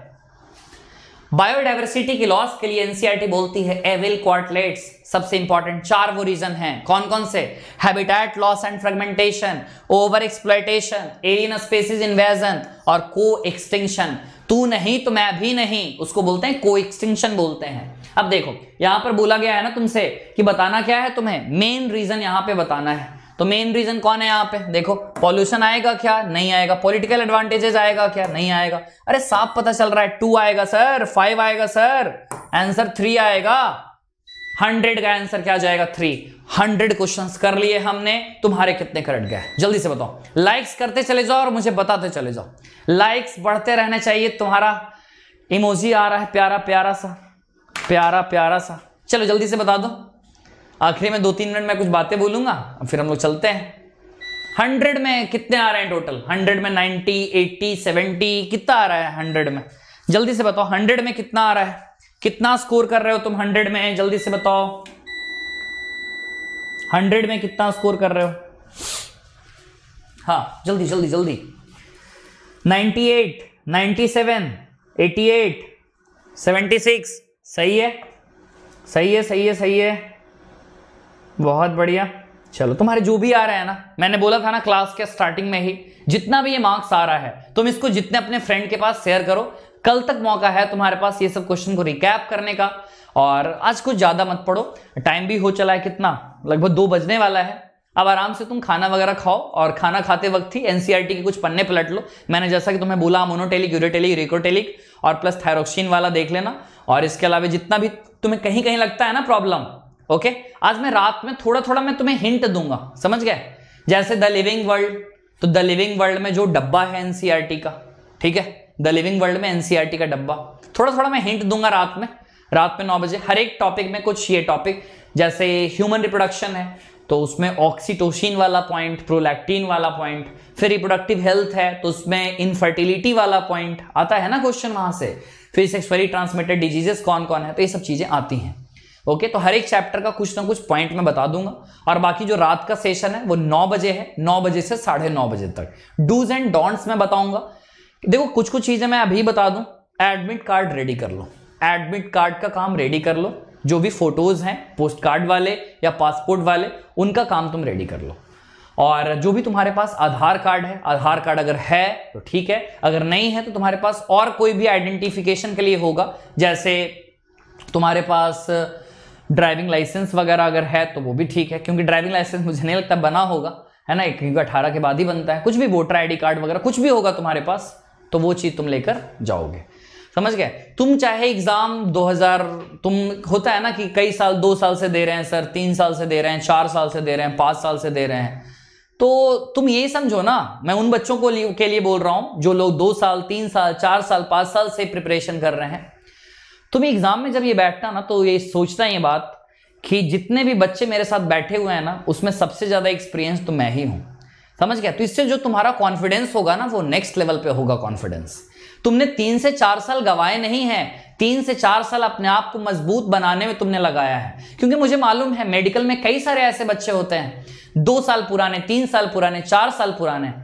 Speaker 1: बायोडाइवर्सिटी की लॉस के लिए एनसीईआरटी e बोलती है एविल क्वार्टलेट्स सबसे इंपॉर्टेंट चार वो रीजन हैं कौन कौन से habitat loss and fragmentation over exploitation alien species invasion और को एक्सटिंक्शन तू नहीं तो मैं भी नहीं उसको बोलते हैं को एक्सटिंक्शन बोलते हैं अब देखो यहां पर बोला गया है ना तुमसे कि बताना क्या है तुम्हें मेन रीजन यहां पे बताना है तो मेन रीजन कौन है यहाँ पे देखो पॉल्यूशन आएगा क्या नहीं आएगा पॉलिटिकल एडवांटेजेस आएगा क्या नहीं आएगा अरे साफ पता चल रहा है टू आएगा सर फाइव आएगा सर आंसर थ्री आएगा हंड्रेड का आंसर क्या जाएगा थ्री हंड्रेड क्वेश्चन कर लिए हमने तुम्हारे कितने करंट गए जल्दी से बताओ लाइक्स करते चले जाओ और मुझे बताते चले जाओ लाइक्स बढ़ते रहने चाहिए तुम्हारा इमोजी आ रहा है प्यारा प्यारा सा प्यारा प्यारा सा चलो जल्दी से बता दो आखिरी में दो तीन मिनट में कुछ बातें बोलूंगा फिर हम लोग चलते हैं हंड्रेड में कितने आ रहे हैं टोटल हंड्रेड में नाइन्टी एट्टी सेवेंटी कितना आ रहा है हंड्रेड में जल्दी से बताओ हंड्रेड में कितना आ रहा है कितना स्कोर कर रहे हो तुम हंड्रेड में जल्दी से बताओ हंड्रेड में कितना स्कोर कर रहे हो हाँ जल्दी जल्दी जल्दी ninety eight ninety seven eighty eight seventy six सही है सही है सही है सही है बहुत बढ़िया चलो तुम्हारे जो भी आ रहा है ना मैंने बोला था ना क्लास के स्टार्टिंग में ही जितना भी ये मार्क्स आ रहा है तुम इसको जितने अपने फ्रेंड के पास शेयर करो कल तक मौका है तुम्हारे पास ये सब क्वेश्चन को रिकैप करने का और आज कुछ ज़्यादा मत पढ़ो टाइम भी हो चला है कितना लगभग दो बजने वाला है अब आराम से तुम खाना वगैरह खाओ और खाना खाते वक्त ही एनसीईआरटी e के कुछ पन्ने पलट लो मैंने जैसा कि तुम्हें बोला मोनोटेलिक यूरोटेलिक रिकोटेलिक और प्लस थायरोक्सिन वाला देख लेना और इसके अलावा जितना भी तुम्हें कहीं कहीं लगता है ना प्रॉब्लम ओके आज मैं रात में थोड़ा थोड़ा मैं तुम्हें हिंट दूंगा समझ गए जैसे द लिविंग वर्ल्ड तो द लिविंग वर्ल्ड में जो डब्बा है एनसीआरटी e का ठीक है द लिविंग वर्ल्ड में एनसीआरटी e का डब्बा थोड़ा थोड़ा मैं हिंट दूंगा रात में रात में नौ बजे हर एक टॉपिक में कुछ ये टॉपिक जैसे ह्यूमन रिप्रोडक्शन है तो उसमें ऑक्सीटोशिन वाला पॉइंट प्रोलैक्टीन वाला पॉइंट फिर रिप्रोडक्टिव हेल्थ है तो उसमें इनफर्टिलिटी वाला पॉइंट आता है ना क्वेश्चन वहां से फिर सेक्सुअली ट्रांसमिटेड डिजीजेस कौन कौन है तो ये सब चीजें आती हैं ओके तो हर एक चैप्टर का कुछ ना कुछ पॉइंट मैं बता दूंगा और बाकी जो रात का सेशन है वो नौ बजे है नौ बजे से साढ़े नौ बजे तक डूज एंड डोंट्स मैं बताऊंगा देखो कुछ कुछ चीज़ें मैं अभी बता दूं एडमिट कार्ड रेडी कर लो एडमिट कार्ड का काम रेडी कर लो जो भी फोटोज़ हैं पोस्ट कार्ड वाले या पासपोर्ट वाले उनका काम तुम रेडी कर लो और जो भी तुम्हारे पास आधार कार्ड है आधार कार्ड अगर है तो ठीक है अगर नहीं है तो तुम्हारे पास और कोई भी आइडेंटिफिकेशन के लिए होगा जैसे तुम्हारे पास ड्राइविंग लाइसेंस वगैरह अगर है तो वो भी ठीक है क्योंकि ड्राइविंग लाइसेंस मुझे नहीं लगता बना होगा है ना क्योंकि अठारह के बाद ही बनता है कुछ भी वोटर आईडी कार्ड वगैरह कुछ भी होगा तुम्हारे पास तो वो चीज़ तुम लेकर जाओगे समझ गए तुम चाहे एग्जाम 2000 तुम होता है ना कि कई साल दो साल से दे रहे हैं सर तीन साल से दे रहे हैं चार साल से दे रहे हैं पाँच साल से दे रहे हैं तो तुम ये समझो ना मैं उन बच्चों को लिए, के लिए बोल रहा हूँ जो लोग दो साल तीन साल चार साल पाँच साल से प्रिपरेशन कर रहे हैं तुम्हें एग्जाम में जब ये बैठता ना तो ये सोचता है ये बात कि जितने भी बच्चे मेरे साथ बैठे हुए हैं ना उसमें सबसे ज़्यादा एक्सपीरियंस तो मैं ही हूं समझ गया तो इससे जो तुम्हारा कॉन्फिडेंस होगा ना वो नेक्स्ट लेवल पे होगा कॉन्फिडेंस तुमने तीन से चार साल गवाए नहीं है तीन से चार साल अपने आप को मजबूत बनाने में तुमने लगाया है क्योंकि मुझे मालूम है मेडिकल में कई सारे ऐसे बच्चे होते हैं दो साल पुराने तीन साल पुराने चार साल पुराने हम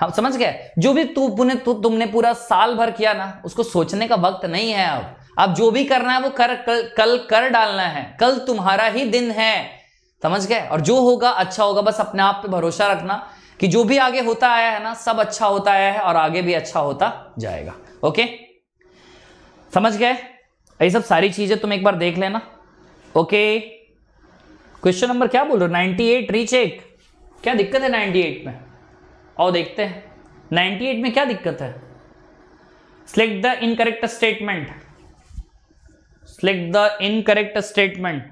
Speaker 1: हाँ, समझ गए जो भी तू तु, तुमने तु, तुमने पूरा साल भर किया ना उसको सोचने का वक्त नहीं है अब अब जो भी करना है वो कर कल, कल कर डालना है कल तुम्हारा ही दिन है समझ गए और जो होगा अच्छा होगा बस अपने आप पे भरोसा रखना कि जो भी आगे होता आया है ना सब अच्छा होता आया है और आगे भी अच्छा होता जाएगा ओके समझ गए ये सब सारी चीजें तुम एक बार देख लेना ओके क्वेश्चन नंबर क्या बोल रहे हो नाइनटी एट रीच एक क्या दिक्कत है नाइन्टी एट में और देखते हैं नाइनटी एट में क्या दिक्कत है select the incorrect statement select the incorrect statement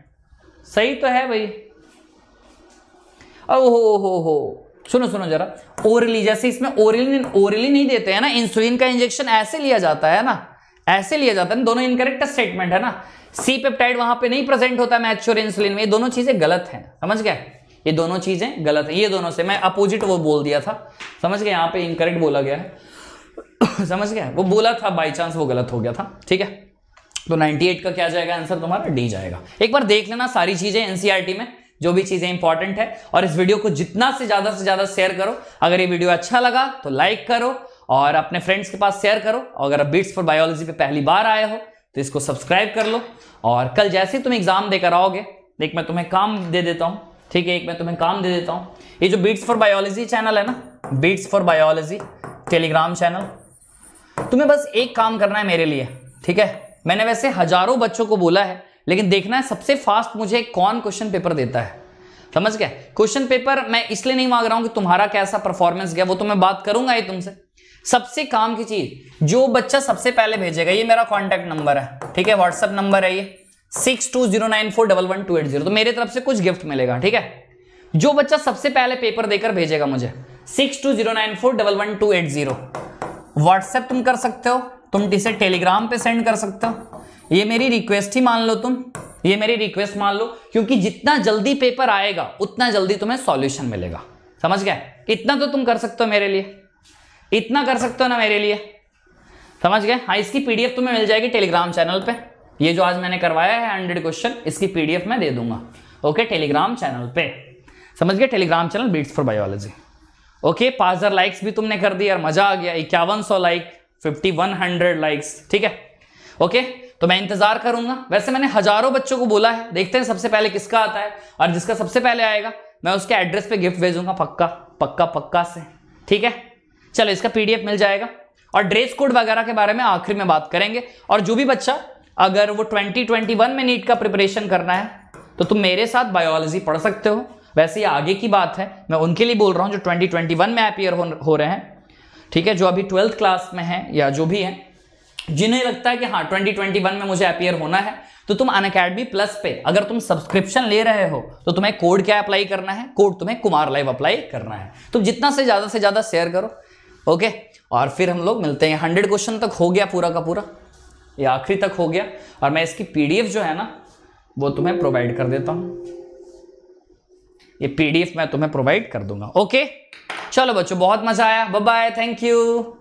Speaker 1: सही तो है भाई ओ हो हो हो सुनो सुनो जरा ओरली जैसे इसमें ओरली ओरली नहीं देते हैं ना इंसुलिन का इंजेक्शन ऐसे लिया जाता है ना ऐसे लिया जाता है दोनों इनकरेक्ट स्टेटमेंट है ना सी पेप्टाइड वहां पे नहीं प्रेजेंट होता मैच्योर इंसुलिन में ये दोनों चीजें गलत हैं समझ गया ये दोनों चीजें गलत है ये दोनों से मैं अपोजिट वो बोल दिया था समझ गया यहाँ पे इनकरेक्ट बोला गया है समझ गया वो बोला था बाई चांस वो गलत हो गया था ठीक है तो 98 का क्या जाएगा आंसर तुम्हारा डी जाएगा एक बार देख लेना सारी चीजें एनसीईआरटी e में जो भी चीजें इंपॉर्टेंट है और इस वीडियो को जितना से ज्यादा से ज्यादा शेयर करो अगर ये वीडियो अच्छा लगा तो लाइक करो और अपने फ्रेंड्स के पास शेयर करो और अगर आप बीट्स फॉर बायोलॉजी पे पहली बार आए हो तो इसको सब्सक्राइब कर लो और कल जैसे ही तुम एग्जाम देकर आओगे एक मैं तुम्हें काम दे देता हूँ ठीक है एक मैं तुम्हें काम दे देता हूँ ये जो बीट्स फॉर बायोलॉजी चैनल है ना beats for biology Telegram channel तुम्हें बस एक काम करना है मेरे लिए ठीक है मैंने वैसे हजारों बच्चों को बोला है लेकिन देखना है सबसे फास्ट मुझे कौन क्वेश्चन पेपर देता है समझ गए क्वेश्चन पेपर मैं इसलिए नहीं मांग रहा हूं कि तुम्हारा कैसा परफॉर्मेंस गया वो तो मैं बात करूंगा ही तुमसे सबसे काम की चीज जो बच्चा सबसे पहले भेजेगा ये मेरा कॉन्टैक्ट नंबर है ठीक है व्हाट्सएप नंबर है ये six two zero nine four double one two eight zero तो मेरे तरफ से कुछ गिफ्ट मिलेगा ठीक है जो बच्चा सबसे पहले पेपर देकर भेजेगा मुझे six two zero nine four double one two eight zero WhatsApp तुम कर सकते हो तुम इसे टेलीग्राम पे सेंड कर सकते हो ये मेरी रिक्वेस्ट ही मान लो तुम ये मेरी रिक्वेस्ट मान लो क्योंकि जितना जल्दी पेपर आएगा उतना जल्दी तुम्हें सॉल्यूशन मिलेगा समझ गया इतना तो तुम कर सकते हो मेरे लिए इतना कर सकते हो ना मेरे लिए समझ गए हाँ इसकी पीडीएफ तुम्हें मिल जाएगी टेलीग्राम चैनल पे ये जो आज मैंने करवाया है हंड्रेड क्वेश्चन इसकी पीडीएफ मैं दे दूंगा ओके टेलीग्राम चैनल पे समझ गए Telegram channel beats for biology okay पाँच लाइक्स भी तुमने कर दिया मजा आ गया इक्यावन like fifty one hundred likes ठीक है ओके तो मैं इंतजार करूंगा वैसे मैंने हजारों बच्चों को बोला है देखते हैं सबसे पहले किसका आता है और जिसका सबसे पहले आएगा मैं उसके एड्रेस पे गिफ्ट भेजूंगा पक्का पक्का पक्का से ठीक है चलो इसका पीडीएफ मिल जाएगा और ड्रेस कोड वगैरह के बारे में आखिर में बात करेंगे और जो भी बच्चा अगर वो 2021 में नीट का प्रिपरेशन करना है तो तुम मेरे साथ बायोलॉजी पढ़ सकते हो वैसे ये आगे की बात है मैं उनके लिए बोल रहा हूँ जो 2021 में आप हो रहे हैं ठीक है जो अभी ट्वेल्थ क्लास में है या जो भी है जिन्हें लगता है कि हाँ वन में मुझे अपियर होना है तो तुम अन अकेडमी प्लस पे अगर तुम सब्सक्रिप्शन ले रहे हो तो तुम्हें कोड क्या अप्लाई करना है कोड तुम्हें कुमार लाइव अप्लाई करना है तुम जितना से ज़्यादा से ज़्यादा शेयर करो ओके और फिर हम लोग मिलते हैं हंड्रेड क्वेश्चन तक हो गया पूरा का पूरा ये आखिरी तक हो गया और मैं इसकी पीडीएफ जो है ना वो तुम्हें प्रोवाइड कर देता हूँ ये पीडीएफ मैं तुम्हें प्रोवाइड कर दूंगा ओके चलो बच्चों बहुत मजा आया बाय थैंक यू